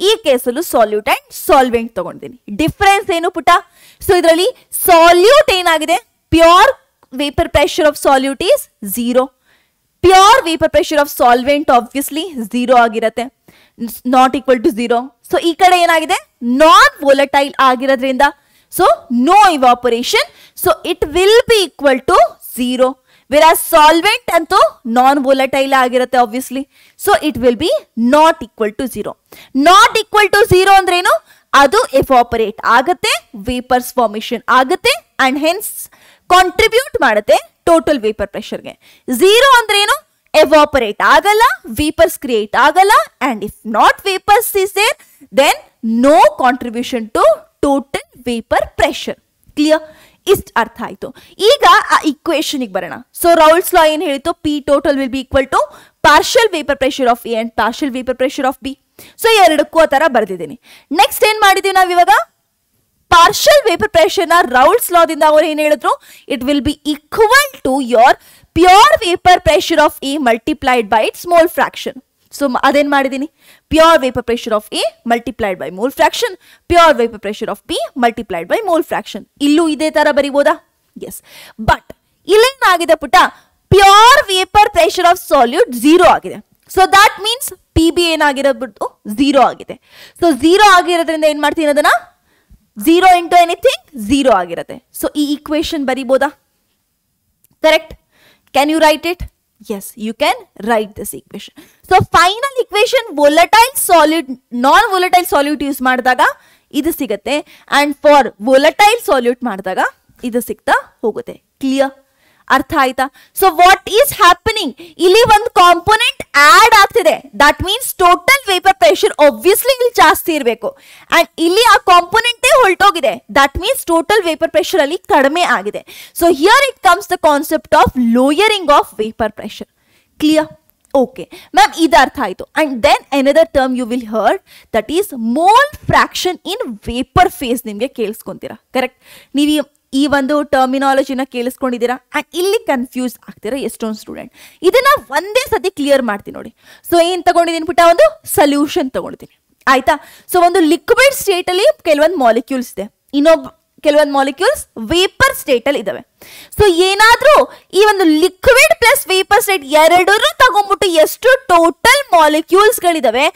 ಈ ಕೇಸಲ್ಲೂ ಸಾಲ್ಯೂಟ್ ಆ್ಯಂಡ್ ಸಾಲ್ವೆಂಟ್ ತೊಗೊಂಡಿದ್ದೀನಿ ಡಿಫ್ರೆನ್ಸ್ ಏನು ಪುಟ ಸೊ ಇದರಲ್ಲಿ ಸಾಲ್ಯೂಟ್ ಏನಾಗಿದೆ pure vapour pressure of solute is zero pure vapour pressure of solvent obviously zero ಆಗಿರತ್ತೆ not equal to zero so ಈ ಕಡೆ ಏನಾಗಿದೆ ನಾನ್ ವೋಲಟೈಲ್ ಆಗಿರೋದ್ರಿಂದ so no evaporation so it will be equal to zero whereas solvent ಅಂತೂ non volatile ಆಗಿರುತ್ತೆ obviously so it will be not equal to zero not equal to zero ಅಂದ್ರೇನು ಅದು evaporate ಆಗುತ್ತೆ vapours formation ಆಗುತ್ತೆ and hence contribute ಮಾಡುತ್ತೆ total vapour ಪ್ರೆಷರ್ಗೆ zero ಅಂದ್ರೆ ಏನು ಎವಾಪರೇಟ್ ಆಗಲ್ಲ ವೇಪರ್ಸ್ ಕ್ರಿಯೇಟ್ ಆಗಲ್ಲ and if not vapours is there then no contribution to total vapour pressure clear ಇಷ್ಟ ಅರ್ಥ ಆಯಿತು ಈಗ ಆ ಇಕ್ವೇಶನಿಗೆ ಬರೋಣ ಸೊ ರೌಲ್ಸ್ ಲಾ ಏನು ಹೇಳಿತು P total will be equal to partial vapour pressure of A and partial vapour pressure of B so ಎರಡಕ್ಕೂ ಆ ಥರ ಬರೆದಿದ್ದೀನಿ ನೆಕ್ಸ್ಟ್ ಏನು ಮಾಡಿದ್ದೀವಿ ನಾವು ಇವಾಗ ಪಾರ್ಷಿಯಲ್ ವೇಪರ್ ಪ್ರೆಷರ್ ನ ರೌಲ್ಸ್ ಲಾದಿಂದ ಅವರು ಏನು ಹೇಳಿದ್ರು it will be equal to your pure vapour pressure of A multiplied by it small fraction so ಅದೇನ್ ಮಾಡಿದ್ದೀನಿ pure vapour pressure of A multiplied by mole fraction pure vapour pressure of B multiplied by mole fraction ಇಲ್ಲೂ ಇದೇ ಥರ ಬರಿಬೋದಾ yes but ಇಲ್ಲೇನಾಗಿದೆ ಪುಟ್ಟ pure vapour pressure of solute zero ಆಗಿದೆ so that means P B ಏನಾಗಿರೋದ್ಬಿಟ್ಟು zero ಆಗಿದೆ so zero ಆಗಿರೋದ್ರಿಂದ ಏನು ಮಾಡ್ತೀನಿ ಅದನ್ನು ಝೀರೋ ಇಂಟು ಎನಿಥಿಂಗ್ ಝೀರೋ ಆಗಿರುತ್ತೆ ಸೊ ಈ ಈಕ್ವೇಶನ್ ಬರಿಬೋದಾ correct can you write it yes you can write this equation so final equation volatile solute non volatile solute use ಮಾಡಿದಾಗ ಇದು ಸಿಗುತ್ತೆ ಅಂಡ್ ಫಾರ್ ವೊಲಟೈಲ್ ಸೊಲ್ಯೂಟ್ ಮಾಡಿದಾಗ ಇದು ಸಿಗ್ತಾ ಹೋಗುತ್ತೆ ಕ್ಲಿಯರ್ ಅರ್ಥ ಆಯ್ತಾ ಸೊ ವಾಟ್ ಈಸ್ ಹ್ಯಾಪನಿಂಗ್ ಇಲ್ಲಿ ಒಂದು ಕಾಂಪೋನೆಂಟ್ ಆಡ್ ಆಗ್ತಿದೆ that means total vapour pressure obviously ಇಲ್ಲಿ ಜಾಸ್ತಿ ಇರಬೇಕು ಅಂಡ್ ಇಲ್ಲಿ ಆ ಕಾಂಪೋನೆಂಟೇ ಹೊರಟೋಗಿದೆ that means total vapour pressure ಅಲ್ಲಿ ಕಡಿಮೆ ಆಗಿದೆ so here it comes the concept of lowering of vapour pressure clear okay ma'am ಇದು ಅರ್ಥ ಆಯಿತು and then another term you will heard that is mole fraction in vapour phase ನಿಮಗೆ ಕೇಳಿಸ್ಕೊಂತೀರಾ correct ನೀವು ಈ ಒಂದು ಟರ್ಮಿನಾಲಜಿನ ಕೇಳಿಸ್ಕೊಂಡಿದ್ದೀರಾ ಆ್ಯಂಡ್ ಇಲ್ಲಿ ಕನ್ಫ್ಯೂಸ್ ಆಗ್ತೀರಾ ಎಷ್ಟೊಂದು ಸ್ಟೂಡೆಂಟ್ ಇದನ್ನು ಒಂದೇ ಸತಿ ಕ್ಲಿಯರ್ ಮಾಡ್ತೀನಿ ನೋಡಿ ಸೊ ಏನು ತಗೊಂಡಿದ್ದೀನಿ ಪುಟ್ಟ ಒಂದು ಸೊಲ್ಯೂಷನ್ ತಗೊಂಡಿದ್ದೀನಿ ಆಯಿತಾ ಸೊ ಒಂದು ಲಿಕ್ವಿಡ್ ಸ್ಟೇಟಲ್ಲಿ ಕೆಲವೊಂದು ಮಾಲಿಕ್ಯೂಲ್ಸ್ ಇದೆ ಇನ್ನೊಬ್ಬ ಕೆಲವೊಂದು ಮಾಲಿಕ್ಯೂಲ್ಸ್ ವೇಪರ್ ಸ್ಟೇಟಲ್ಲಿ ಇದಾವೆ ಸೊ ಏನಾದರೂ ಈ ಒಂದು ಲಿಕ್ವಿಡ್ ಪ್ಲಸ್ ವೇಪರ್ ಸ್ಟೇಟ್ ಎರಡರೂ ತಗೊಂಡ್ಬಿಟ್ಟು ಎಷ್ಟು ಟೋಟಲ್ ಮಾಲಿಕ್ಯೂಲ್ಸ್ಗಳಿದ್ದಾವೆ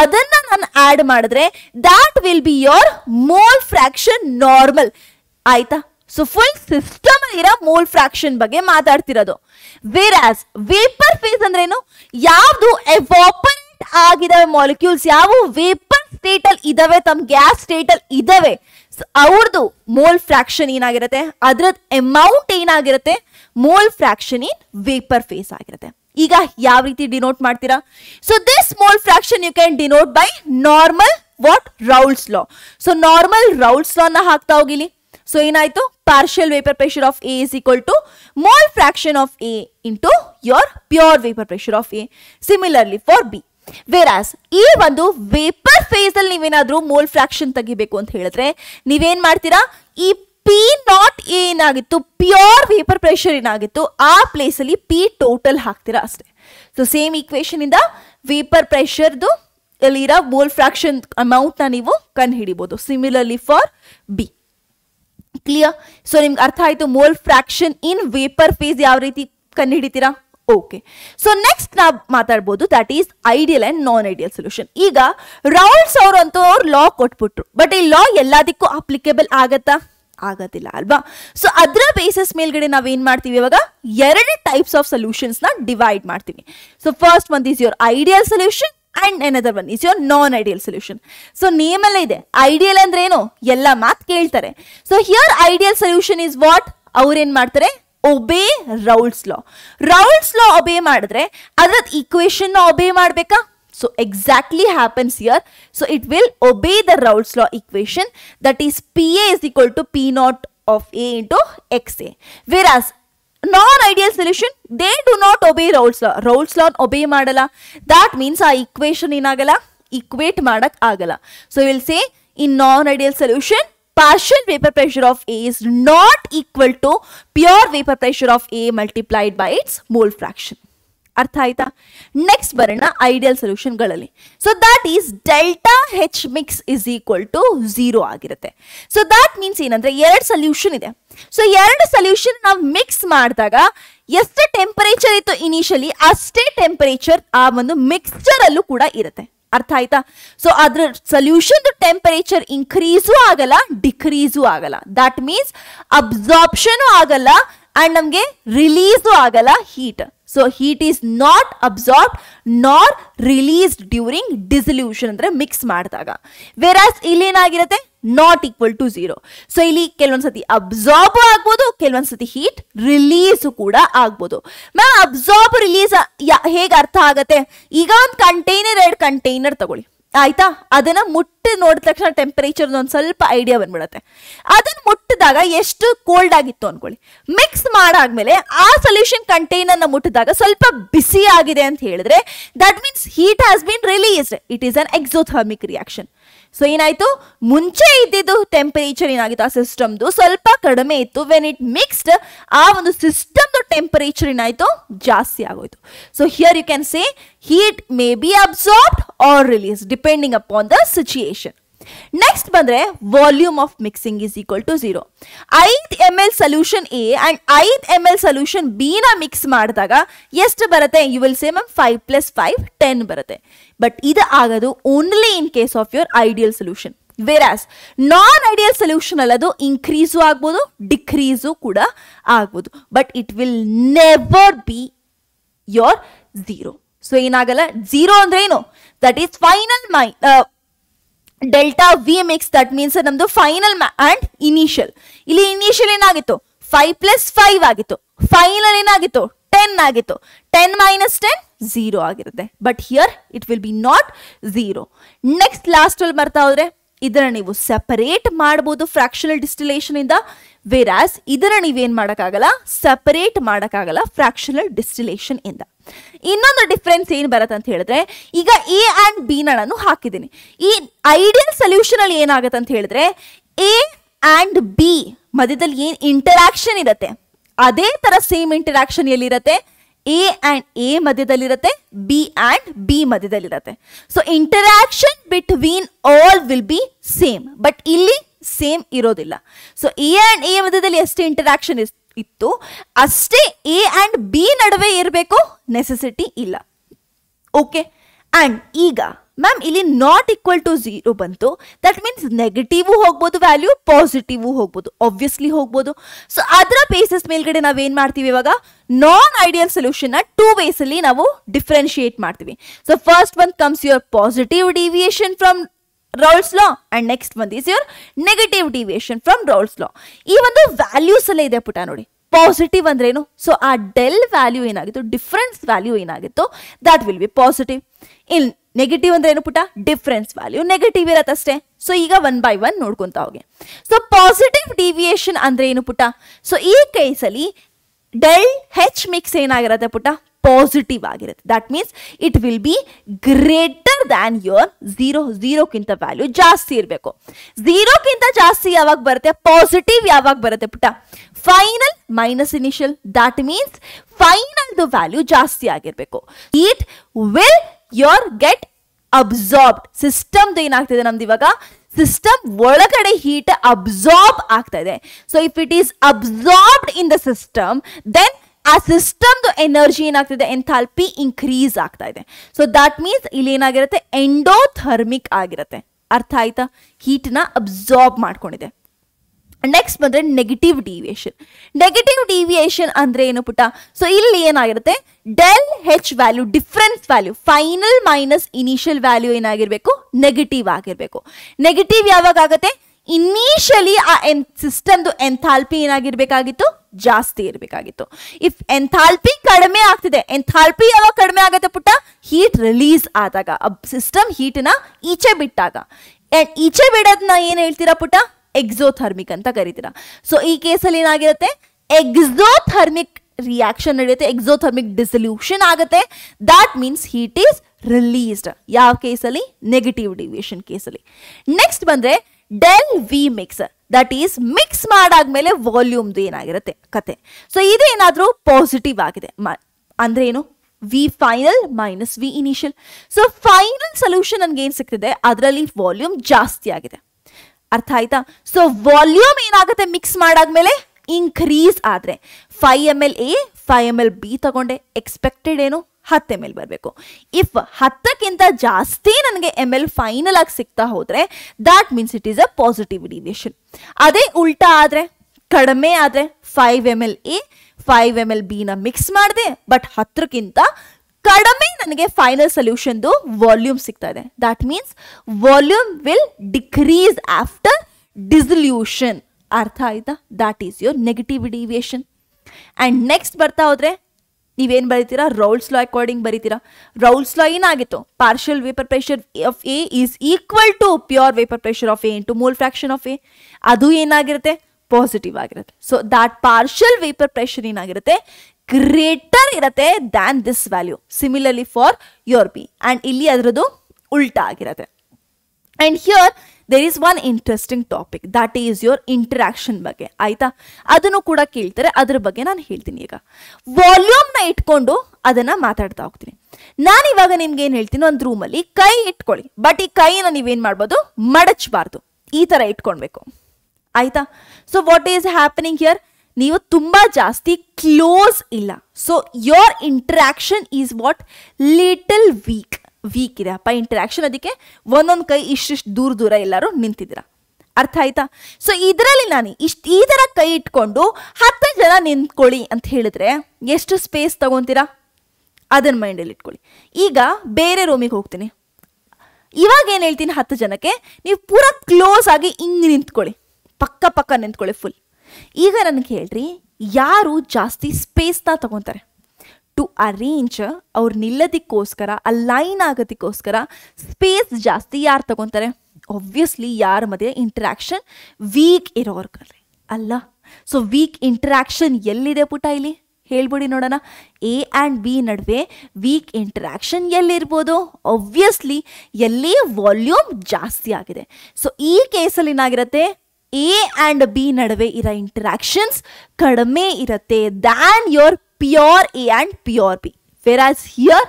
ಅದನ್ನ ನಾನು ಆ್ಯಡ್ ಮಾಡಿದ್ರೆ that will be your mole fraction normal ಆಯ್ತಾ ಸೊ ಫುಲ್ ಸಿಸ್ಟಮ್ ಇರೋ ಮೋಲ್ ಫ್ರಾಕ್ಷನ್ ಬಗ್ಗೆ ಮಾತಾಡ್ತಿರೋದು ವೇರ್ ಆಸ್ ವೇಪರ್ ಫೇಸ್ ಅಂದ್ರೆ ಏನು ಯಾವ್ದು ಎವಾಪರೇಟ್ ಆಗಿದಾವೆ ಮಾಲಿಕ್ಯೂಲ್ಸ್ ಯಾವ ವೇಪರ್ ಸ್ಟೇಟ್ ಅಲ್ಲಿ ಇದಾವೆ ತಮ್ಮ ಗ್ಯಾಸ್ ಸ್ಟೇಟ್ ಅಲ್ಲಿ ಇದಾವೆ ಅವ್ರದ್ದು ಮೋಲ್ ಫ್ರಾಕ್ಷನ್ ಏನಾಗಿರುತ್ತೆ ಅದ್ರದ್ ಅಮೌಂಟ್ ಏನಾಗಿರುತ್ತೆ mole fraction in vapour phase ಆಗಿರುತ್ತೆ ಈಗ ಯಾವ ರೀತಿ ಡಿನೋಟ್ ಮಾಡ್ತೀರಾ so this mole fraction you can denote by normal what Raoult's law so normal Raoult's ನ ಹಾಕ್ತಾ ಹೋಗಿಲಿ ಸೊ ಏನಾಯ್ತು partial vapour pressure of A is equal to mole fraction of A into your pure vapour pressure of A similarly for B whereas ಈ ಒಂದು vapour face ಅಲ್ಲಿ ನೀವೇನಾದ್ರೂ mole fraction ತೆಗಿಬೇಕು ಅಂತ ಹೇಳಿದ್ರೆ ನೀವೇನ್ ಮಾಡ್ತೀರಾ ಈ ಪಿ ನಾಟ್ ಎ ಏನಾಗಿತ್ತು ಪ್ಯೂರ್ ವೇಪರ್ ಪ್ರೆಷರ್ ಏನಾಗಿತ್ತು ಆ ಪ್ಲೇಸ್ ಅಲ್ಲಿ ಪಿ ಟೋಟಲ್ ಹಾಕ್ತೀರಾ ಅಷ್ಟೇ ಸೊ ಸೇಮ್ ಈಕ್ವೇಶನ್ ಇಂದ ವೇಪರ್ ಪ್ರೆಷರ್ದು ಅಲ್ಲಿರೋ ಮೋಲ್ ಫ್ರಾಕ್ಷನ್ ಅಮೌಂಟ್ನ ನೀವು ಕಂಡು ಹಿಡಿಬೋದು similarly for B clear so ನಿಮ್ಗೆ ಅರ್ಥ ಆಯಿತು mole fraction in vapour phase ಯಾವ ರೀತಿ ಕಂಡುಹಿಡಿತೀರಾ ಓಕೆ ಸೊ ನೆಕ್ಸ್ಟ್ ನಾವು ಮಾತಾಡ್ಬೋದು that is ideal and non ideal solution ಈಗ ರೌಲ್ಸ್ ಅವರು ಅಂತೂ ಅವ್ರು ಲಾ ಕೊಟ್ಬಿಟ್ರು ಬಟ್ ಈ ಲಾ ಎಲ್ಲದಕ್ಕೂ ಅಪ್ಲಿಕೇಬಲ್ ಆಗತ್ತಾ ಆಗೋದಿಲ್ಲ ಅಲ್ವಾ ಸೊ ಅದರ ಬೇಸಿಸ್ ಮೇಲ್ಗಡೆ ನಾವೇನು ಮಾಡ್ತೀವಿ ಇವಾಗ ಎರಡು ಟೈಪ್ಸ್ ಆಫ್ ಸೊಲ್ಯೂಷನ್ಸ್ನ ಡಿವೈಡ್ ಮಾಡ್ತೀವಿ ಸೊ ಫಸ್ಟ್ ಒಂದು is your ideal solution and another one is your non ideal solution so name ನೇಮಲ್ಲೇ ಇದೆ ಐಡಿಯಲ್ ಅಂದ್ರೆ ಏನು ಎಲ್ಲ ಮಾತ್ ಕೇಳ್ತಾರೆ so here ideal solution is what ಅವ್ರೇನ್ ಮಾಡ್ತಾರೆ ಒಬೇ ರೌಲ್ಸ್ ಲಾ ರೌಲ್ಸ್ ಲಾ ಒಬೇ ಮಾಡಿದ್ರೆ ಅದ್ರದ್ದು ಈಕ್ವೇಶನ್ ಒಬೇ ಮಾಡ್ಬೇಕಾ so exactly happens here so it will obey the Raoult's law equation that is P A is equal to P naught of A into X A whereas non-ideal solution they do not obey Rolls law Rolls law obey madala. that means our equation agala, equate madak agala. so we will say in non-ideal solution partial vapor pressure of A is not equal to pure vapor pressure of A multiplied by its mole fraction ಅರ್ಥ ಆಯ್ತಾ next ಬರೋಣ ideal ಸೊಲ್ಯೂಷನ್ಗಳಲ್ಲಿ so that is delta H mix is equal to zero ಆಗಿರುತ್ತೆ so that means ಏನಂದ್ರೆ ಎರಡು solution ಇದೆ so ಎರಡು solution ನಾವು ಮಿಕ್ಸ್ ಮಾಡಿದಾಗ ಎಷ್ಟು ಟೆಂಪರೇಚರ್ ಇತ್ತು ಇನಿಷಿಯಲಿ ಅಷ್ಟೇ ಟೆಂಪರೇಚರ್ ಆ ಒಂದು ಮಿಕ್ಸ್ಚರ್ ಅಲ್ಲೂ ಕೂಡ ಇರುತ್ತೆ ಅರ್ಥ ಆಯ್ತಾ ಸೊ ಅದ್ರ ಸೊಲ್ಯೂಷನ್ ಟೆಂಪರೇಚರ್ ಇನ್ಕ್ರೀಸು ಆಗಲ್ಲ ಡಿಕ್ರೀಸು ಆಗಲ್ಲ ದಟ್ ಮೀನ್ಸ್ ಅಬ್ಸಾರ್ಬ್ಷನ್ ಆಗಲ್ಲ ಅಂಡ್ ನಮಗೆ ರಿಲೀಸು ಆಗಲ್ಲ heat so heat is not absorb nor released during dissolution ಅಂದರೆ ಮಿಕ್ಸ್ ಮಾಡಿದಾಗ ವೆರಾಸ್ ಇಲ್ಲಿ ಏನಾಗಿರುತ್ತೆ not equal to zero so ಇಲ್ಲಿ ಕೆಲವೊಂದ್ಸತಿ ಅಬ್ಸಾರ್ಬ್ ಆಗ್ಬೋದು ಕೆಲವೊಂದ್ಸತಿ ಹೀಟ್ ರಿಲೀಸ್ ಕೂಡ ಆಗ್ಬೋದು ಮ್ಯಾಮ್ ಅಬ್ಸಾರ್ಬ್ ರಿಲೀಸ್ ಹೇಗೆ ಅರ್ಥ ಆಗುತ್ತೆ ಈಗ ಒಂದು ಕಂಟೈನರ್ ಎರಡು ಕಂಟೈನರ್ ತಗೊಳ್ಳಿ ಆಯ್ತಾ ಅದನ್ನ ಮುಟ್ಟಿ ನೋಡಿದ ತಕ್ಷಣ ಟೆಂಪರೇಚರ್ ಒಂದು ಸ್ವಲ್ಪ ಐಡಿಯಾ ಬಂದ್ಬಿಡುತ್ತೆ ಅದನ್ನ ಮುಟ್ಟಿದಾಗ ಎಷ್ಟು ಕೋಲ್ಡ್ ಆಗಿತ್ತು ಅನ್ಕೊಳ್ಳಿ ಮಿಕ್ಸ್ ಮಾಡಾದ್ಮೇಲೆ ಆ ಸೊಲ್ಯೂಷನ್ ಕಂಟೈನರ್ನ ಮುಟ್ಟಿದಾಗ ಸ್ವಲ್ಪ ಬಿಸಿ ಆಗಿದೆ ಅಂತ ಹೇಳಿದ್ರೆ that means heat has been released it is an exothermic reaction so ಏನಾಯ್ತು ಮುಂಚೆ ಇದ್ದಿದ್ದು ಟೆಂಪರೇಚರ್ ಏನಾಗಿತ್ತು ಆ ಸಿಸ್ಟಮ್ದು ಸ್ವಲ್ಪ ಕಡಿಮೆ ಇತ್ತು ವೆನ್ ಇಟ್ ಮಿಕ್ಸ್ಡ್ ಆ ಒಂದು ಸಿಸ್ಟಮ್ದು ಟೆಂಪರೇಚರ್ ಏನಾಯ್ತು ಜಾಸ್ತಿ ಆಗೋಯ್ತು so here you can say heat may be absorbed or release depending upon the situation next ಬಂದರೆ volume of mixing is equal to zero ಐದು M L solution A and ಐದು M L solution ಬಿನ mix ಮಾಡಿದಾಗ ಎಷ್ಟು ಬರುತ್ತೆ you will say ma'am five plus five ten ಬರುತ್ತೆ but ಇದು ಆಗೋದು only in case of your ideal solution as non ideal solution ಅದು ಇನ್ಕ್ರೀಸು ಆಗ್ಬೋದು ಡಿಕ್ರೀಸು ಕೂಡ ಆಗ್ಬೋದು but it will never be your zero so ಏನಾಗಲ್ಲ ಝೀರೋ ಅಂದ್ರೆ ಏನು that is final my delta V mix that means ನಮ್ದು final and initial ಇಲ್ಲಿ initial ಏನಾಗಿತ್ತು ಫೈವ್ ಪ್ಲಸ್ ಫೈವ್ ಆಗಿತ್ತು ಫೈನಲ್ ಏನಾಗಿತ್ತು ಟೆನ್ ಆಗಿತ್ತು ಟೆನ್ ಮೈನಸ್ ಟೆನ್ ಝೀರೋ ಆಗಿರುತ್ತೆ but here it will be not zero next last ಅಲ್ಲಿ ಬರ್ತಾ ಹೋದ್ರೆ ಇದನ್ನ ನೀವು ಸೆಪರೇಟ್ ಮಾಡಬಹುದು ಫ್ರಾಕ್ಷನಲ್ ಡಿಸ್ಟಿಲೇಷನ್ ಇಂದ ವೆರಾಸ್ ಇದನ್ನ ನೀವೇನು ಮಾಡೋಕ್ಕಾಗಲ್ಲ ಸಪರೇಟ್ ಮಾಡೋಕ್ಕಾಗಲ್ಲ ಫ್ರಾಕ್ಷನಲ್ ಡಿಸ್ಟಿಲೇಷನ್ ಇಂದ ಇನ್ನೊಂದು ಡಿಫ್ರೆನ್ಸ್ ಏನು ಬರುತ್ತೆ ಅಂತ ಹೇಳಿದ್ರೆ ಈಗ ಎ ಆ್ಯಂಡ್ ಬಿ ನಾನು ಹಾಕಿದ್ದೀನಿ ಈ ಐಡಿಯಲ್ ಸೊಲ್ಯೂಷನ್ ಅಲ್ಲಿ ಏನಾಗುತ್ತೆ ಅಂತ ಹೇಳಿದ್ರೆ ಎ ಆ್ಯಂಡ್ ಬಿ ಮಧ್ಯದಲ್ಲಿ ಏನು ಇಂಟರಾಕ್ಷನ್ ಇರುತ್ತೆ ಅದೇ ಥರ ಸೇಮ್ ಇಂಟರಾಕ್ಷನ್ ಎಲ್ಲಿರುತ್ತೆ ಎ ಆ್ಯಂಡ್ ಎ ಮಧ್ಯದಲ್ಲಿರುತ್ತೆ ಬಿ ಆ್ಯಂಡ್ ಬಿ ಮಧ್ಯದಲ್ಲಿರುತ್ತೆ so interaction between all will be same but ಇಲ್ಲಿ ಸೇಮ್ ಇರೋದಿಲ್ಲ ಸೊ ಎ ಆ್ಯಂಡ್ ಎ ಮಧ್ಯದಲ್ಲಿ ಎಷ್ಟೇ ಇಂಟರಾಕ್ಷನ್ ಇತ್ತು ಅಷ್ಟೇ ಎ ಆ್ಯಂಡ್ ಬಿ ನಡುವೆ ಇರಬೇಕು ನೆಸೆಸಿಟಿ ಇಲ್ಲ ಓಕೆ ಆ್ಯಂಡ್ ಈಗ ಮ್ಯಾಮ್ ಇಲ್ಲಿ ನಾಟ್ ಈಕ್ವಲ್ ಟು ಝೀರೋ ಬಂತು ದಟ್ ಮೀನ್ಸ್ ನೆಗೆಟಿವು ಹೋಗ್ಬೋದು ವ್ಯಾಲ್ಯೂ ಪಾಸಿಟಿವು ಹೋಗ್ಬೋದು ಆಬ್ವಿಯಸ್ಲಿ ಹೋಗ್ಬೋದು ಸೊ ಅದರ ಬೇಸಸ್ ಮೇಲ್ಗಡೆ ನಾವೇನು ಮಾಡ್ತೀವಿ ಇವಾಗ ನಾನ್ ಐಡಿಯಲ್ ಸೊಲ್ಯೂಷನ್ನ ಟೂ ವೇಸಲ್ಲಿ ನಾವು ಡಿಫ್ರೆನ್ಶಿಯೇಟ್ ಮಾಡ್ತೀವಿ so first one comes your positive deviation from Raoult's law and next ಒಂದು is your negative deviation from Raoult's law ಈ ಒಂದು ವ್ಯಾಲ್ಯೂಸ್ ಅಲ್ಲೇ ಇದೆ ಪುಟ ನೋಡಿ ಪಾಸಿಟಿವ್ ಅಂದ್ರೇನು ಸೊ ಆ ಡೆಲ್ ವ್ಯಾಲ್ಯೂ ಏನಾಗಿತ್ತು ಡಿಫ್ರೆನ್ಸ್ ವ್ಯಾಲ್ಯೂ ಏನಾಗಿತ್ತು that will be positive in negative ಅಂದ್ರೆ ಏನು ಪುಟ ಡಿಫ್ರೆನ್ಸ್ ವ್ಯಾಲ್ಯೂ ನೆಗೆಟಿವ್ ಇರತ್ತಷ್ಟೇ ಸೊ ಈಗ ಒನ್ ಬೈ ಒನ್ ನೋಡ್ಕೊಂತ ಹೋಗಿ ಸೊ ಪಾಸಿಟಿವ್ ಡಿವಿಯೇಷನ್ ಅಂದ್ರೆ ಏನು ಪುಟ ಸೊ ಈ ಕೇಸಲ್ಲಿ ಡೆಲ್ ಹೆಚ್ ಮಿಕ್ಸ್ ಏನಾಗಿರತ್ತೆ ಪುಟ ಪಾಸಿಟಿವ್ ಆಗಿರುತ್ತೆ that means it will be greater than your zero ಝೀರೋಕ್ಕಿಂತ ವ್ಯಾಲ್ಯೂ ಜಾಸ್ತಿ ಇರಬೇಕು ಝೀರೋಕ್ಕಿಂತ ಜಾಸ್ತಿ ಯಾವಾಗ ಬರುತ್ತೆ ಪಾಸಿಟಿವ್ ಯಾವಾಗ ಬರುತ್ತೆ ಪುಟ್ಟ final minus initial that means ಫೈನಲ್ದು ವ್ಯಾಲ್ಯೂ ಜಾಸ್ತಿ ಆಗಿರಬೇಕು it will your get absorbed ಸಿಸ್ಟಮ್ದು ಏನಾಗ್ತಿದೆ ನಮ್ದು ಇವಾಗ ಸಿಸ್ಟಮ್ ಒಳಗಡೆ ಹೀಟ್ ಅಬ್ಸಾರ್ಬ್ ಆಗ್ತಾ ಇದೆ so if it is absorbed in the system then ಆ ಸಿಸ್ಟಮ್ದು ಎನರ್ಜಿ ಏನಾಗ್ತಿದೆ ಎಂಥಾಲ್ಪಿ ಇನ್ಕ್ರೀಸ್ ಆಗ್ತಾ ಇದೆ ಸೊ ದಾಟ್ ಮೀನ್ಸ್ ಇಲ್ಲಿ ಏನಾಗಿರುತ್ತೆ ಎಂಡೋಥರ್ಮಿಕ್ ಆಗಿರುತ್ತೆ ಅರ್ಥ ಆಯ್ತಾ ನ ಅಬ್ಸಾರ್ಬ್ ಮಾಡ್ಕೊಂಡಿದೆ ನೆಕ್ಸ್ಟ್ ಬಂದ್ರೆ ನೆಗೆಟಿವ್ ಡಿವಿಯೇಷನ್ ನೆಗೆಟಿವ್ ಡಿವಿಯೇಷನ್ ಅಂದರೆ ಏನು ಪುಟ ಸೊ ಇಲ್ಲಿ ಏನಾಗಿರುತ್ತೆ del H value difference value final minus initial value ಏನಾಗಿರಬೇಕು ನೆಗೆಟಿವ್ ಆಗಿರಬೇಕು ನೆಗೆಟಿವ್ ಯಾವಾಗ ಆಗುತ್ತೆ ಇನಿಷಿಯಲಿ ಆ ಎನ್ ಸಿಸ್ಟಮ್ದು ಎಂಥಾಲ್ಪಿ ಏನಾಗಿರ್ಬೇಕಾಗಿತ್ತು ಜಾಸ್ತಿ ಇರಬೇಕಾಗಿತ್ತು ಇಫ್ ಎಂಥಾಲ್ಪಿ ಕಡಿಮೆ ಆಗ್ತಿದೆ ಎಂಥಾಲ್ಪಿ ಯಾವಾಗ ಕಡಿಮೆ ಆಗುತ್ತೆ ಪುಟ್ಟ ಹೀಟ್ ರಿಲೀಸ್ ಆದಾಗ ಸಿಸ್ಟಮ್ ಹೀಟನ್ನ ಈಚೆ ಬಿಟ್ಟಾಗ ಆ್ಯಂಡ್ ಈಚೆ ಬಿಡೋದನ್ನ ಏನು ಹೇಳ್ತೀರಾ ಪುಟ್ಟ ಎಕ್ಸೋಥರ್ಮಿಕ್ ಅಂತ ಕರಿತೀರಾ ಸೊ ಈ ಕೇಸಲ್ಲಿ ಏನಾಗಿರುತ್ತೆ ಎಕ್ಸೋಥರ್ಮಿಕ್ ರಿಯಾಕ್ಷನ್ ನಡೆಯುತ್ತೆ ಎಕ್ಸೋಥರ್ಮಿಕ್ ಡಿಸಲ್ಯೂಷನ್ ಆಗುತ್ತೆ that means heat is released ಯಾವ ಕೇಸಲ್ಲಿ ನೆಗೆಟಿವ್ ಡಿವಿಯೇಷನ್ ಕೇಸಲ್ಲಿ ನೆಕ್ಸ್ಟ್ ಬಂದರೆ del V mix that is mix ಮಾಡಾದ್ಮೇಲೆ ವಾಲ್ಯೂಮ್ದು ಏನಾಗಿರುತ್ತೆ ಕತೆ ಸೊ ಇದೇನಾದರೂ ಪಾಸಿಟಿವ್ ಆಗಿದೆ ಅಂದ್ರೆ ಏನು V final minus V initial so final solution ನನಗೆ ಏನು ಸಿಗ್ತಿದೆ ಅದರಲ್ಲಿ ವಾಲ್ಯೂಮ್ ಜಾಸ್ತಿ ಆಗಿದೆ ಅರ್ಥ ಆಯ್ತಾ ಸೊ ವಾಲ್ಯೂಮ್ ಏನಾಗುತ್ತೆ ಮಿಕ್ಸ್ ಮಾಡಾದ್ಮೇಲೆ ಇನ್ಕ್ರೀಸ್ ಆದರೆ five M L A five M L B ತಗೊಂಡೆ ಎಕ್ಸ್ಪೆಕ್ಟೆಡ್ ಏನು ಹತ್ತು ಎಮ್ ಎಲ್ ಬರಬೇಕು ಇಫ್ ಹತ್ತಕ್ಕಿಂತ ಜಾಸ್ತಿ ನನಗೆ ಎಮ್ ಎಲ್ ಫೈನಲ್ ಆಗಿ ಸಿಗ್ತಾ ಹೋದರೆ that means it is a positive deviation ಅದೇ ಉಲ್ಟಾ ಆದರೆ ಕಡಿಮೆ ಆದರೆ five M L A five M L ಬಿನ ಮಿಕ್ಸ್ ಮಾಡಿದೆ ಬಟ್ ಹತ್ತಕ್ಕಿಂತ ಕಡಿಮೆ ನನಗೆ ಫೈನಲ್ ಸೊಲ್ಯೂಷನ್ದು ವಾಲ್ಯೂಮ್ ಸಿಗ್ತಾ ಇದೆ that means volume will decrease after dissolution ಅರ್ಥ ಆಯಿತಾ that is your negative deviation and next ಬರ್ತಾ ಹೋದರೆ ನೀವೇನು ಬರೀತೀರಾ ರೌಲ್ಸ್ ಲಾ ಅಕಾರ್ಡಿಂಗ್ ಬರೀತೀರಾ ರೌಲ್ಸ್ ಲಾ ಏನಾಗಿತ್ತು partial vapour pressure of A is equal to pure vapour pressure of A into mole fraction of A ಅದು ಏನಾಗಿರುತ್ತೆ ಪಾಸಿಟಿವ್ ಆಗಿರುತ್ತೆ so that partial vapour pressure ಏನಾಗಿರುತ್ತೆ ಗ್ರೇಟರ್ ಇರುತ್ತೆ than this value similarly for your B and ಇಲ್ಲಿ ಅದರದ್ದು ಉಲ್ಟಾ ಆಗಿರುತ್ತೆ and here there is one interesting topic that is your interaction ಬಗ್ಗೆ ಆಯಿತಾ ಅದನ್ನು ಕೂಡ ಕೇಳ್ತಾರೆ ಅದ್ರ ಬಗ್ಗೆ ನಾನು ಹೇಳ್ತೀನಿ ಈಗ ವಾಲ್ಯೂಮ್ನ ಇಟ್ಕೊಂಡು ಅದನ್ನು ಮಾತಾಡ್ತಾ ಹೋಗ್ತೀನಿ ನಾನು ಇವಾಗ ನಿಮ್ಗೆ ಏನು ಹೇಳ್ತೀನಿ ಒಂದು ರೂಮಲ್ಲಿ ಕೈ ಇಟ್ಕೊಳ್ಳಿ ಬಟ್ ಈ ಕೈನ ನೀವೇನು ಮಾಡ್ಬೋದು ಮಡಚಬಾರ್ದು ಈ ಥರ ಇಟ್ಕೊಳ್ಬೇಕು ಆಯಿತಾ so what is happening here ನೀವು ತುಂಬ ಜಾಸ್ತಿ ಕ್ಲೋಸ್ ಇಲ್ಲ so your interaction is what little weak weak ಇದೆ ಅಪ್ಪ ಇಂಟ್ರಾಕ್ಷನ್ ಅದಕ್ಕೆ ಒಂದೊಂದು ಕೈ ಇಷ್ಟಿಷ್ಟು ದೂರ ದೂರ ಎಲ್ಲರೂ ನಿಂತಿದ್ದೀರಾ ಅರ್ಥ ಆಯ್ತಾ ಸೊ ಇದರಲ್ಲಿ ನಾನು ಇಷ್ಟು ಈ ಥರ ಕೈ ಇಟ್ಕೊಂಡು ಹತ್ತು ಜನ ನಿಂತ್ಕೊಳ್ಳಿ ಅಂತ ಹೇಳಿದ್ರೆ ಎಷ್ಟು ಸ್ಪೇಸ್ ತಗೊತೀರಾ ಅದನ್ನ ಮೈಂಡಲ್ಲಿ ಇಟ್ಕೊಳ್ಳಿ ಈಗ ಬೇರೆ ರೂಮಿಗೆ ಹೋಗ್ತೀನಿ ಇವಾಗ ಏನು ಹೇಳ್ತೀನಿ ಹತ್ತು ಜನಕ್ಕೆ ನೀವು ಪೂರ ಕ್ಲೋಸ್ ಆಗಿ ಹಿಂಗೆ ನಿಂತ್ಕೊಳ್ಳಿ ಪಕ್ಕ ಪಕ್ಕ ನಿಂತ್ಕೊಳ್ಳಿ ಫುಲ್ ಈಗ ನನಗೆ ಹೇಳ್ರಿ ಯಾರು ಜಾಸ್ತಿ ಸ್ಪೇಸ್ನ ತಗೊತಾರೆ ಟು ಅರೇಂಜ್ ಅವ್ರು ನಿಲ್ಲೋದಕ್ಕೋಸ್ಕರ ಲೈನ್ ಆಗೋದಕ್ಕೋಸ್ಕರ ಸ್ಪೇಸ್ ಜಾಸ್ತಿ ಯಾರು ತಗೊತಾರೆ ಒಬ್ವಿಯಸ್ಲಿ ಯಾರ ಮಧ್ಯೆ ಇಂಟ್ರ್ಯಾಕ್ಷನ್ ವೀಕ್ ಇರೋರು ಅಲ್ಲ ಸೊ ವೀಕ್ ಇಂಟ್ರ್ಯಾಕ್ಷನ್ ಎಲ್ಲಿದೆ ಪುಟ ಇಲ್ಲಿ ಹೇಳ್ಬಿಡಿ ನೋಡೋಣ ಎ ಆ್ಯಂಡ್ ಬಿ ನಡುವೆ ವೀಕ್ ಇಂಟ್ರ್ಯಾಕ್ಷನ್ ಎಲ್ಲಿರ್ಬೋದು ಒಬ್ವಿಯಸ್ಲಿ ಎಲ್ಲಿ ವಾಲ್ಯೂಮ್ ಜಾಸ್ತಿ ಆಗಿದೆ ಸೊ ಈ ಕೇಸಲ್ಲಿ ಏನಾಗಿರುತ್ತೆ ಎ ಆ್ಯಂಡ್ ಬಿ ನಡುವೆ ಇರೋ ಇಂಟ್ರ್ಯಾಕ್ಷನ್ಸ್ ಕಡಿಮೆ ಇರುತ್ತೆ than your A and and B whereas here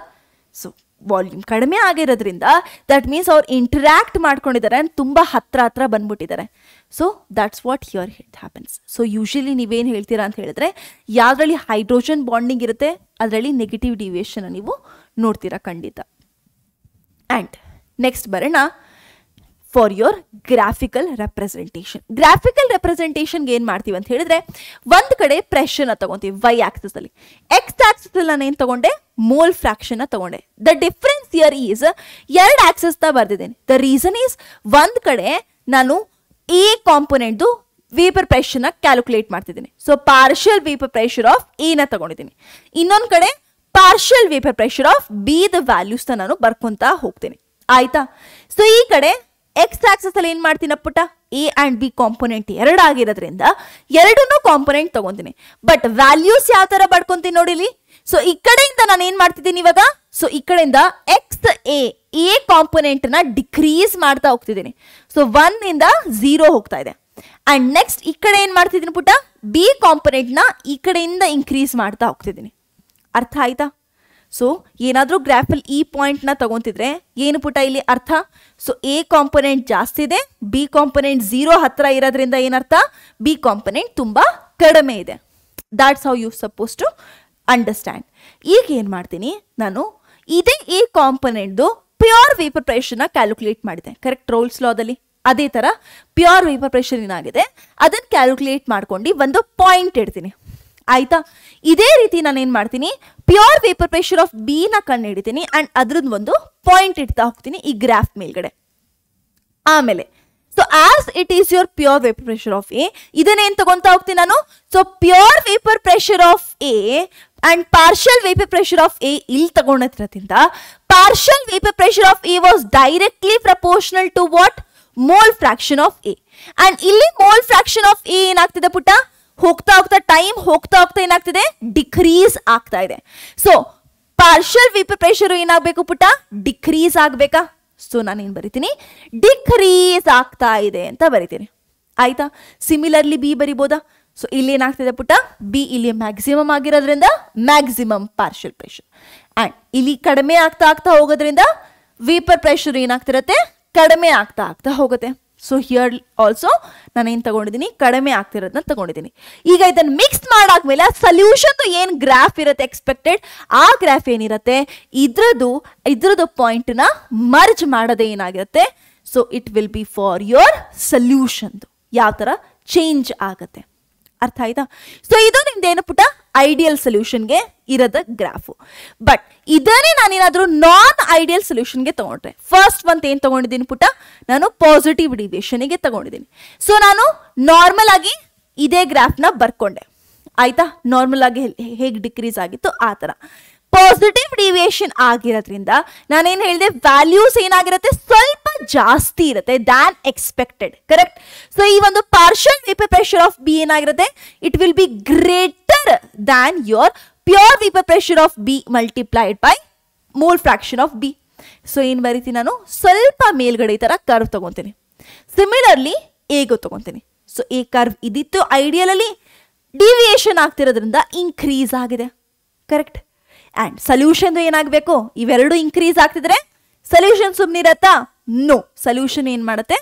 so volume ಕಡಿಮೆ ಆಗಿರೋದ್ರಿಂದ ದಟ್ ಮೀನ್ಸ್ ಅವ್ರು ಇಂಟ್ರ್ಯಾಕ್ಟ್ ಮಾಡ್ಕೊಂಡಿದ್ದಾರೆ ಆ್ಯಂಡ್ ತುಂಬ ಹತ್ರ ಹತ್ರ ಬಂದ್ಬಿಟ್ಟಿದ್ದಾರೆ so that's what here hit happens so usually ನೀವೇನು ಹೇಳ್ತೀರಾ ಅಂತ ಹೇಳಿದ್ರೆ ಯಾವುದರಲ್ಲಿ ಹೈಡ್ರೋಜನ್ ಬಾಂಡಿಂಗ್ ಇರುತ್ತೆ ಅದರಲ್ಲಿ ನೆಗೆಟಿವ್ ಡಿವಿಯೇಷನ್ ನೀವು ನೋಡ್ತೀರಾ ಖಂಡಿತ ಆ್ಯಂಡ್ ನೆಕ್ಸ್ಟ್ ಬರೋಣ for your graphical representation graphical ರೆಪ್ರೆಸೆಂಟೇಷನ್ಗೆ ಏನು ಮಾಡ್ತೀವಿ ಅಂತ ಹೇಳಿದ್ರೆ ಒಂದು ಕಡೆ ಪ್ರೆಷರ್ನ ತಗೊಂತೀವಿ ವೈ ಆಕ್ಸಿಸಲ್ಲಿ ಎಕ್ಸ್ ಆಕ್ಸಿಸಲ್ಲಿ ನಾನು ಏನು ತಗೊಂಡೆ ಮೋಲ್ ಫ್ರಾಕ್ಷನ್ನ ತಗೊಂಡೆ ದ ಡಿಫ್ರೆನ್ಸ್ ಇಯರ್ ಈಸ್ ಎರಡು ತ ಬರ್ದಿದ್ದೇನೆ ದ ರೀಸನ್ ಈಸ್ ಒಂದು ಕಡೆ ನಾನು ಎ ಕಾಂಪೊನೆಂಟ್ದು ವೇಪರ್ ಪ್ರೆಷರ್ನ ಕ್ಯಾಲ್ಕುಲೇಟ್ ಮಾಡ್ತಿದ್ದೀನಿ so partial vapour pressure of ಎನ ತಗೊಂಡಿದ್ದೀನಿ ಇನ್ನೊಂದು ಕಡೆ partial vapour pressure of B the ವ್ಯಾಲ್ಯೂಸ್ನ ನಾನು ಬರ್ಕೊತಾ ಹೋಗ್ತೀನಿ ಆಯ್ತಾ ಸೊ ಈ ಕಡೆ ಎಕ್ಸ್ ಆಕ್ಸಸ್ ಅಲ್ಲಿ ಏನು ಮಾಡ್ತೀನಿ ಪುಟ ಎ ಅಂಡ್ ಬಿ ಕಾಂಪೊನೆಂಟ್ ಎರಡು ಆಗಿರೋದ್ರಿಂದ ಎರಡನ್ನೂ ಕಾಂಪೊನೆಂಟ್ ತಗೊಂತೀನಿ ಬಟ್ ವ್ಯಾಲ್ಯೂಸ್ ಯಾವ ತರ ಪಡ್ಕೊಂತೀನಿ ನೋಡಿಲಿ ಸೊ ಈ ಕಡೆಯಿಂದ ನಾನು ಏನು ಮಾಡ್ತಿದ್ದೀನಿ ಇವಾಗ ಸೊ ಈ ಕಡೆಯಿಂದ ಎಕ್ಸ್ ಎ ಎ ನ ಡಿಕ್ರೀಸ್ ಮಾಡ್ತಾ ಹೋಗ್ತಿದ್ದೀನಿ ಸೊ ಇಂದ ಝೀರೋ ಹೋಗ್ತಾ ಇದೆ ಅಂಡ್ ನೆಕ್ಸ್ಟ್ ಈ ಕಡೆ ಏನ್ ಮಾಡ್ತಿದ್ದೀನಿ ಪುಟ ಬಿ ನ ಈ ಕಡೆಯಿಂದ ಇನ್ಕ್ರೀಸ್ ಮಾಡ್ತಾ ಹೋಗ್ತಿದ್ದೀನಿ ಅರ್ಥ ಆಯ್ತಾ ಸೊ ಏನಾದರೂ ಗ್ರಾಫಲ್ ಈ ಪಾಯಿಂಟ್ನ ತಗೊತಿದ್ರೆ ಏನು ಪುಟ ಇಲ್ಲಿ ಅರ್ಥ ಸೊ ಎ ಕಾಂಪೊನೆಂಟ್ ಜಾಸ್ತಿ ಇದೆ ಬಿ ಕಾಂಪೊನೆಂಟ್ ಝೀರೋ ಹತ್ತಿರ ಇರೋದ್ರಿಂದ ಏನರ್ಥ ಬಿ ಕಾಂಪೊನೆಂಟ್ ತುಂಬ ಕಡಿಮೆ ಇದೆ that's how you suppose to understand ಈಗ ಏನು ಮಾಡ್ತೀನಿ ನಾನು ಇದೇ ಎ ಕಾಂಪೊನೆಂಟ್ದು ಪ್ಯೂರ್ ವೇಪರ್ ಪ್ರೆಷರ್ನ ಕ್ಯಾಲ್ಕುಲೇಟ್ ಮಾಡಿದೆ ಕರೆಕ್ಟ್ ರೋಲ್ಸ್ ಲಾದಲ್ಲಿ ಅದೇ ಥರ ಪ್ಯೂರ್ ವೇಪರ್ ಪ್ರೆಷರ್ ಏನಾಗಿದೆ ಅದನ್ನು ಕ್ಯಾಲ್ಕುಲೇಟ್ ಮಾಡ್ಕೊಂಡು ಒಂದು ಪಾಯಿಂಟ್ ಇಡ್ತೀನಿ ಆಯ್ತಾ ಇದೇ ರೀತಿ ನಾನು ಏನು ಮಾಡ್ತೀನಿ pure vapour pressure of B ಕಣ್ಣು ಹಿಡಿತೀನಿ ಆ್ಯಂಡ್ ಅದ್ರದ್ದು ಒಂದು ಪಾಯಿಂಟ್ ಇಡ್ತಾ ಹೋಗ್ತೀನಿ ಈ ಗ್ರಾಫ್ ಮೇಲ್ಗಡೆ ಆಮೇಲೆ so as it is your pure vapour pressure of A ಇದನ್ನೇನು ತಗೊತಾ ಹೋಗ್ತೀನಿ ನಾನು so pure vapour pressure of A and partial vapour pressure of A ಇಲ್ಲಿ ತಗೊಂಡಿರೋದ್ರಿಂದ partial vapour pressure of A was directly proportional to what mole fraction of A and ಇಲ್ಲಿ mole fraction of A ಏನಾಗ್ತಿದೆ ಪುಟ್ಟ ಹೋಗ್ತಾ ಹೋಗ್ತಾ time ಹೋಗ್ತಾ ಹೋಗ್ತಾ ಏನಾಗ್ತಿದೆ ಡಿಕ್ರೀಸ್ ಆಗ್ತಾ ಇದೆ ಸೊ ಪಾರ್ಷಿಯಲ್ ವೀಪರ್ ಪ್ರೆಷರ್ ಏನಾಗಬೇಕು ಪುಟ್ಟ ಡಿಕ್ರೀಸ್ ಆಗಬೇಕಾ ಸೊ ನಾನು ಏನು ಬರಿತೀನಿ ಡಿಕ್ರೀಸ್ ಆಗ್ತಾ ಇದೆ ಅಂತ ಬರಿತೀನಿ ಆಯಿತಾ ಸಿಮಿಲರ್ಲಿ ಬಿ ಬರಿಬೋದಾ ಸೊ ಇಲ್ಲಿ ಏನಾಗ್ತಿದೆ ಪುಟ್ಟ ಬಿ ಇಲ್ಲಿ ಮ್ಯಾಕ್ಸಿಮಮ್ ಆಗಿರೋದ್ರಿಂದ ಮ್ಯಾಕ್ಸಿಮಮ್ ಪಾರ್ಷಿಯಲ್ ಪ್ರೆಷರ್ ಆ್ಯಂಡ್ ಇಲ್ಲಿ ಕಡಿಮೆ ಆಗ್ತಾ ಆಗ್ತಾ ಹೋಗೋದ್ರಿಂದ ವೀಪರ್ ಪ್ರೆಷರ್ ಏನಾಗ್ತಿರತ್ತೆ ಕಡಿಮೆ ಆಗ್ತಾ ಆಗ್ತಾ ಹೋಗುತ್ತೆ ಸೊ ಹಿಯರ್ ಆಲ್ಸೋ ನಾನು ಏನು ಕಡಿಮೆ ಆಗ್ತಿರೋದನ್ನ ತಗೊಂಡಿದ್ದೀನಿ ಈಗ ಇದನ್ನು ಮಿಕ್ಸ್ ಮಾಡಾದ್ಮೇಲೆ ಆ ಸಲ್ಯೂಷನ್ ಏನು ಗ್ರಾಫ್ ಇರುತ್ತೆ ಎಕ್ಸ್ಪೆಕ್ಟೆಡ್ ಆ ಗ್ರಾಫ್ ಏನಿರುತ್ತೆ ಇದ್ರದ್ದು ಇದ್ರದ್ದು ಪಾಯಿಂಟ್ನ ಮರ್ಜ್ ಮಾಡೋದೇ ಏನಾಗಿರುತ್ತೆ so it will be for your ಸಲ್ಯೂಷನ್ದು ಯಾವ ಥರ ಚೇಂಜ್ ಆಗುತ್ತೆ ಅರ್ಥ ಆಯ್ತಾ ಸೊ ಇದು ನಿಮ್ದು ಏನು ಪುಟ ಐಡಿಯಲ್ ಸೊಲ್ಯೂಷನ್ಗೆ ಇರೋದ ಗ್ರಾಫು ಬಟ್ ಇದನ್ನೇ ನಾನೇನಾದರೂ ನಾನ್ ಐಡಿಯಲ್ ಸೊಲ್ಯೂಷನ್ಗೆ ತಗೊಂಡ್ರೆ ಫಸ್ಟ್ ಮಂತ್ ಏನು ತೊಗೊಂಡಿದ್ದೀನಿ ಪುಟ ನಾನು ಪಾಸಿಟಿವ್ ಡಿವಿಯೇಷನ್ಗೆ ತಗೊಂಡಿದ್ದೀನಿ ಸೊ ನಾನು ನಾರ್ಮಲ್ ಆಗಿ ಇದೇ ಗ್ರಾಫ್ನ ಬರ್ಕೊಂಡೆ ಆಯಿತಾ ನಾರ್ಮಲ್ ಆಗಿ ಹೇಗೆ ಡಿಕ್ರೀಸ್ ಆಗಿತ್ತು ಆ ಥರ ಪಾಸಿಟಿವ್ ಡಿವಿಯೇಷನ್ ಆಗಿರೋದ್ರಿಂದ ನಾನೇನು ಹೇಳಿದೆ ವ್ಯಾಲ್ಯೂಸ್ ಏನಾಗಿರುತ್ತೆ ಸ್ವಲ್ಪ ಜಾಸ್ತಿ ಇರುತ್ತೆ ದ್ಯಾನ್ ಎಕ್ಸ್ಪೆಕ್ಟೆಡ್ ಕರೆಕ್ಟ್ ಸೊ ಈ ಒಂದು ಪಾರ್ಷಲ್ ಪ್ರೆಷರ್ ಆಫ್ ಬಿ ಏನಾಗಿರುತ್ತೆ it will be great than your pure vapor pressure of B multiplied by mole fraction of B so ಏನು ಬರೀತೀನಿ ನಾನು ಸ್ವಲ್ಪ ಮೇಲ್ಗಡೆ ಈ ಥರ ಕರ್ವ್ ತೊಗೊತೀನಿ ಸಿಮಿಲರ್ಲಿ ಎಗೂ ತೊಗೊತೀನಿ ಸೊ ಎ ಕರ್ವ್ ಇದಿತ್ತು ಐಡಿಯಲಲ್ಲಿ ಡಿವಿಯೇಷನ್ ಆಗ್ತಿರೋದ್ರಿಂದ ಇನ್ಕ್ರೀಸ್ ಆಗಿದೆ ಕರೆಕ್ಟ್ ಆ್ಯಂಡ್ ಸೊಲ್ಯೂಷನ್ ಏನಾಗಬೇಕು ಇವೆರಡು ಇನ್ಕ್ರೀಸ್ ಆಗ್ತಿದ್ರೆ ಸೊಲ್ಯೂಷನ್ ಸುಮ್ಮನಿರತ್ತಾ ನೋ ಸೊಲ್ಯೂಷನ್ ಏನ್ ಮಾಡುತ್ತೆ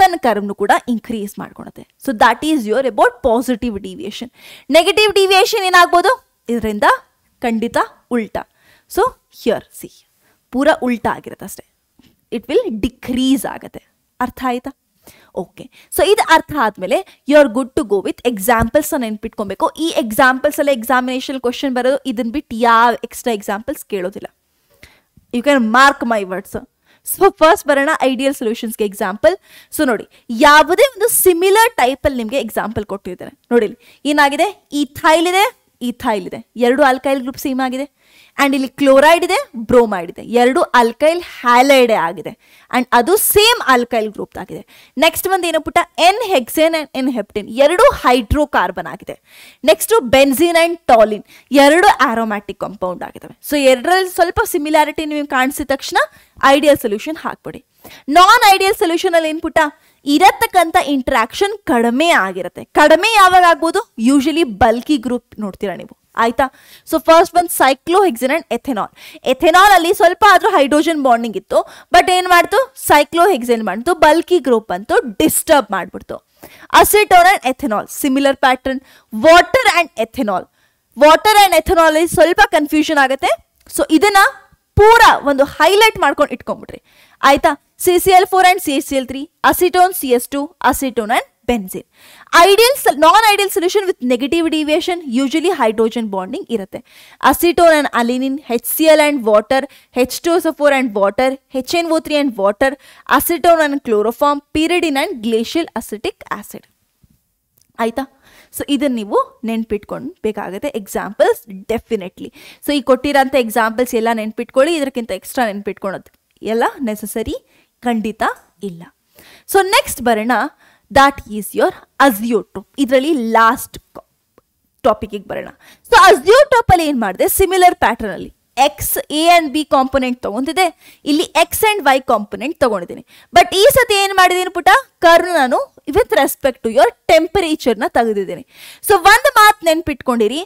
ತನ್ನ ಕರ್ಮನು ಕೂಡ ಇನ್ಕ್ರೀಸ್ ಮಾಡ್ಕೊಳತ್ತೆ so that is your about positive deviation negative deviation ಏನಾಗ್ಬೋದು ಇದರಿಂದ ಖಂಡಿತ ಉಲ್ಟಾ ಸೊ ಹಿಯರ್ ಸಿ ಪೂರ ಉಲ್ಟಾ ಆಗಿರುತ್ತೆ ಅಷ್ಟೇ ಇಟ್ ವಿಲ್ ಡಿಕ್ರೀಸ್ ಆಗುತ್ತೆ ಅರ್ಥ ಆಯ್ತಾ ಓಕೆ ಸೊ ಇದು ಅರ್ಥ ಆದಮೇಲೆ you are good to go with ಎಕ್ಸಾಂಪಲ್ಸ್ನ ನೆನ್ಪಿಟ್ಕೊಬೇಕು ಈ ಎಕ್ಸಾಂಪಲ್ಸ್ ಎಲ್ಲ ಎಕ್ಸಾಮಿನೇಷನ್ ಕ್ವಶನ್ ಬರೋದು ಇದನ್ನು ಬಿಟ್ಟು ಯಾವ ಎಕ್ಸ್ಟ್ರಾ ಎಕ್ಸಾಂಪಲ್ಸ್ ಕೇಳೋದಿಲ್ಲ you can mark my words so first ಬರೋಣ ಐಡಿಯಲ್ ಸೊಲ್ಯೂಷನ್ಸ್ಗೆ ಎಕ್ಸಾಂಪಲ್ ಸೊ ನೋಡಿ ಯಾವುದೇ ಒಂದು ಸಿಮಿಲರ್ ಅಲ್ಲಿ ನಿಮಗೆ ಎಕ್ಸಾಂಪಲ್ ಕೊಟ್ಟಿದ್ದಾರೆ ನೋಡಿ ಏನಾಗಿದೆ ಈ ಥೈಲ್ ಇದೆ ಈಥೈಲ್ ಇದೆ ಎರಡು ಆಲ್ಕೈಲ್ ಗ್ರೂಪ್ ಸೇಮ್ ಆಗಿದೆ ಆ್ಯಂಡ್ ಇಲ್ಲಿ ಕ್ಲೋರೈಡ್ ಇದೆ ಬ್ರೋಮೈಡ್ ಇದೆ ಎರಡು ಆಲ್ಕೈಲ್ ಹ್ಯಾಲೈಡೆ ಆಗಿದೆ ಆ್ಯಂಡ್ ಅದು ಸೇಮ್ ಆಲ್ಕೈಲ್ ಗ್ರೂಪ್ ಆಗಿದೆ ನೆಕ್ಸ್ಟ್ ಒಂದು ಏನು ಪುಟ್ಟ N hexane and N heptane ಎರಡು ಹೈಡ್ರೋಕಾರ್ಬನ್ ಆಗಿದೆ ನೆಕ್ಸ್ಟು ಬೆನ್ಸಿನ್ ಆ್ಯಂಡ್ ಟಾಲಿನ್ ಎರಡು ಆರೋಮ್ಯಾಟಿಕ್ ಕಾಂಪೌಂಡ್ ಆಗಿದ್ದಾವೆ ಸೊ ಎರಡರಲ್ಲಿ ಸ್ವಲ್ಪ ಸಿಮಿಲಾರಿಟಿ ನೀವು ಕಾಣಿಸಿದ ತಕ್ಷಣ ಐಡಿಯಲ್ ಸೊಲ್ಯೂಷನ್ ಹಾಕ್ಬಿಡಿ ನಾನ್ ಐಡಿಯಲ್ ಸೊಲ್ಯೂಷನಲ್ಲಿ ಏನು ಪುಟ್ಟ ಇರತಕ್ಕಂಥ ಇಂಟ್ರಾಕ್ಷನ್ ಕಡಿಮೆ ಆಗಿರುತ್ತೆ ಕಡಿಮೆ ಯಾವಾಗ ಆಗ್ಬೋದು ಯೂಶಲಿ ಬಲ್ಕಿ ಗ್ರೂಪ್ ನೋಡ್ತೀರಾ ನೀವು ಆಯ್ತಾ ಸೊ ಫಸ್ಟ್ ಒಂದು ಸೈಕ್ಲೋ ಅಂಡ್ ಎಥೆನಾಲ್ ಎಥೆನಾಲ್ ಅಲ್ಲಿ ಸ್ವಲ್ಪ ಆದ್ರೂ ಹೈಡ್ರೋಜನ್ ಬಾಂಡಿಂಗ್ ಇತ್ತು ಬಟ್ ಏನು ಮಾಡ್ತು ಸೈಕ್ಲೋ ಹೆಕ್ಸಿನ್ ಮಾಡ್ತು ಬಲ್ಕಿ ಗ್ರೂಪ್ ಅಂತೂ ಡಿಸ್ಟರ್ಬ್ ಮಾಡ್ಬಿಡ್ತು acetone and ethanol similar pattern water and ethanol water and ethanol ಅಲ್ಲಿ ಸ್ವಲ್ಪ ಕನ್ಫ್ಯೂಷನ್ ಆಗುತ್ತೆ ಸೊ ಇದನ್ನ ಪೂರಾ ಒಂದು ಹೈಲೈಟ್ ಮಾಡ್ಕೊಂಡು ಇಟ್ಕೊಂಡ್ಬಿಟ್ರಿ ಆಯ್ತಾ C C L four and C C L three acetone C S two acetone and benzene ideal non ideal solution with negative deviation usually hydrogen bonding ಇರುತ್ತೆ acetone and aniline H C L and water H four and water H N O three and water acetone and chloroform pyridine and glacial acetic acid ಆಯ್ತಾ so ಇದನ್ನು ನೀವು ಬೇಕಾಗುತ್ತೆ examples definitely so ಈ ಕೊಟ್ಟಿರೋಂಥ examples ಎಲ್ಲ ನೆನ್ಪಿಟ್ಕೊಳ್ಳಿ ಇದಕ್ಕಿಂತ extra ನೆನ್ಪಿಟ್ಕೊಳೋದು ಎಲ್ಲ necessary ಖಂಡಿತ ಇಲ್ಲ ಸೊ ನೆಕ್ಸ್ಟ್ ಬರೋಣ ದಾಟ್ ಈಸ್ ಯೋರ್ ಅಜಿಯೋಟೋಪ್ ಇದರಲ್ಲಿ ಲಾಸ್ಟ್ ಟಾಪಿಕ್ಗೆ ಬರೋಣ ಸೊ ಅಲ್ಲಿ ಏನು ಮಾಡಿದೆ ಸಿಮಿಲರ್ ಪ್ಯಾಟರ್ನಲ್ಲಿ X A and B component ತೊಗೊಂಡಿದೆ ಇಲ್ಲಿ ಎಕ್ಸ್ ಆ್ಯಂಡ್ ವೈ ಕಾಂಪೊನೆಂಟ್ ತೊಗೊಂಡಿದ್ದೀನಿ ಬಟ್ ಈ ಸತಿ ಏನು ಮಾಡಿದ್ದೀನಿ ಪುಟ ಕರ್ನ ನಾನು ವಿತ್ ರೆಸ್ಪೆಕ್ಟ್ ಟು ಯೋರ್ ಟೆಂಪರೇಚರ್ನ ತೆಗೆದಿದ್ದೀನಿ ಸೊ ಒಂದು ಮಾತು ನೆನ್ಪಿಟ್ಕೊಂಡಿರಿ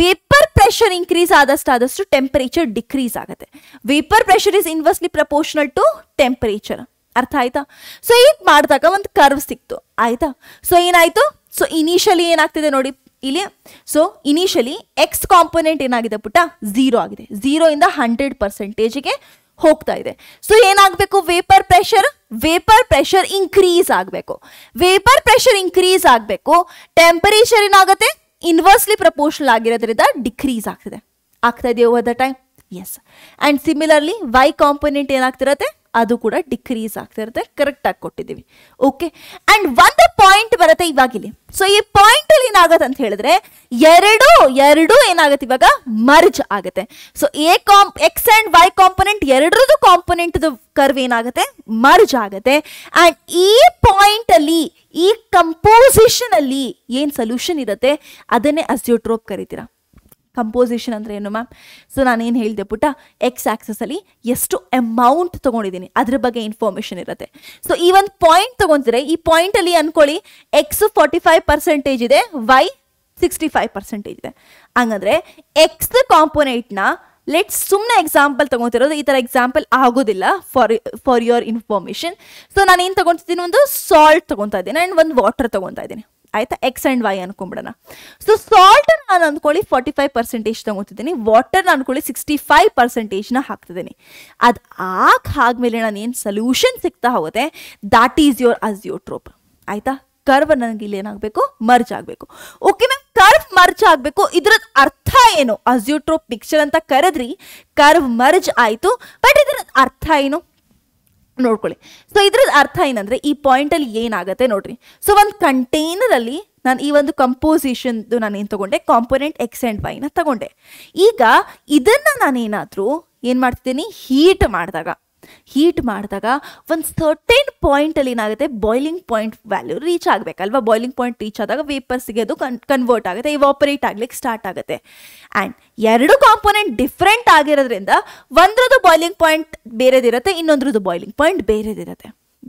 ವೇಪರ್ ಪ್ರೆಷರ್ ಇನ್ಕ್ರೀಸ್ ಆದಷ್ಟು ಆದಷ್ಟು ಟೆಂಪರೇಚರ್ ಡಿಕ್ರೀಸ್ ಆಗುತ್ತೆ vapour pressure is inversely proportional to temperature ಅರ್ಥ ಆಯ್ತಾ ಸೊ ಈಗ ಮಾಡಿದಾಗ ಒಂದು ಕರ್ವ್ ಸಿಕ್ತು ಆಯ್ತಾ ಸೊ ಏನಾಯ್ತು ಸೊ ಇನಿಷಿಯಲಿ ಏನಾಗ್ತಿದೆ ನೋಡಿ ಇಲ್ಲಿ ಸೊ ಇನಿಷಿಯಲಿ ಎಕ್ಸ್ ಕಾಂಪೊನೆಂಟ್ ಏನಾಗಿದೆ ಪುಟ್ಟ ಝೀರೋ ಆಗಿದೆ ಝೀರೋ ಇಂದ ಹಂಡ್ರೆಡ್ ಪರ್ಸೆಂಟೇಜ್ಗೆ ಹೋಗ್ತಾ ಇದೆ ಸೊ ಏನಾಗಬೇಕು vapour pressure vapour pressure increase ಆಗಬೇಕು ವೇಪರ್ ಪ್ರೆಷರ್ ಇನ್ಕ್ರೀಸ್ ಆಗಬೇಕು ಟೆಂಪರೇಚರ್ ಏನಾಗುತ್ತೆ ಇನ್ವರ್ಸ್ಲಿ ಪ್ರಪೋರ್ಷನಲ್ ಆಗಿರೋದ್ರಿಂದ ಡಿಕ್ರೀಸ್ ಆಗ್ತಿದೆ ಆಗ್ತಾ ಇದೆಯೋ the time as and similarly Y component ಏನಾಗ್ತಿರತ್ತೆ ಅದು ಕೂಡ ಡಿಕ್ರೀಸ್ ಆಗ್ತಾ ಇರುತ್ತೆ ಕರೆಕ್ಟ್ ಆಗಿ ಕೊಟ್ಟಿದ್ದೀವಿ ಓಕೆ ಅಂಡ್ ಒಂದು ಪಾಯಿಂಟ್ ಬರುತ್ತೆ ಇಲ್ಲಿ ಸೊ ಈ ಪಾಯಿಂಟ್ ಅಲ್ಲಿ ಏನಾಗುತ್ತೆ ಅಂತ ಹೇಳಿದ್ರೆ ಎರಡು ಎರಡು ಏನಾಗುತ್ತೆ ಇವಾಗ ಮರ್ಜ್ ಆಗುತ್ತೆ so A comp X and Y component ಎರಡರದು ಕಾಂಪೊನೆಂಟ್ ಕರ್ವ್ ಏನಾಗುತ್ತೆ ಮರ್ಜ್ ಆಗುತ್ತೆ ಅಂಡ್ ಈ ಪಾಯಿಂಟ್ ಅಲ್ಲಿ ಈ ಕಂಪೋಸಿಷನ್ ಅಲ್ಲಿ ಏನ್ ಸೊಲ್ಯೂಷನ್ ಇರುತ್ತೆ ಅದನ್ನೇ ಅಸ್ಯೋಟ್ರೋಪ್ ಕರಿತೀರಾ ಕಂಪೋಸಿಷನ್ ಅಂದರೆ ಏನು ಮ್ಯಾಮ್ ಸೊ ನಾನೇನು ಹೇಳಿದೆ ಪುಟ್ಟ ಎಕ್ಸ್ ಅಲ್ಲಿ ಎಷ್ಟು ಅಮೌಂಟ್ ತೊಗೊಂಡಿದ್ದೀನಿ ಅದ್ರ ಬಗ್ಗೆ ಇನ್ಫಾರ್ಮೇಷನ್ ಇರುತ್ತೆ ಸೊ ಈ ಒಂದು ಪಾಯಿಂಟ್ ತೊಗೊತಿದ್ರೆ ಈ ಪಾಯಿಂಟಲ್ಲಿ ಅಂದ್ಕೊಳ್ಳಿ ಎಕ್ಸ್ ಫಾರ್ಟಿ ಫೈವ್ ಪರ್ಸೆಂಟೇಜ್ ಇದೆ ವೈ ಸಿಕ್ಸ್ಟಿ ಫೈವ್ ಪರ್ಸೆಂಟೇಜ್ ಇದೆ ಹಂಗಂದರೆ ಎಕ್ಸ್ ಕಾಂಪೊನೇಟ್ನ ಲೆಟ್ ಸುಮ್ಮನೆ ಎಕ್ಸಾಂಪಲ್ ತಗೊಂತಿರೋದು ಈ ಥರ ಎಕ್ಸಾಂಪಲ್ ಆಗೋದಿಲ್ಲ for for your information so ನಾನು ಏನು ತೊಗೊತಿದ್ದೀನಿ ಒಂದು ಸಾಲ್ಟ್ ತೊಗೊತಾ ಇದ್ದೀನಿ ಆ್ಯಂಡ್ ಒಂದು ವಾಟರ್ ತೊಗೊತಾ ಇದ್ದೀನಿ ಆಯ್ತಾ ಎಕ್ಸ್ ಆ್ಯಂಡ್ ವೈ ಅನ್ಕೊಂಬಿಡೋಣ ಸೊ ಸಾಲ್ಟ್ ನಾನು ಅಂದ್ಕೊಳ್ಳಿ ಫಾರ್ಟಿ ಫೈವ್ ಪರ್ಸೆಂಟೇಜ್ ತಗೋತಿದ್ದೀನಿ ವಾಟರ್ನ ಅನ್ಕೊಳ್ಳಿ ಸಿಕ್ಸ್ಟಿ ಫೈವ್ ನ ಹಾಕ್ತಿದ್ದೀನಿ ಅದ್ ಹಾಕಿ ಆದ್ಮೇಲೆ ನಾನು ಏನು ಸೊಲ್ಯೂಷನ್ ಸಿಗ್ತಾ ಹೋಗುತ್ತೆ that is your azeotrope ಆಯ್ತಾ ಕರ್ವ್ ನನಗೆ ಇಲ್ಲಿ ಏನಾಗಬೇಕು ಮರ್ಜ್ ಆಗಬೇಕು ಓಕೆ ಮ್ಯಾಮ್ ಕರ್ವ್ ಮರ್ಜ್ ಆಗಬೇಕು ಇದ್ರದ್ದು ಅರ್ಥ ಏನು ಅಸ್ಯೂಟ್ರೋಪ್ ಪಿಕ್ಚರ್ ಅಂತ ಕರೆದ್ರಿ ಕರ್ವ್ ಮರ್ಜ್ ಆಯಿತು ಬಟ್ ಇದ್ರದ್ದು ಅರ್ಥ ಏನು ನೋಡ್ಕೊಳ್ಳಿ ಸೊ ಇದ್ರ ಅರ್ಥ ಏನಂದ್ರೆ ಈ ಪಾಯಿಂಟಲ್ಲಿ ಏನಾಗುತ್ತೆ ನೋಡ್ರಿ ಸೊ ಒಂದು ಅಲ್ಲಿ ನಾನು ಈ ಒಂದು ಕಂಪೋಸಿಷನ್ದು ನಾನು ಏನು ತಗೊಂಡೆ ಕಾಂಪೊನೆಂಟ್ ಎಕ್ಸ್ ಆ್ಯಂಡ್ ವೈನ ತಗೊಂಡೆ ಈಗ ಇದನ್ನು ನಾನೇನಾದರೂ ಏನು ಮಾಡ್ತಿದ್ದೀನಿ ಹೀಟ್ ಮಾಡಿದಾಗ ಹೀಟ್ ಮಾಡಿದಾಗ ಒಂದು ಪಾಯಿಂಟ್ ಪಾಯಿಂಟಲ್ಲಿ ಏನಾಗುತ್ತೆ ಬಾಯ್ಲಿಂಗ್ ಪಾಯಿಂಟ್ ವ್ಯಾಲ್ಯೂ ರೀಚ್ ಆಗಬೇಕಲ್ವಾ ಬಾಯ್ಲಿಂಗ್ ಪಾಯಿಂಟ್ ರೀಚ್ ಆದಾಗ ವೇಪರ್ಸ್ಗೆ ಅದು ಕನ್ ಕನ್ವರ್ಟ್ ಆಗುತ್ತೆ ಇವಾಪರೇಟ್ ಆಗ್ಲಿಕ್ಕೆ ಸ್ಟಾರ್ಟ್ ಆಗುತ್ತೆ ಆ್ಯಂಡ್ ಎರಡು ಕಾಂಪೋನೆಂಟ್ ಡಿಫ್ರೆಂಟ್ ಆಗಿರೋದ್ರಿಂದ ಒಂದ್ರದ್ದು ಬಾಯ್ಲಿಂಗ್ ಪಾಯಿಂಟ್ ಬೇರೆದಿರುತ್ತೆ ಇನ್ನೊಂದ್ರದ್ದು ಬಾಯ್ಲಿಂಗ್ ಪಾಯಿಂಟ್ ಬೇರೆದಿರುತ್ತೆ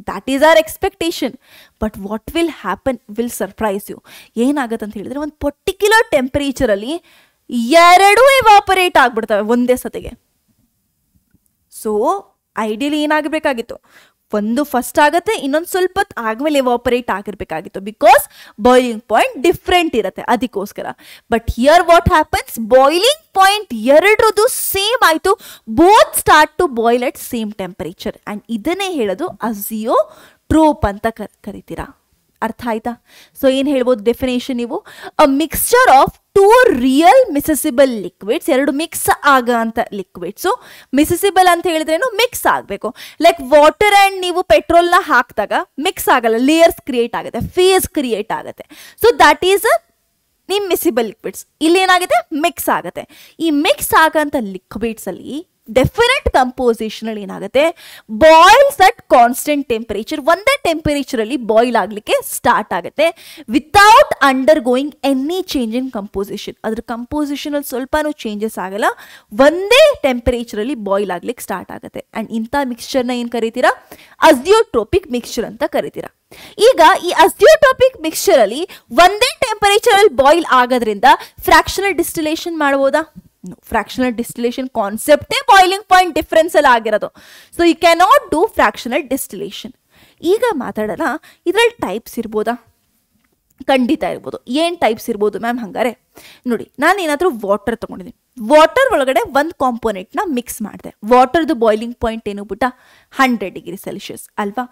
that is our expectation but what will happen will surprise you ಏನಾಗುತ್ತೆ ಅಂತ ಹೇಳಿದ್ರೆ ಒಂದು ಪರ್ಟಿಕ್ಯುಲರ್ ಟೆಂಪರೇಚರಲ್ಲಿ ಎರಡೂ ಇವಾಪರೇಟ್ ಆಗ್ಬಿಡ್ತವೆ ಒಂದೇ ಸತಿಗೆ ಸೊ ಐಡಿಯಲಿ ಏನಾಗಬೇಕಾಗಿತ್ತು ಒಂದು ಫಸ್ಟ್ ಆಗುತ್ತೆ ಇನ್ನೊಂದು ಸ್ವಲ್ಪ ಆಗಮೇಲೆ ಆಪರೇಟ್ ಆಗಿರ್ಬೇಕಾಗಿತ್ತು ಬಿಕಾಸ್ ಬಾಯ್ಲಿಂಗ್ ಪಾಯಿಂಟ್ ಡಿಫ್ರೆಂಟ್ ಇರುತ್ತೆ ಅದಕ್ಕೋಸ್ಕರ but here what happens boiling point ಎರಡರದು ಸೇಮ್ ಆಯಿತು both start to boil at same temperature and ಇದನ್ನೇ ಹೇಳೋದು ಅಝಿಯೋ ಟ್ರೋಪ್ ಅಂತ ಕರಿತೀರಾ ಅರ್ಥ ಆಯ್ತಾ ಸೊ ಏನು ಹೇಳ್ಬೋದು ಡೆಫಿನೇಷನ್ ನೀವು a mixture of two real miscible liquids ಎರಡು ಮಿಕ್ಸ್ ಆಗೋ ಅಂತ ಲಿಕ್ವಿಡ್ಸು ಮಿಸಸಿಬಲ್ ಅಂತ ಹೇಳಿದ್ರೇನು ಮಿಕ್ಸ್ ಆಗಬೇಕು ಲೈಕ್ ವಾಟರ್ ಆ್ಯಂಡ್ ನೀವು ಪೆಟ್ರೋಲ್ನ ಹಾಕಿದಾಗ ಮಿಕ್ಸ್ ಆಗಲ್ಲ ಲೇಯರ್ಸ್ ಕ್ರಿಯೇಟ್ ಆಗುತ್ತೆ ಫೇಸ್ ಕ್ರಿಯೇಟ್ ಆಗುತ್ತೆ so that is a immiscible liquids ಇಲ್ಲಿ ಏನಾಗುತ್ತೆ ಮಿಕ್ಸ್ ಆಗುತ್ತೆ ಈ ಮಿಕ್ಸ್ ಲಿಕ್ವಿಡ್ಸ್ ಲಿಕ್ವಿಡ್ಸಲ್ಲಿ ಡೆಫಿನೆಟ್ ಕಂಪೋಸಿಷನಲ್ಲಿ ಏನಾಗುತ್ತೆ ಬಾಯ್ಲ್ಸ್ ಅಟ್ ಕಾನ್ಸ್ಟೆಂಟ್ ಟೆಂಪರೇಚರ್ ಒಂದೇ ಟೆಂಪರೇಚರಲ್ಲಿ ಬಾಯ್ಲ್ ಆಗಲಿಕ್ಕೆ ಸ್ಟಾರ್ಟ್ ಆಗುತ್ತೆ without undergoing any change in composition ಅದ್ರ ಕಂಪೋಸಿಷನಲ್ಲಿ ಸ್ವಲ್ಪನೂ ಚೇಂಜಸ್ ಆಗಲ್ಲ ಒಂದೇ ಟೆಂಪರೇಚರಲ್ಲಿ ಬಾಯ್ಲ್ ಆಗ್ಲಿಕ್ಕೆ ಸ್ಟಾರ್ಟ್ ಆಗುತ್ತೆ ಆ್ಯಂಡ್ ಇಂಥ ನ ಏನು ಕರಿತೀರಾ ಅಸ್ಯೋಟ್ರೋಪಿಕ್ ಮಿಕ್ಸ್ಚರ್ ಅಂತ ಕರಿತೀರಾ ಈಗ ಈ ಮಿಕ್ಸ್ಚರ್ ಮಿಕ್ಸ್ಚರಲ್ಲಿ ಒಂದೇ ಟೆಂಪರೇಚರಲ್ಲಿ ಬಾಯ್ಲ್ ಆಗೋದ್ರಿಂದ ಫ್ರ್ಯಾಕ್ಷನಲ್ ಡಿಸ್ಟಿಲೇಷನ್ ಮಾಡ್ಬೋದಾ ಫ್ರಾಕ್ಷನಲ್ ಡಿಸ್ಟಿಲೇಷನ್ ಕಾನ್ಸೆಪ್ಟೇ ಬಾಯ್ಲಿಂಗ್ ಪಾಯಿಂಟ್ ಡಿಫ್ರೆನ್ಸ್ ಅಲ್ಲಿ ಆಗಿರೋದು so you cannot do fractional distillation ಈಗ ಮಾತಾಡೋಣ ಇದರಲ್ಲಿ ಟೈಪ್ಸ್ ಇರ್ಬೋದಾ ಖಂಡಿತ ಇರ್ಬೋದು ಏನು ಟೈಪ್ಸ್ ಇರ್ಬೋದು ಮ್ಯಾಮ್ ಹಂಗಾರೆ ನೋಡಿ ನಾನು ಏನಾದರೂ ವಾಟರ್ ತೊಗೊಂಡಿದ್ದೀನಿ ವಾಟರ್ ಒಳಗಡೆ ಒಂದು ಕಾಂಪೋನೆಂಟ್ನ ಮಿಕ್ಸ್ ಮಾಡಿದೆ ವಾಟರ್ದು ಬಾಯ್ಲಿಂಗ್ ಪಾಯಿಂಟ್ ಏನು ಬಿಟ್ಟ ಹಂಡ್ರೆಡ್ ಡಿಗ್ರಿ ಸೆಲ್ಸಿಯಸ್ ಅಲ್ವಾ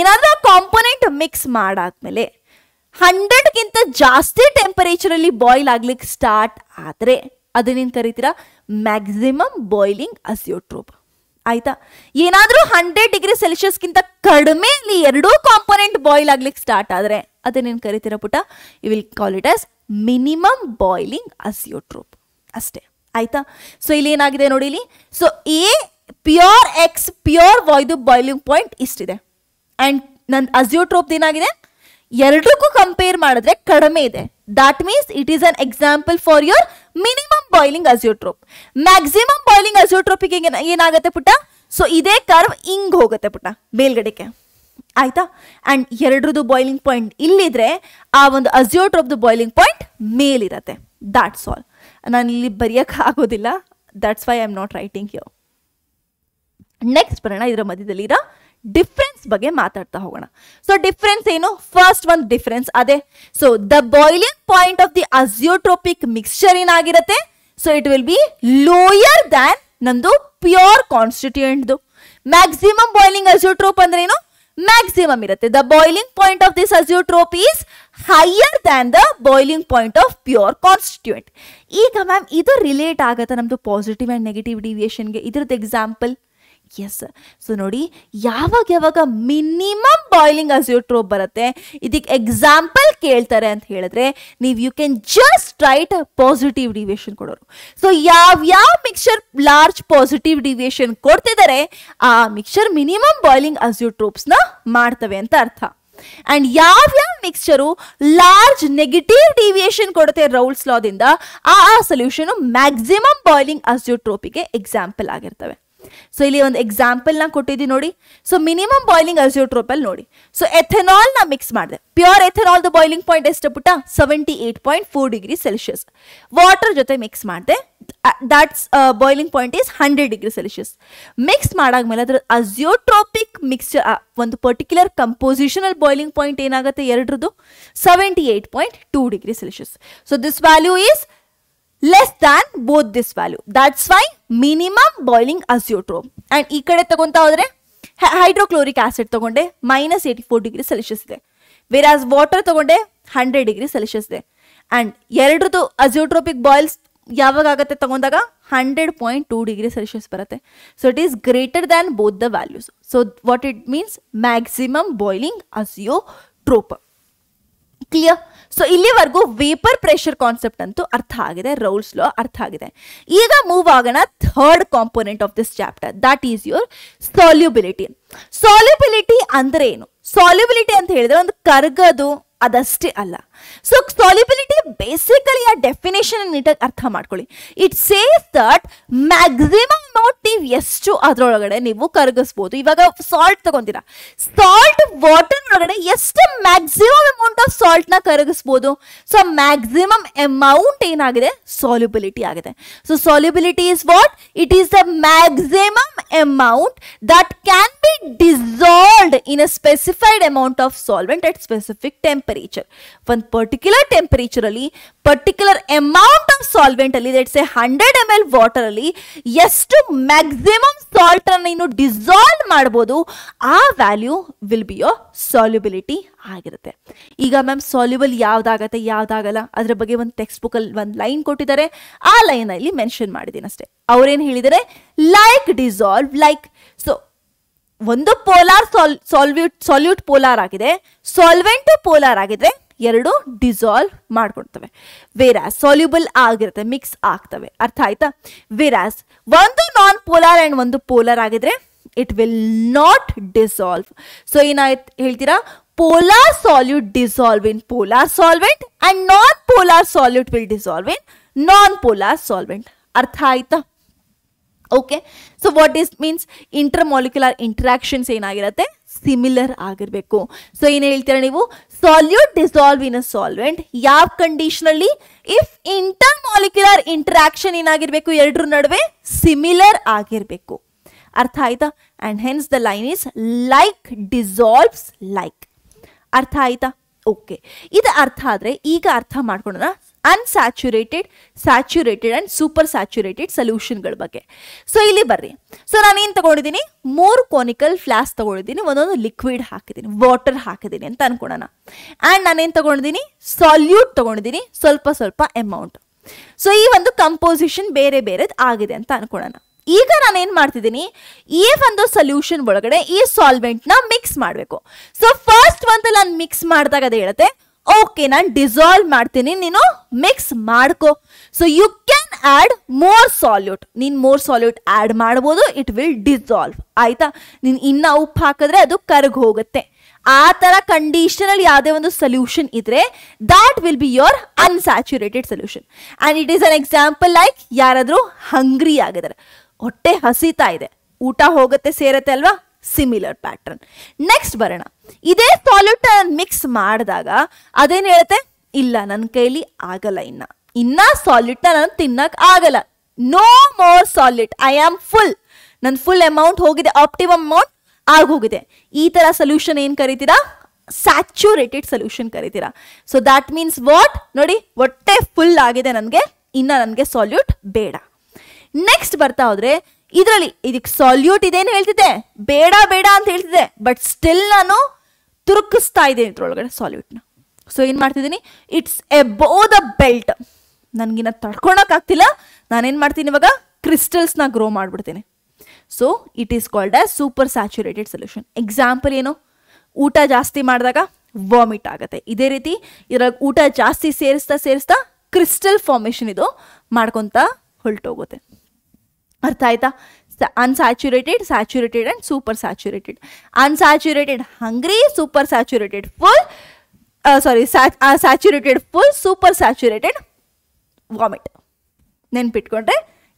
ಏನಾದರೂ ಕಾಂಪೋನೆಂಟ್ ಮಿಕ್ಸ್ ಮಾಡಾದ್ಮೇಲೆ ಹಂಡ್ರೆಡ್ಗಿಂತ ಜಾಸ್ತಿ ಟೆಂಪರೇಚರಲ್ಲಿ ಬಾಯ್ಲ್ ಆಗ್ಲಿಕ್ಕೆ ಸ್ಟಾರ್ಟ್ ಆದರೆ ಅದನ್ನೇನು ಕರಿತೀರಾ ಮ್ಯಾಕ್ಸಿಮಮ್ ಬಾಯ್ಲಿಂಗ್ ಅಸಿಯೋಟ್ರೋಪ್ ಆಯ್ತಾ ಏನಾದರೂ ಹಂಡ್ರೆಡ್ ಡಿಗ್ರಿ ಸೆಲ್ಸಿಯಸ್ಗಿಂತ ಕಡಿಮೆ ಇಲ್ಲಿ ಎರಡೂ ಕಾಂಪೋನೆಂಟ್ ಬಾಯ್ಲ್ ಆಗ್ಲಿಕ್ಕೆ ಸ್ಟಾರ್ಟ್ ಆದರೆ ಅದನ್ನೇನು ಕರಿತೀರಾ ಪುಟ you will call it as minimum boiling azeotrope ಅಷ್ಟೇ ಆಯ್ತಾ ಸೊ ಇಲ್ಲಿ ಏನಾಗಿದೆ ನೋಡಿ ಇಲ್ಲಿ so a pure X pure ವಾಯ್ದು ಬಾಯ್ಲಿಂಗ್ ಪಾಯಿಂಟ್ ಇಷ್ಟಿದೆ ಆ್ಯಂಡ್ ನನ್ನ ಅಸಿಯೋಟ್ರೋಪ್ ಏನಾಗಿದೆ ಎರಡಕ್ಕೂ ಕಂಪೇರ್ ಮಾಡಿದ್ರೆ ಕಡಿಮೆ ಇದೆ that means it is an example for your minimum boiling azeotrope maximum boiling ಅಸಿಯೋಟ್ರೋಪಿಗೆ ಏನಾಗುತ್ತೆ ಪುಟ್ಟ ಸೊ ಇದೇ ಕರ್ವ್ ಹಿಂಗ್ ಹೋಗುತ್ತೆ ಪುಟ್ಟ ಮೇಲ್ಗಡೆಗೆ ಆಯ್ತಾ ಆ್ಯಂಡ್ ಎರಡರದ್ದು ಬಾಯ್ಲಿಂಗ್ ಪಾಯಿಂಟ್ ಇಲ್ಲಿದ್ರೆ ಆ ಒಂದು ಅಸಿಯೋಟ್ರೋಪ್ದು ಬಾಯ್ಲಿಂಗ್ ಪಾಯಿಂಟ್ ಮೇಲಿರತ್ತೆ ದ್ಯಾಟ್ಸ್ ಆಲ್ ನಾನು ಇಲ್ಲಿ ಬರೆಯಕ್ಕೆ ಆಗೋದಿಲ್ಲ that's why I am not writing yo next ಬರೋಣ ಇದರ ಮಧ್ಯದಲ್ಲಿರೋ ಡಿಫ್ರೆನ್ಸ್ ಬಗ್ಗೆ ಮಾತಾಡ್ತಾ ಹೋಗೋಣ ಸೊ ಡಿಫ್ರೆನ್ಸ್ ಏನು ಫಸ್ಟ್ ಒಂದು ಡಿಫ್ರೆನ್ಸ್ ಅದೇ so the boiling point of the azeotropic mixture ಏನಾಗಿರುತ್ತೆ so it will be lower than ನಂದು ಪ್ಯೂರ್ ಕಾನ್ಸ್ಟಿಟ್ಯೂಯೆಂಟ್ದು ಮ್ಯಾಕ್ಸಿಮಮ್ ಬಾಯ್ಲಿಂಗ್ ಅಜಿಯೋಟ್ರೋಪ್ ಅಂದ್ರೆ ಏನು ಮ್ಯಾಕ್ಸಿಮಮ್ ಇರುತ್ತೆ the boiling point of this azeotrope is higher than the boiling point of pure constituent ಈಗ ma'am ಇದು relate ಆಗುತ್ತೆ ನಮ್ದು ಪಾಸಿಟಿವ್ ಆ್ಯಂಡ್ ನೆಗೆಟಿವ್ ಡಿವಿಯೇಷನ್ಗೆ ಇದ್ರದ್ದು ಎಕ್ಸಾಂಪಲ್ ಎಸ್ ಸೊ ನೋಡಿ ಯಾವಾಗ ಯಾವಾಗ ಮಿನಿಮಮ್ ಬಾಯ್ಲಿಂಗ್ ಟ್ರೋಪ್ ಬರುತ್ತೆ ಇದಕ್ಕೆ ಎಕ್ಸಾಂಪಲ್ ಕೇಳ್ತಾರೆ ಅಂತ ಹೇಳಿದ್ರೆ ನೀವು you can just write positive deviation ಕೊಡೋರು ಸೊ ಯಾವ್ಯಾವ ಯಾವ ಲಾರ್ಜ್ ಪಾಸಿಟಿವ್ ಡಿವಿಯೇಷನ್ ಕೊಡ್ತಿದ್ದಾರೆ ಆ ಮಿಕ್ಸರ್ ಮಿನಿಮಮ್ ಬಾಯ್ಲಿಂಗ್ ಅಸ್ಯೂಟ್ರೋಪ್ಸ್ನ ಮಾಡ್ತವೆ ಅಂತ ಅರ್ಥ ಯಾವ ಯಾವ್ಯಾವ ಮಿಕ್ಸ್ಚರು ಲಾರ್ಜ್ ನೆಗೆಟಿವ್ ಡಿವಿಯೇಷನ್ ಕೊಡುತ್ತೆ ರೌಲ್ಸ್ ಲಾದಿಂದ ಆ ಆ ಸೊಲ್ಯೂಷನ್ ಮ್ಯಾಕ್ಸಿಮಮ್ ಬಾಯ್ಲಿಂಗ್ ಅಸ್ಯೂಟ್ರೋಪಿಗೆ ಎಕ್ಸಾಂಪಲ್ ಆಗಿರ್ತವೆ ಸೊ ಇಲ್ಲಿ ಒಂದು ಎಕ್ಸಾಂಪಲ್ ಕೊಟ್ಟಿದ್ದೀನಿ ನೋಡಿ ಸೊ ಮಿನಿಮಮ್ ಬಾಯ್ಲಿಂಗ್ ಅಸಿಯೋಟ್ರೋಪಲ್ಲಿ ನೋಡಿ ಸೊ ಎಥೆನಾಲ್ ನಾ ಮಿಕ್ಸ್ ಮಾಡಿದೆ ಪ್ಯೂರ್ ದ ಬಾಯ್ಲಿಂಗ್ ಪಾಯಿಂಟ್ ಎಷ್ಟು ಪುಟ್ಟ seventy eight point four degree Celsius water ಜೊತೆ ಮಿಕ್ಸ್ ಮಾಡಿದೆ that's boiling point is hundred degree Celsius mix ಮಾಡಾದ್ಮೇಲೆ ಅದರ ಅಸಿಯೋಟ್ರೋಪಿಕ್ ಮಿಕ್ಸ್ಚರ್ ಒಂದು ಪರ್ಟಿಕ್ಯುಲರ್ ಕಂಪೋಸಿಷನಲ್ ಬಾಯ್ಲಿಂಗ್ ಪಾಯಿಂಟ್ ಏನಾಗುತ್ತೆ ಎರಡರದು seventy eight point two degree Celsius so this value is less than both this value that's why minimum boiling azeotrope and ಈ ಕಡೆ ತಗೊತಾ ಹೋದರೆ ಹೈಡ್ರೋಕ್ಲೋರಿಕ್ ಆಸಿಡ್ ತಗೊಂಡೆ minus eighty four degree Celsius ಇದೆ whereas water ತಗೊಂಡೆ hundred degree Celsius ಇದೆ and ಎರಡ್ರದ್ದು azeotropic boils ಯಾವಾಗ ಆಗುತ್ತೆ ತಗೊಂಡಾಗ hundred point two degree Celsius ಬರುತ್ತೆ so it is greater than both the values so what it means maximum boiling azeotrope clear so ಇಲ್ಲಿವರೆಗೂ vapour pressure concept ಅಂತೂ ಅರ್ಥ ಆಗಿದೆ ರೌಲ್ಸ್ ಲೋ ಅರ್ಥ ಆಗಿದೆ ಈಗ ಮೂವ್ ಆಗೋಣ third component of this chapter that is your solubility solubility ಅಂದ್ರೆ ಏನು ಸಾಲ್ಯುಬಿಲಿಟಿ ಅಂತ ಹೇಳಿದ್ರೆ ಒಂದು ಕರ್ಗದು ಅದಷ್ಟೇ ಅಲ್ಲ ಸೊ ಸಾಲಿಬಿಲಿಟಿ ಬೇಸಿಕಲಿ ಆ ಡೆಫಿನೇಷನ್ ನೀಟಾಗಿ ಅರ್ಥ ಮಾಡ್ಕೊಳ್ಳಿ it says that maximum amount ನೀವು ಎಷ್ಟು ಅದರೊಳಗಡೆ ನೀವು ಕರಗಿಸ್ಬೋದು ಇವಾಗ ಸಾಲ್ಟ್ ತಗೊಂತೀರಾ ಸಾಲ್ಟ್ ವಾಟರ್ ಒಳಗಡೆ ಎಷ್ಟು ಮ್ಯಾಕ್ಸಿಮಮ್ ಅಮೌಂಟ್ ಆಫ್ ಸಾಲ್ಟ್ ನ ಕರಗಿಸ್ಬೋದು ಸೊ ಮ್ಯಾಕ್ಸಿಮಮ್ ಅಮೌಂಟ್ ಏನಾಗಿದೆ ಸಾಲ್ಯುಬಿಲಿಟಿ ಆಗಿದೆ so solubility is what it is the maximum amount that can be dissolved in a specified amount of solvent at specific temperature ಒಂದು particular temperature ಅಲ್ಲಿ particular amount of solvent ಅಲ್ಲಿ that's a hundred M L water ಅಲ್ಲಿ ಎಷ್ಟು maximum salt ಅನ್ನು ಇನ್ನು dissolve ಮಾಡಬಹುದು ಆ value will be your solubility ಆಗಿರುತ್ತೆ ಈಗ ಮ್ಯಾಮ್ ಸಾಲ್ಯುಬಲ್ ಯಾವ್ದಾಗತ್ತೆ ಯಾವ್ದಾಗಲ್ಲ ಅದ್ರ ಬಗ್ಗೆ ಒಂದು ಟೆಕ್ಸ್ಟ್ ಬುಕ್ ಅಲ್ಲಿ ಒಂದು ಲೈನ್ ಕೊಟ್ಟಿದ್ದಾರೆ ಆ ಲೈನ್ ಅಲ್ಲಿ ಮೆನ್ಷನ್ ಮಾಡಿದ್ದೀನಿ ಅಷ್ಟೇ ಅವ್ರೇನು ಹೇಳಿದರೆ ಲೈಕ್ ಡಿಸಾಲ್ವ್ ಲೈಕ್ ಸೊ ಒಂದು ಪೋಲಾರ್ ಸಾಲ್ ಸಾಲ್ವ್ಯೂಟ್ ಸಾಲ್ಯೂಟ್ ಪೋಲಾರ್ ಆಗಿದೆ ಸಾಲ್ವೆಂಟು ಪೋಲಾರ್ ಆಗಿದೆ ಎರಡು ಡಿಸಾಲ್ವ್ ಮಾಡ್ಕೊಡ್ತವೆ ವೇರಾಸ್ ಸಾಲ್ಯೂಬಲ್ ಆಗಿರುತ್ತೆ ಮಿಕ್ಸ್ ಆಗ್ತವೆ ಅರ್ಥ ಆಯ್ತಾ ವೇರಾಸ್ ಒಂದು ನಾನ್ ಪೋಲಾರ್ ಆ್ಯಂಡ್ ಒಂದು ಪೋಲಾರ್ ಆಗಿದ್ರೆ it will not dissolve so ಏನಾಯ್ತು ಹೇಳ್ತೀರಾ polar solute dissolve in polar solvent and non polar solute will dissolve in non polar solvent ಅರ್ಥ ಆಯ್ತಾ okay so what is means intermolecular interactions ಏನಾಗಿರುತ್ತೆ similar ಆಗಿರಬೇಕು so ಏನು ಹೇಳ್ತೀರಾ ನೀವು solute dissolve in a solvent ಯಾವ ಕಂಡೀಷನಲ್ಲಿ ಇಫ್ ಇಂಟರ್ಮಾಲಿಕ್ಯುಲರ್ ಇಂಟ್ರಾಕ್ಷನ್ ಏನಾಗಿರಬೇಕು ಎರಡರ ನಡುವೆ ಸಿಮಿಲರ್ ಆಗಿರಬೇಕು ಅರ್ಥ ಆಯ್ತಾ and hence the line is like dissolves like ಅರ್ಥ ಆಯ್ತಾ ಓಕೆ ಇದು ಅರ್ಥ ಆದರೆ ಈಗ ಅರ್ಥ ಮಾಡ್ಕೊಳ್ಳೋಣ unsaturated saturated and super supersaturated ಸೊಲ್ಯೂಷನ್ಗಳ ಬಗ್ಗೆ ಸೊ ಇಲ್ಲಿ ಬರ್ರಿ ಸೊ ನಾನೇನು ತಗೊಂಡಿದ್ದೀನಿ ಮೂರು ಕೋನಿಕಲ್ ಫ್ಲಾಸ್ ತಗೊಂಡಿದ್ದೀನಿ ಒಂದೊಂದು ಲಿಕ್ವಿಡ್ ಹಾಕಿದ್ದೀನಿ ವಾಟರ್ ಹಾಕಿದ್ದೀನಿ ಅಂತ ಅನ್ಕೊಳೋಣ ಆ್ಯಂಡ್ ನಾನೇನು ತಗೊಂಡಿದ್ದೀನಿ ಸಾಲ್ಯೂಟ್ ತಗೊಂಡಿದ್ದೀನಿ ಸ್ವಲ್ಪ ಸ್ವಲ್ಪ ಅಮೌಂಟ್ ಸೊ ಈ ಒಂದು ಕಂಪೋಸಿಷನ್ ಬೇರೆ ಬೇರೆದು ಆಗಿದೆ ಅಂತ ಅನ್ಕೊಳ್ಳೋಣ ಈಗ ನಾನು ಏನು ಮಾಡ್ತಿದ್ದೀನಿ ಈ ಒಂದು ಸೊಲ್ಯೂಷನ್ ಒಳಗಡೆ ಈ ಸಾಲ್ವೆಂಟ್ನ ಮಿಕ್ಸ್ ಮಾಡಬೇಕು ಸೊ ಫಸ್ಟ್ ಒಂದು ನಾನು ಮಿಕ್ಸ್ ಮಾಡಿದಾಗ ಅದು ಹೇಳುತ್ತೆ ಓಕೆ ನಾನು ಡಿಸಾಲ್ವ್ ಮಾಡ್ತೀನಿ ನೀನು ಮಿಕ್ಸ್ ಮಾಡ್ಕೋ so you can add more solute ನೀನು ಮೋರ್ ಸಾಲ್ಯೂಟ್ ಆ್ಯಡ್ ಮಾಡ್ಬೋದು ಇಟ್ ವಿಲ್ ಡಿಸಾಲ್ವ್ ಆಯಿತಾ ನೀನು ಇನ್ನೂ ಉಪ್ಪು ಹಾಕಿದ್ರೆ ಅದು ಕರಗಿ ಹೋಗುತ್ತೆ ಆ ಥರ ಕಂಡೀಷನಲ್ಲಿ ಯಾವುದೇ ಒಂದು ಸೊಲ್ಯೂಷನ್ ಇದ್ರೆ that will be your unsaturated solution and it is an example like ಯಾರಾದರೂ ಹಂಗ್ರಿ ಆಗಿದ್ದಾರೆ ಹೊಟ್ಟೆ ಹಸಿತಾ ಇದೆ ಊಟ ಹೋಗುತ್ತೆ ಸೇರತ್ತೆ ಅಲ್ವಾ ಸಿಮಿಲರ್ ಪ್ಯಾಟರ್ನ್ ನೆಕ್ಸ್ಟ್ ಬರೋಣ ಇದೇ ಸಾಲ್ಯೂಟ್ ನಾನು ಮಿಕ್ಸ್ ಮಾಡಿದಾಗ ಅದೇನು ಹೇಳುತ್ತೆ ಇಲ್ಲ ನನ್ನ ಕೈಲಿ ಆಗಲ್ಲ ಇನ್ನ ಇನ್ನ ಸಾಲ್ಯೂಟ್ನ ನಾನು ತಿನ್ನಕ್ ಆಗಲ್ಲ no more solute I am full ನನ್ನ ಫುಲ್ ಅಮೌಂಟ್ ಹೋಗಿದೆ ಆಪ್ಟಿಮಮ್ ಅಮೌಂಟ್ ಆಗೋಗಿದೆ ಈ ತರ ಸೊಲ್ಯೂಷನ್ ಏನು ಕರಿತೀರಾ ಸ್ಯಾಚುರೇಟೆಡ್ ಸೊಲ್ಯೂಷನ್ ಕರಿತೀರಾ ಸೊ ದ್ಯಾಟ್ ಮೀನ್ಸ್ ವಾಟ್ ನೋಡಿ ಒಟ್ಟೆ ಫುಲ್ ಆಗಿದೆ ನನಗೆ ಇನ್ನ ನನಗೆ ಸಾಲ್ಯೂಟ್ ಬೇಡ ನೆಕ್ಸ್ಟ್ ಬರ್ತಾ ಹೋದ್ರೆ ಇದರಲ್ಲಿ ಇದಕ್ಕೆ ಸಾಲ್ಯೂಟ್ ಇದೇನು ಹೇಳ್ತಿದೆ ಬೇಡ ಬೇಡ ಅಂತ ಹೇಳ್ತಿದೆ ಬಟ್ ಸ್ಟಿಲ್ ನಾನು ತುರುಕಿಸ್ತಾ ಇದ್ದೀನಿ ಇದ್ರೊಳಗಡೆ ಸಾಲ್ಯೂಟ್ನ ಸೊ ಏನು ಮಾಡ್ತಿದ್ದೀನಿ ಇಟ್ಸ್ ಎಬೋ ದ ಬೆಲ್ಟ್ ನನಗಿನ್ನ ತಡ್ಕೊಳಕ್ಕಾಗ್ತಿಲ್ಲ ನಾನೇನು ಮಾಡ್ತೀನಿ ಇವಾಗ ಕ್ರಿಸ್ಟಲ್ಸ್ನ ಗ್ರೋ ಮಾಡಿಬಿಡ್ತೀನಿ so it is called a super saturated solution example ಏನು ಊಟ ಜಾಸ್ತಿ ಮಾಡಿದಾಗ ವಾಮಿಟ್ ಆಗುತ್ತೆ ಇದೇ ರೀತಿ ಇದ್ರಾಗ ಊಟ ಜಾಸ್ತಿ ಸೇರಿಸ್ತಾ ಸೇರಿಸ್ತಾ ಕ್ರಿಸ್ಟಲ್ ಫಾರ್ಮೇಷನ್ ಇದು ಮಾಡ್ಕೊತ ಹೊರಟೋಗುತ್ತೆ ಅರ್ಥ ಆಯ್ತಾ unsaturated, supersaturated supersaturated. Saturated hungry, supersaturated full, uh, sorry, sat saturated full supersaturated vomit ನೆನ್ಪಿಟ್ಕೊಂಡ್ರೆ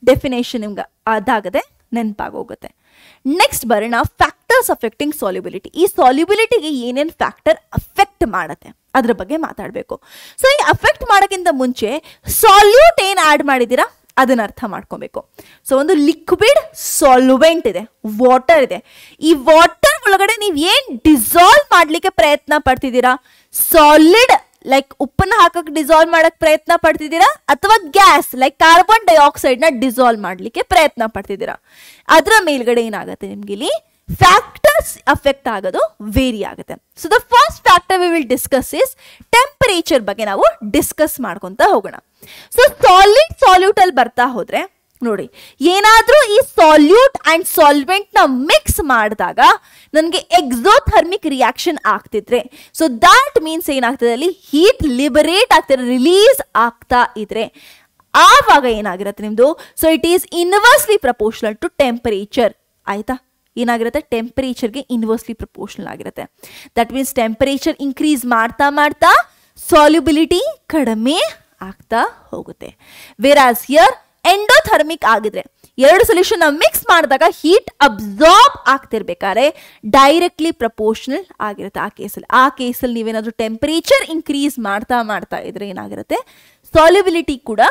ಡೆಫಿನೇಷನ್ ನಿಮ್ಗೆ ಅದಾಗದೆ ನೆನಪಾಗೋಗುತ್ತೆ ನೆಕ್ಸ್ಟ್ ಬರೋಣ ಫ್ಯಾಕ್ಟರ್ಸ್ ಅಫೆಕ್ಟಿಂಗ್ ಸಾಲ್ಯುಬಿಲಿಟಿ ಈ ಸಾಲ್ಯುಬಿಲಿಟಿಗೆ ಏನೇನು ಫ್ಯಾಕ್ಟರ್ ಅಫೆಕ್ಟ್ ಮಾಡುತ್ತೆ ಅದ್ರ ಬಗ್ಗೆ ಮಾತಾಡಬೇಕು ಸೊ ಈ ಅಫೆಕ್ಟ್ ಮಾಡೋಕ್ಕಿಂತ ಮುಂಚೆ ಸಾಲ್ಯೂಟ್ ಏನು ಆ್ಯಡ್ ಮಾಡಿದ್ದೀರಾ ಅದನ್ನು ಅರ್ಥ ಮಾಡ್ಕೊಬೇಕು ಸೊ ಒಂದು ಲಿಕ್ವಿಡ್ ಸಾಲ್ವೆಂಟ್ ಇದೆ ವಾಟರ್ ಇದೆ ಈ ವಾಟರ್ ಒಳಗಡೆ ನೀವು ಏನ್ ಡಿಸಾಲ್ವ್ ಮಾಡಲಿಕ್ಕೆ ಪ್ರಯತ್ನ ಪಡ್ತಿದ್ದೀರಾ ಸಾಲಿಡ್ ಲೈಕ್ ಉಪ್ಪನ್ನ ಹಾಕಕ್ಕೆ ಡಿಸಾಲ್ವ್ ಮಾಡಕ್ ಪ್ರಯತ್ನ ಪಡ್ತಿದ್ದೀರಾ ಅಥವಾ ಗ್ಯಾಸ್ ಲೈಕ್ ಕಾರ್ಬನ್ ನ ಡಿಸಾಲ್ವ್ ಮಾಡ್ಲಿಕ್ಕೆ ಪ್ರಯತ್ನ ಪಡ್ತಿದ್ದೀರಾ ಅದರ ಮೇಲ್ಗಡೆ ಏನಾಗುತ್ತೆ ನಿಮ್ಗೆ ಇಲ್ಲಿ ಫ್ಯಾಕ್ಟರ್ಸ್ ಅಫೆಕ್ಟ್ ಆಗೋದು ವೇರಿ ಆಗುತ್ತೆ so the first factor we will discuss is temperature ಬಗ್ಗೆ ನಾವು ಡಿಸ್ಕಸ್ ಮಾಡ್ಕೊತಾ ಹೋಗೋಣ ಸೊ ಸಾಲಿಡ್ ಸಾಲ್ಯೂಟ್ ಅಲ್ಲಿ ಬರ್ತಾ ಹೋದ್ರೆ ನೋಡಿ ಏನಾದರೂ ಈ ಸಾಲ್ಯೂಟ್ ಸಾಲ್ವೆಂಟ್ ನ ಮಿಕ್ಸ್ ಮಾಡಿದಾಗ ನನಗೆ ಎಕ್ಸೋಥರ್ಮಿಕ್ ರಿಯಾಕ್ಷನ್ ಆಗ್ತಿದ್ರೆ ಸೊ ದಾಟ್ ಮೀನ್ಸ್ ಏನಾಗ್ತದೆ ಅಲ್ಲಿ ಹೀಟ್ ಲಿಬರೇಟ್ ಆಗ್ತಿದ್ರೆ ರಿಲೀಸ್ ಆಗ್ತಾ ಇದ್ರೆ ಆವಾಗ ಏನಾಗಿರುತ್ತೆ ನಿಮ್ಮದು so it is inversely proportional to temperature ಆಯ್ತಾ ಏನಾಗಿರುತ್ತೆ ಟೆಂಪರೇಚರ್ಗೆ ಇನ್ವರ್ಸ್ಲಿ ಪ್ರಪೋರ್ಷನಲ್ ಆಗಿರುತ್ತೆ ದಟ್ ಮೀನ್ಸ್ ಟೆಂಪರೇಚರ್ ಇನ್ಕ್ರೀಸ್ ಮಾಡ್ತಾ ಮಾಡ್ತಾ ಸಾಲ್ಯುಬಿಲಿಟಿ ಕಡಿಮೆ ಆಗ್ತಾ ಹೋಗುತ್ತೆ ವೇರ್ ಆಸ್ ಹಿಯರ್ ಎಂಡೋಥರ್ಮಿಕ್ ಆಗಿದ್ರೆ ಎರಡು ಸೊಲ್ಯೂಷನ್ ಮಿಕ್ಸ್ ಮಾಡಿದಾಗ ಹೀಟ್ ಅಬ್ಸಾರ್ಬ್ ಆಗ್ತಿರ್ಬೇಕಾದ್ರೆ ಡೈರೆಕ್ಟ್ಲಿ ಪ್ರಪೋರ್ಷನಲ್ ಆಗಿರುತ್ತೆ ಆ ಕೇಸಲ್ಲಿ ಆ ಕೇಸಲ್ಲಿ ನೀವೇನಾದರೂ ಟೆಂಪರೇಚರ್ ಇನ್ಕ್ರೀಸ್ ಮಾಡ್ತಾ ಮಾಡ್ತಾ ಇದ್ರೆ ಏನಾಗಿರುತ್ತೆ ಸಾಲ್ಯುಬಿಲಿಟಿ ಕೂಡ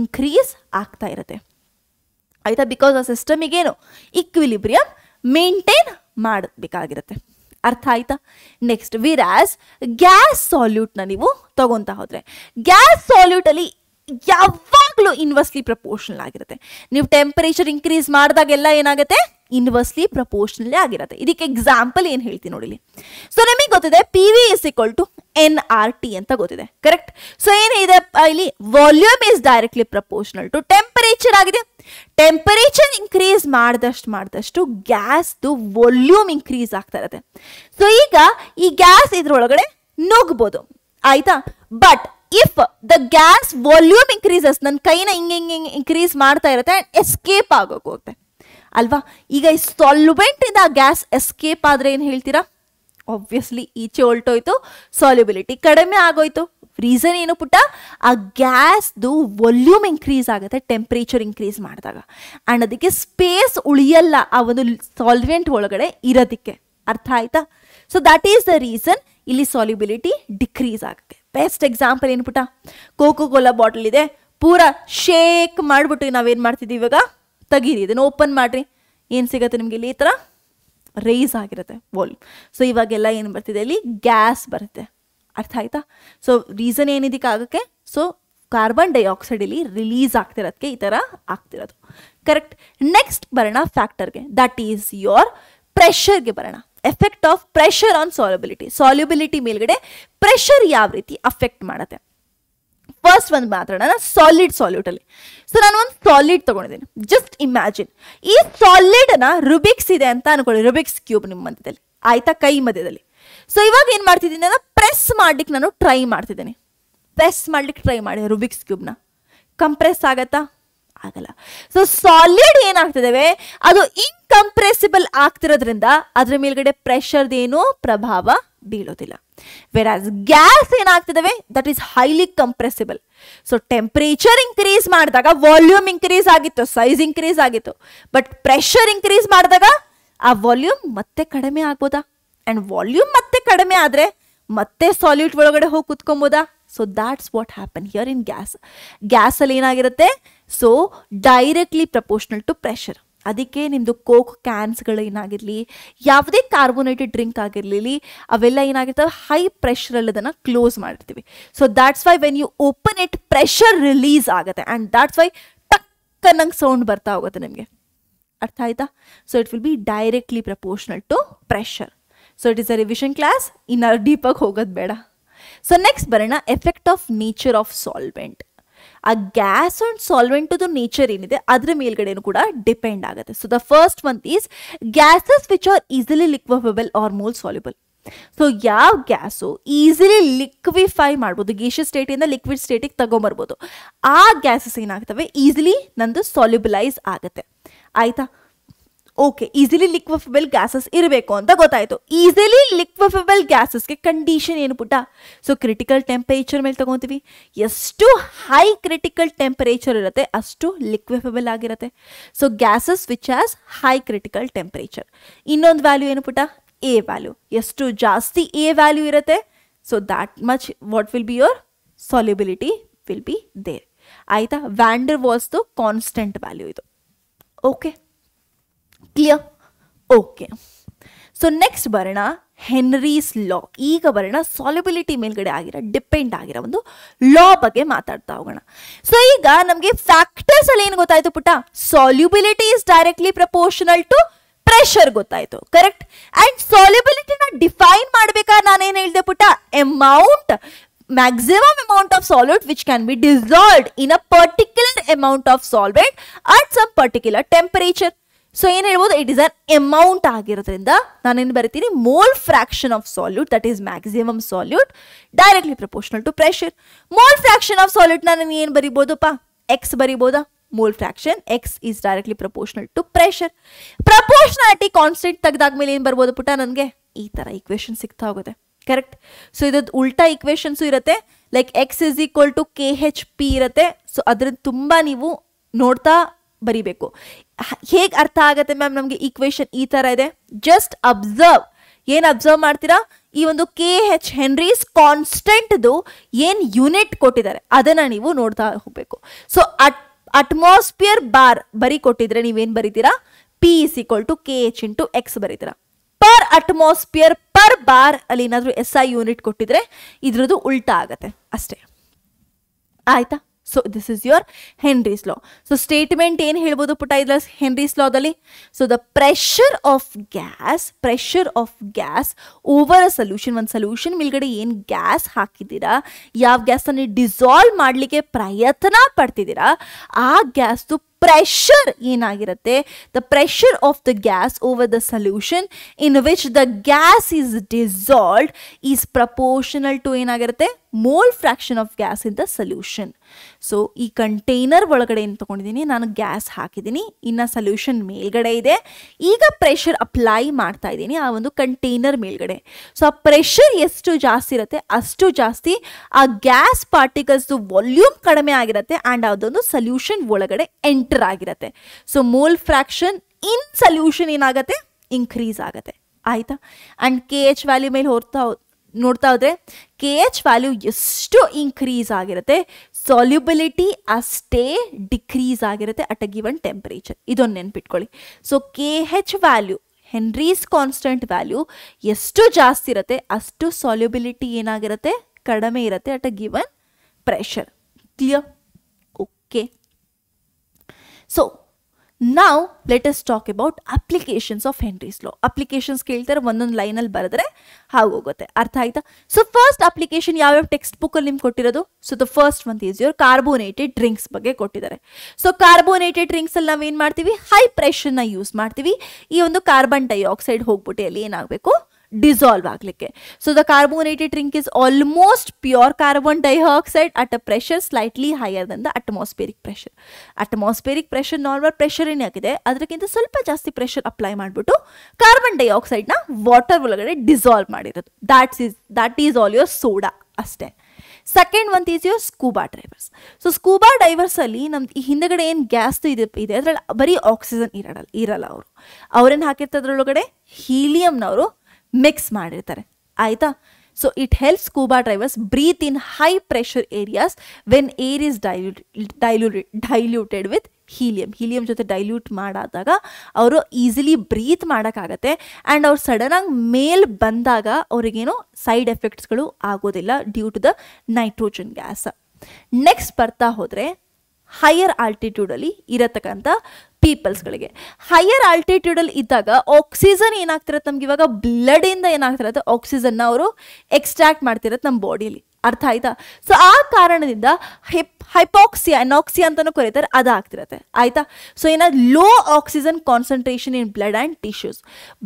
ಇನ್ಕ್ರೀಸ್ ಆಗ್ತಾ ಇರುತ್ತೆ ಆಯ್ತಾ ಬಿಕಾಸ್ ಆ ಸಿಸ್ಟಮಿಗೇನು ಇಕ್ವಿಲಿಬ್ರಿಯಂ ಮೇಂಟೈನ್ ಮಾಡಬೇಕಾಗಿರುತ್ತೆ ಅರ್ಥ ಆಯ್ತಾ ನೆಕ್ಸ್ಟ್ ವಿರಾಸ್ ಗ್ಯಾಸ್ ಸಾಲ್ಯೂಟ್ನ ನೀವು ತಗೊತಾ ಹೋದರೆ ಗ್ಯಾಸ್ ಸಾಲ್ಯೂಟಲ್ಲಿ ಯಾವಾಗಲೂ ಇನ್ವರ್ಸ್ಲಿ ಪ್ರಪೋರ್ಷನಲ್ ಆಗಿರುತ್ತೆ ನೀವು ಟೆಂಪರೇಚರ್ ಇನ್ಕ್ರೀಸ್ ಮಾಡಿದಾಗೆಲ್ಲ ಏನಾಗುತ್ತೆ ಇನ್ವರ್ಸ್ಲಿ ಪ್ರಪೋರ್ಷನಲ್ಲಿ ಆಗಿರುತ್ತೆ ಇದಕ್ಕೆ ಎಕ್ಸಾಂಪಲ್ ಏನು ಹೇಳ್ತೀನಿ ನೋಡಿಲಿ ಸೊ ನಿಮಗೆ ಗೊತ್ತಿದೆ P V is equal to N R T ಅಂತ ಗೊತ್ತಿದೆ ಕರೆಕ್ಟ್ ಸೊ ಏನಿದೆ ಇಲ್ಲಿ volume is directly proportional to temperature ಆಗಿದೆ ಟೆಂಪರೇಚರ್ ಇನ್ಕ್ರೀಸ್ ಮಾಡಿದಷ್ಟು ಮಾಡಿದಷ್ಟು ಗ್ಯಾಸ್ದು ವಾಲ್ಯೂಮ್ ಇನ್ಕ್ರೀಸ್ ಆಗ್ತಾ ಇರುತ್ತೆ ಸೊ ಈಗ ಈ ಗ್ಯಾಸ್ ಇದ್ರೊಳಗಡೆ ನುಗ್ಬೋದು ಆಯ್ತಾ but if the gas volume increases ನನ್ನ ಕೈನ ಹಿಂಗೆ ಹಿಂಗೆ ಇನ್ಕ್ರೀಸ್ ಮಾಡ್ತಾ ಇರುತ್ತೆ ಎಸ್ಕೇಪ್ ಆಗೋಕೆ ಅಲ್ವಾ ಈಗ ಈ ಸಾಲ್ವೆಂಟಿಂದ ಇಂದ ಗ್ಯಾಸ್ ಎಸ್ಕೇಪ್ ಆದರೆ ಏನು ಹೇಳ್ತೀರಾ ಆಬ್ವಿಯಸ್ಲಿ ಈಚೆ ಹೊಲ್ಟೋಯ್ತು ಸಾಲ್ಯುಬಿಲಿಟಿ ಕಡಿಮೆ ಆಗೋಯ್ತು ರೀಸನ್ ಏನು ಪುಟ್ಟ ಆ ಗ್ಯಾಸ್ದು ವಾಲ್ಯೂಮ್ ಇನ್ಕ್ರೀಸ್ ಆಗುತ್ತೆ ಟೆಂಪ್ರೇಚರ್ ಇನ್ಕ್ರೀಸ್ ಮಾಡಿದಾಗ ಆ್ಯಂಡ್ ಅದಕ್ಕೆ ಸ್ಪೇಸ್ ಉಳಿಯಲ್ಲ ಆ ಒಂದು ಸಾಲ್ವೆಂಟ್ ಒಳಗಡೆ ಇರೋದಕ್ಕೆ ಅರ್ಥ ಆಯ್ತಾ so that is the reason ಇಲ್ಲಿ ಸಾಲ್ಯುಬಿಲಿಟಿ ಡಿಕ್ರೀಸ್ ಆಗುತ್ತೆ ಬೆಸ್ಟ್ ಎಕ್ಸಾಂಪಲ್ ಏನು ಪುಟ್ಟ ಕೋಕೋ ಕೋಲಾ ಬಾಟಲ್ ಇದೆ ಪೂರಾ ಶೇಕ್ ಮಾಡಿಬಿಟ್ಟು ನಾವೇನು ಮಾಡ್ತಿದ್ದೀವಿ ಇವಾಗ ತೆಗೀರಿ ಇದನ್ನು ಓಪನ್ ಮಾಡಿರಿ ಏನು ಸಿಗುತ್ತೆ ನಿಮಗೆ ಇಲ್ಲಿ ಈ ಥರ ರೇಸ್ ಆಗಿರುತ್ತೆ ವಾಲ್ಯೂಮ್ ಸೊ ಇವಾಗೆಲ್ಲ ಏನು ಬರ್ತಿದೆ ಇಲ್ಲಿ ಗ್ಯಾಸ್ ಬರುತ್ತೆ ಅರ್ಥ ಆಯ್ತಾ ಸೊ ರೀಸನ್ ಏನಿದಕ್ಕೆ ಆಗೋಕ್ಕೆ ಸೊ ಕಾರ್ಬನ್ ಡೈಆಕ್ಸೈಡ್ ಇಲ್ಲಿ ರಿಲೀಸ್ ಆಗ್ತಿರೋದಕ್ಕೆ ಈ ಥರ ಆಗ್ತಿರೋದು ಕರೆಕ್ಟ್ ನೆಕ್ಸ್ಟ್ ಬರೋಣ ಫ್ಯಾಕ್ಟರ್ಗೆ ದಟ್ ಈಸ್ ಯೋರ್ ಪ್ರೆಷರ್ಗೆ ಬರೋಣ effect of pressure on solubility solubility ಮೇಲ್ಗಡೆ ಪ್ರೆಷರ್ ಯಾವ ರೀತಿ ಅಫೆಕ್ಟ್ ಮಾಡುತ್ತೆ ಫಸ್ಟ್ ಒಂದು ಮಾತಾಡೋಣ ಸಾಲಿಡ್ ಸಾಲ್ಯೂಟಲ್ಲಿ ಸೊ ನಾನು ಒಂದು ಸಾಲಿಡ್ ತೊಗೊಂಡಿದ್ದೀನಿ ಜಸ್ಟ್ ಇಮ್ಯಾಜಿನ್ ಈ ಸಾಲಿಡನ್ನು ರುಬಿಕ್ಸ್ ಇದೆ ಅಂತ ಅನ್ಕೊಳ್ಳಿ ರುಬಿಕ್ಸ್ ಕ್ಯೂಬ್ ನಿಮ್ಮ ಮಧ್ಯದಲ್ಲಿ ಆಯ್ತಾ ಕೈ ಮಧ್ಯದಲ್ಲಿ ಸೊ ಇವಾಗ ಏನು ಮಾಡ್ತಿದ್ದೀನಿ ಅಂದ್ರೆ ಪ್ರೆಸ್ ಮಾಡ್ಲಿಕ್ಕೆ ನಾನು ಟ್ರೈ ಮಾಡ್ತಿದ್ದೀನಿ ಪ್ರೆಸ್ ಮಾಡ್ಲಿಕ್ಕೆ ಟ್ರೈ ಮಾಡಿ ರುಬಿಕ್ಸ್ ಕ್ಯೂಬ್ನ ಕಂಪ್ರೆಸ್ ಆಗತ್ತಾ ಆಗಲ್ಲ ಸೊ ಸಾಲಿಡ್ ಏನಾಗ್ತಿದ್ದಾವೆ ಅದು ಇನ್ಕಂಪ್ರೆಸಿಬಲ್ ಆಗ್ತಿರೋದ್ರಿಂದ ಅದ್ರ ಮೇಲ್ಗಡೆ ಪ್ರೆಷರ್ದೇನೂ ಪ್ರಭಾವ ಬೀಳೋದಿಲ್ಲ ವೆರಾಸ್ ಗ್ಯಾಸ್ ಏನಾಗ್ತಿದ್ದಾವೆ that is highly compressible so temperature increase ಮಾಡಿದಾಗ ವಾಲ್ಯೂಮ್ ಇನ್ಕ್ರೀಸ್ ಆಗಿತ್ತು ಸೈಜ್ ಇನ್ಕ್ರೀಸ್ ಆಗಿತ್ತು ಬಟ್ ಪ್ರೆಷರ್ ಇನ್ಕ್ರೀಸ್ ಮಾಡಿದಾಗ ಆ ವಾಲ್ಯೂಮ್ ಮತ್ತೆ ಕಡಿಮೆ ಆಗ್ಬೋದಾ ಆ್ಯಂಡ್ ವಾಲ್ಯೂಮ್ ಮತ್ತೆ ಕಡಿಮೆ ಆದರೆ ಮತ್ತೆ ಸಾಲ್ಯೂಟ್ ಒಳಗಡೆ ಹೋಗಿ ಕುತ್ಕೊಬೋದಾ so that's what happen here in gas ಗ್ಯಾಸಲ್ಲಿ ಏನಾಗಿರುತ್ತೆ so directly proportional to pressure ಅದಕ್ಕೆ ನಿಮ್ಮದು ಕೋಕ್ ಕ್ಯಾನ್ಸ್ಗಳು ಏನಾಗಿರಲಿ ಯಾವುದೇ ಕಾರ್ಬೋನೇಟೆಡ್ ಡ್ರಿಂಕ್ ಆಗಿರಲಿ ಅವೆಲ್ಲ ಏನಾಗಿರ್ತವೆ ಹೈ ಪ್ರೆಷರಲ್ಲಿ ಅದನ್ನು ಕ್ಲೋಸ್ ಮಾಡಿರ್ತೀವಿ so that's why when you open it pressure release ಆಗುತ್ತೆ ಆ್ಯಂಡ್ ದ್ಯಾಟ್ಸ್ ವೈ ನಂಗೆ ಸೌಂಡ್ ಬರ್ತಾ ಹೋಗುತ್ತೆ ನಿಮಗೆ ಅರ್ಥ ಆಯ್ತಾ so it will be directly proportional to pressure so it is a revision class ಇನ್ನು ಡೀಪಾಗಿ ಹೋಗೋದು ಬೇಡ ಸೊ ನೆಕ್ಸ್ಟ್ ಬರೋಣ effect of nature of solvent ಆ ಗ್ಯಾಸ್ ಅಂಡ್ ಸಾಲ್ವೆಂಟದು ನೇಚರ್ ಏನಿದೆ ಅದರ ಮೇಲ್ಗಡೆ ಕೂಡ ಡಿಪೆಂಡ್ ಆಗುತ್ತೆ so the first one is gases which are easily ಲಿಕ್ವಬಲ್ or more soluble so ಯಾವ ಗ್ಯಾಸು ಈಸಿಲಿ ಲಿಕ್ವಿಫೈ ಮಾಡ್ಬೋದು ಗೇಷಿಯಸ್ ಸ್ಟೇಟಿಂದ ಲಿಕ್ವಿಡ್ ಸ್ಟೇಟಿಗೆ ತಗೊಂಬರ್ಬೋದು ಆ ಗ್ಯಾಸಸ್ ಏನಾಗ್ತವೆ ಈಸಿಲಿ ನಂದು ಸಾಲ್ಯುಬಲೈಸ್ ಆಗುತ್ತೆ ಆಯ್ತಾ ओके इजीली लिक्विफिएबल गॅसेस इरबेको ಅಂತ ಗೊತ್ತಾಯ್ತು इजीली लिक्विफिएबल ಗ್ಯಾಸಸ್ ಕೆ ಕಂಡೀಷನ್ ಏನು ಪುಟ ಸೋ क्रिटिकल टेंपरेचर ಮೇಲೆ ತಗಂತವಿ ಎಷ್ಟು ഹൈ क्रिटिकल टेंपरेचर ಇರುತ್ತೆ ಅಷ್ಟು ಲಿಕ्विफिएಬಲ್ ಆಗಿರುತ್ತೆ so gases which has high critical temperature ಇನ್ನೊಂದು ವ್ಯಾಲ್ಯೂ ಏನು ಪುಟ a ವ್ಯಾಲ್ಯೂ ಎಷ್ಟು ಜಾಸ್ತಿ a ವ್ಯಾಲ್ಯೂ ಇರುತ್ತೆ so that much what will be your solubility will be there ಐತಾ ವാന്‍ಡರ್ವಾಸ್ ದ ಕನ್ಸ್ಟಂಟ್ ವ್ಯಾಲ್ಯೂ ಇತ್ತು okay clear okay so next ಬರೋಣ Henry's law ಈಗ ಬರೋಣ ಸಾಲಿಬಿಲಿಟಿ ಮೇಲ್ಗಡೆ ಆಗಿರೋ ಡಿಪೆಂಡ್ ಆಗಿರೋ ಒಂದು ಲಾ ಬಗ್ಗೆ ಮಾತಾಡ್ತಾ ಹೋಗೋಣ ಸೊ ಈಗ ನಮಗೆ ಫ್ಯಾಕ್ಟರ್ಸ್ ಅಲ್ಲಿ ಏನು ಗೊತ್ತಾಯ್ತು ಪುಟ್ಟ solubility is directly proportional to pressure ಗೊತ್ತಾಯ್ತು ಕರೆಕ್ಟ್ ಅಂಡ್ ಸಾಲ್ಯುಬಿಲಿಟಿನ ಡಿಫೈನ್ ಮಾಡ್ಬೇಕಾದ್ರೆ ನಾನೇನು ಹೇಳಿದೆ ಪುಟ್ಟ amount maximum amount of solvent which can be dissolve in a particular amount of solvent at some particular temperature so ಏನು ಹೇಳ್ಬೋದು ಇಟ್ ಇಸ್ ಅನ್ ಎಮೌಂಟ್ ಆಗಿರೋದ್ರಿಂದ ನಾನೇನು ಬರೀತೀನಿ mole fraction of solute that is maximum solute directly proportional to pressure mole fraction of solute ನಾನು ಏನು ಬರಿಬೋದಪ್ಪ X ಬರಿಬೋದಾ mole fraction X is directly proportional to pressure proportionality constant ತೆಗೆದಾದ್ಮೇಲೆ ಏನು ಬರ್ಬೋದು ಪುಟ ನನಗೆ ಈ ಥರ ಇಕ್ವೇಷನ್ ಸಿಗ್ತಾ ಹೋಗುತ್ತೆ ಕರೆಕ್ಟ್ ಸೊ ಇದ್ ಉಲ್ಟಾ ಇಕ್ವೇಷನ್ಸು ಇರುತ್ತೆ like X is equal to K H P ಇರುತ್ತೆ ಸೊ ಅದ್ರದ್ದು ತುಂಬ ನೀವು ನೋಡ್ತಾ ಬರಿಬೇಕು ಹೇಗೆ ಅರ್ಥ ಆಗತ್ತೆ ಮ್ಯಾಮ್ ನಮಗೆ ಈಕ್ವೇಶನ್ ಈ ಥರ ಇದೆ ಜಸ್ಟ್ ಅಬ್ಸರ್ವ್ ಏನು ಅಬ್ಸರ್ವ್ ಮಾಡ್ತೀರಾ ಈ ಒಂದು ಕೆ ಎಚ್ ಹೆನ್ರೀಸ್ ಕಾನ್ಸ್ಟೆಂಟ್ದು ಏನು ಯೂನಿಟ್ ಕೊಟ್ಟಿದ್ದಾರೆ ಅದನ್ನು ನೀವು ನೋಡ್ತಾ ಹೋಗ್ಬೇಕು ಸೊ ಅಟ್ ಅಟ್ಮಾಸ್ಫಿಯರ್ ಬಾರ್ ಬರೀ ಕೊಟ್ಟಿದ್ರೆ ನೀವೇನು ಬರೀತೀರಾ P is equal to K H into X ಬರೀತೀರಾ ಪರ್ ಅಟ್ಮಾಸ್ಪಿಯರ್ ಪರ್ ಬಾರ್ ಅಲ್ಲಿ ಏನಾದರೂ ಎಸ್ ಐ ಯೂನಿಟ್ ಕೊಟ್ಟಿದ್ರೆ ಇದ್ರದ್ದು ಉಲ್ಟಾ ಆಗತ್ತೆ ಅಷ್ಟೇ ಆಯಿತಾ so this is your Henry's law so statement ಏನು ಹೇಳ್ಬೋದು ಪುಟ ಇದ್ರ ಹೆನ್ರೀಸ್ ಲಾದಲ್ಲಿ so the pressure of gas pressure of gas over a solution ಒಂದು ಸೊಲ್ಯೂಷನ್ ಮೇಲ್ಗಡೆ ಏನು ಗ್ಯಾಸ್ ಹಾಕಿದ್ದೀರಾ ಯಾವ ಗ್ಯಾಸನ್ನು ಡಿಸಾಲ್ವ್ ಮಾಡಲಿಕ್ಕೆ ಪ್ರಯತ್ನ ಪಡ್ತಿದ್ದೀರಾ ಆ ಗ್ಯಾಸ್ದು ಪ್ರೆಷರ್ ಏನಾಗಿರುತ್ತೆ the pressure of the gas over the solution in which the gas is dissolved is proportional to ಏನಾಗಿರುತ್ತೆ mole fraction of gas in the solution so ಈ ಕಂಟೈನರ್ ಒಳಗಡೆ ಏನು ತೊಗೊಂಡಿದ್ದೀನಿ ನಾನು ಗ್ಯಾಸ್ ಹಾಕಿದ್ದೀನಿ ಇನ್ನು ಸೊಲ್ಯೂಷನ್ ಮೇಲ್ಗಡೆ ಇದೆ ಈಗ ಪ್ರೆಷರ್ ಅಪ್ಲೈ ಮಾಡ್ತಾ ಇದ್ದೀನಿ ಆ ಒಂದು ಕಂಟೈನರ್ ಮೇಲ್ಗಡೆ ಸೊ ಆ ಪ್ರೆಷರ್ ಎಷ್ಟು ಜಾಸ್ತಿ ಇರುತ್ತೆ ಅಷ್ಟು ಜಾಸ್ತಿ ಆ ಗ್ಯಾಸ್ ಪಾರ್ಟಿಕಲ್ಸ್ದು ವಾಲ್ಯೂಮ್ ಕಡಿಮೆ ಆಗಿರುತ್ತೆ ಆ್ಯಂಡ್ ಅದೊಂದು ಸೊಲ್ಯೂಷನ್ ಒಳಗಡೆ ಎಂಟರ್ ಗ್ರೇಟರ್ ಆಗಿರುತ್ತೆ so mole fraction in solution ಏನಾಗುತ್ತೆ ಇನ್ಕ್ರೀಸ್ ಆಗುತ್ತೆ ಆಯ್ತಾ ಆ್ಯಂಡ್ ಕೆ ಎಚ್ ವ್ಯಾಲ್ಯೂ ಮೇಲೆ ಹೊರ್ತಾ ನೋಡ್ತಾ ಹೋದರೆ ಕೆ ಎಚ್ ವ್ಯಾಲ್ಯೂ ಎಷ್ಟು ಇನ್ಕ್ರೀಸ್ ಆಗಿರುತ್ತೆ ಸಾಲ್ಯುಬಿಲಿಟಿ ಅಷ್ಟೇ ಡಿಕ್ರೀಸ್ ಆಗಿರುತ್ತೆ ಅಟ್ ಅ ಗಿವನ್ ಟೆಂಪರೇಚರ್ ಇದೊಂದು ನೆನ್ಪಿಟ್ಕೊಳ್ಳಿ so K H value Henry's constant value ಎಷ್ಟು ಜಾಸ್ತಿ ಇರುತ್ತೆ ಅಷ್ಟು ಸಾಲ್ಯುಬಿಲಿಟಿ ಏನಾಗಿರುತ್ತೆ ಕಡಿಮೆ ಇರುತ್ತೆ at a given pressure clear okay so ನಾವು latest talk about applications of Henry's law applications ಕೇಳ್ತಾರೆ ಒಂದೊಂದು ಲೈನಲ್ಲಿ ಬರೆದ್ರೆ ಹೋಗುತ್ತೆ ಅರ್ಥ ಆಯ್ತಾ ಸೊ ಫಸ್ಟ್ ಅಪ್ಲಿಕೇಶನ್ ಯಾವ್ಯಾವ ಟೆಕ್ಸ್ಟ್ ಬುಕ್ಕಲ್ಲಿ ನಿಮ್ಗೆ ಕೊಟ್ಟಿರೋದು ಸೊ ದ ಫಸ್ಟ್ ಒಂದು ಈಸ್ ಯೋರ್ ಕಾರ್ಬೋನೇಟೆಡ್ ಡ್ರಿಂಕ್ಸ್ ಬಗ್ಗೆ ಕೊಟ್ಟಿದ್ದಾರೆ ಸೊ ಕಾರ್ಬೋನೇಟೆಡ್ ಡ್ರಿಂಕ್ಸಲ್ಲಿ ನಾವೇನು ಮಾಡ್ತೀವಿ ಹೈ ಪ್ರೆಷರ್ನ ಯೂಸ್ ಮಾಡ್ತೀವಿ ಈ ಒಂದು ಕಾರ್ಬನ್ ಡೈಆಕ್ಸೈಡ್ ಹೋಗ್ಬಿಟ್ಟು ಅಲ್ಲಿ ಏನಾಗಬೇಕು ಡಿಸಾಲ್ವ್ ಆಗಲಿಕ್ಕೆ so the carbonated drink is almost pure carbon dioxide at a pressure slightly higher than the atmospheric pressure atmospheric pressure normal pressure ಏನೇ ಆಗಿದೆ ಅದಕ್ಕಿಂತ ಸ್ವಲ್ಪ ಜಾಸ್ತಿ ಪ್ರೆಷರ್ ಅಪ್ಲೈ ಮಾಡಿಬಿಟ್ಟು ಕಾರ್ಬನ್ ಡೈಆಕ್ಸೈಡ್ನ ವಾಟರ್ ಒಳಗಡೆ ಡಿಸಾಲ್ವ್ ಮಾಡಿರೋದು that's is that is all your soda ಅಷ್ಟೇ ಸೆಕೆಂಡ್ ಒಂದು is your scuba drivers so scuba ಡೈವರ್ಸಲ್ಲಿ ನಮ್ದು ಈ ಹಿಂದೆಗಡೆ ಏನು ಗ್ಯಾಸ್ ಇದೆ ಇದೆ ಅದರಲ್ಲಿ ಬರೀ ಆಕ್ಸಿಜನ್ ಇರಲ್ಲ ಇರಲ್ಲ ಅವರು ಅವ್ರೇನು ಹಾಕಿರ್ತದ್ರೊಳಗಡೆ ಅದರೊಳಗಡೆ ಹೀಲಿಯಂನವರು ಮಿಕ್ಸ್ ಮಾಡಿರ್ತಾರೆ ಆಯಿತಾ so it helps scuba drivers breathe in high pressure areas when air is dilute dilute diluted with helium helium ಜೊತೆ ಡೈಲ್ಯೂಟ್ ಮಾಡಾದಾಗ ಅವರು ಈಸಿಲಿ ಬ್ರೀತ್ ಮಾಡೋಕ್ಕಾಗತ್ತೆ ಆ್ಯಂಡ್ ಅವ್ರು ಸಡನ್ನಾಗಿ ಮೇಲ್ ಬಂದಾಗ ಅವ್ರಿಗೇನು ಸೈಡ್ ಎಫೆಕ್ಟ್ಸ್ಗಳು ಆಗೋದಿಲ್ಲ due to the nitrogen gas next ಬರ್ತಾ ಹೋದರೆ ಹೈಯರ್ ಆಲ್ಟಿಟ್ಯೂಡಲ್ಲಿ ಇರತಕ್ಕಂಥ ಪೀಪಲ್ಸ್ಗಳಿಗೆ ಹೈಯರ್ ಆಲ್ಟಿಟ್ಯೂಡಲ್ಲಿ ಇದ್ದಾಗ ಆಕ್ಸಿಜನ್ ಏನಾಗ್ತಿರತ್ತೆ ನಮ್ಗೆ ಇವಾಗ ಬ್ಲಡಿಂದ ಏನಾಗ್ತಿರತ್ತೆ ಆಕ್ಸಿಜನ್ನ ಅವರು ಎಕ್ಸ್ಟ್ರಾಕ್ಟ್ ಮಾಡ್ತಿರತ್ತೆ ನಮ್ಮ ಬಾಡಿಲಿ ಅರ್ಥ ಆಯ್ತಾ ಸೊ ಆ ಕಾರಣದಿಂದ ಹೈಪ್ ಹೈಪಾಕ್ಸಿಯಾ ಅನಾಕ್ಸಿಯಾ ಅಂತಲೂ ಕರೀತಾರೆ ಅದು ಆಗ್ತಿರತ್ತೆ ಆಯಿತಾ ಸೊ ಏನಾದರೂ low oxygen concentration in blood and tissues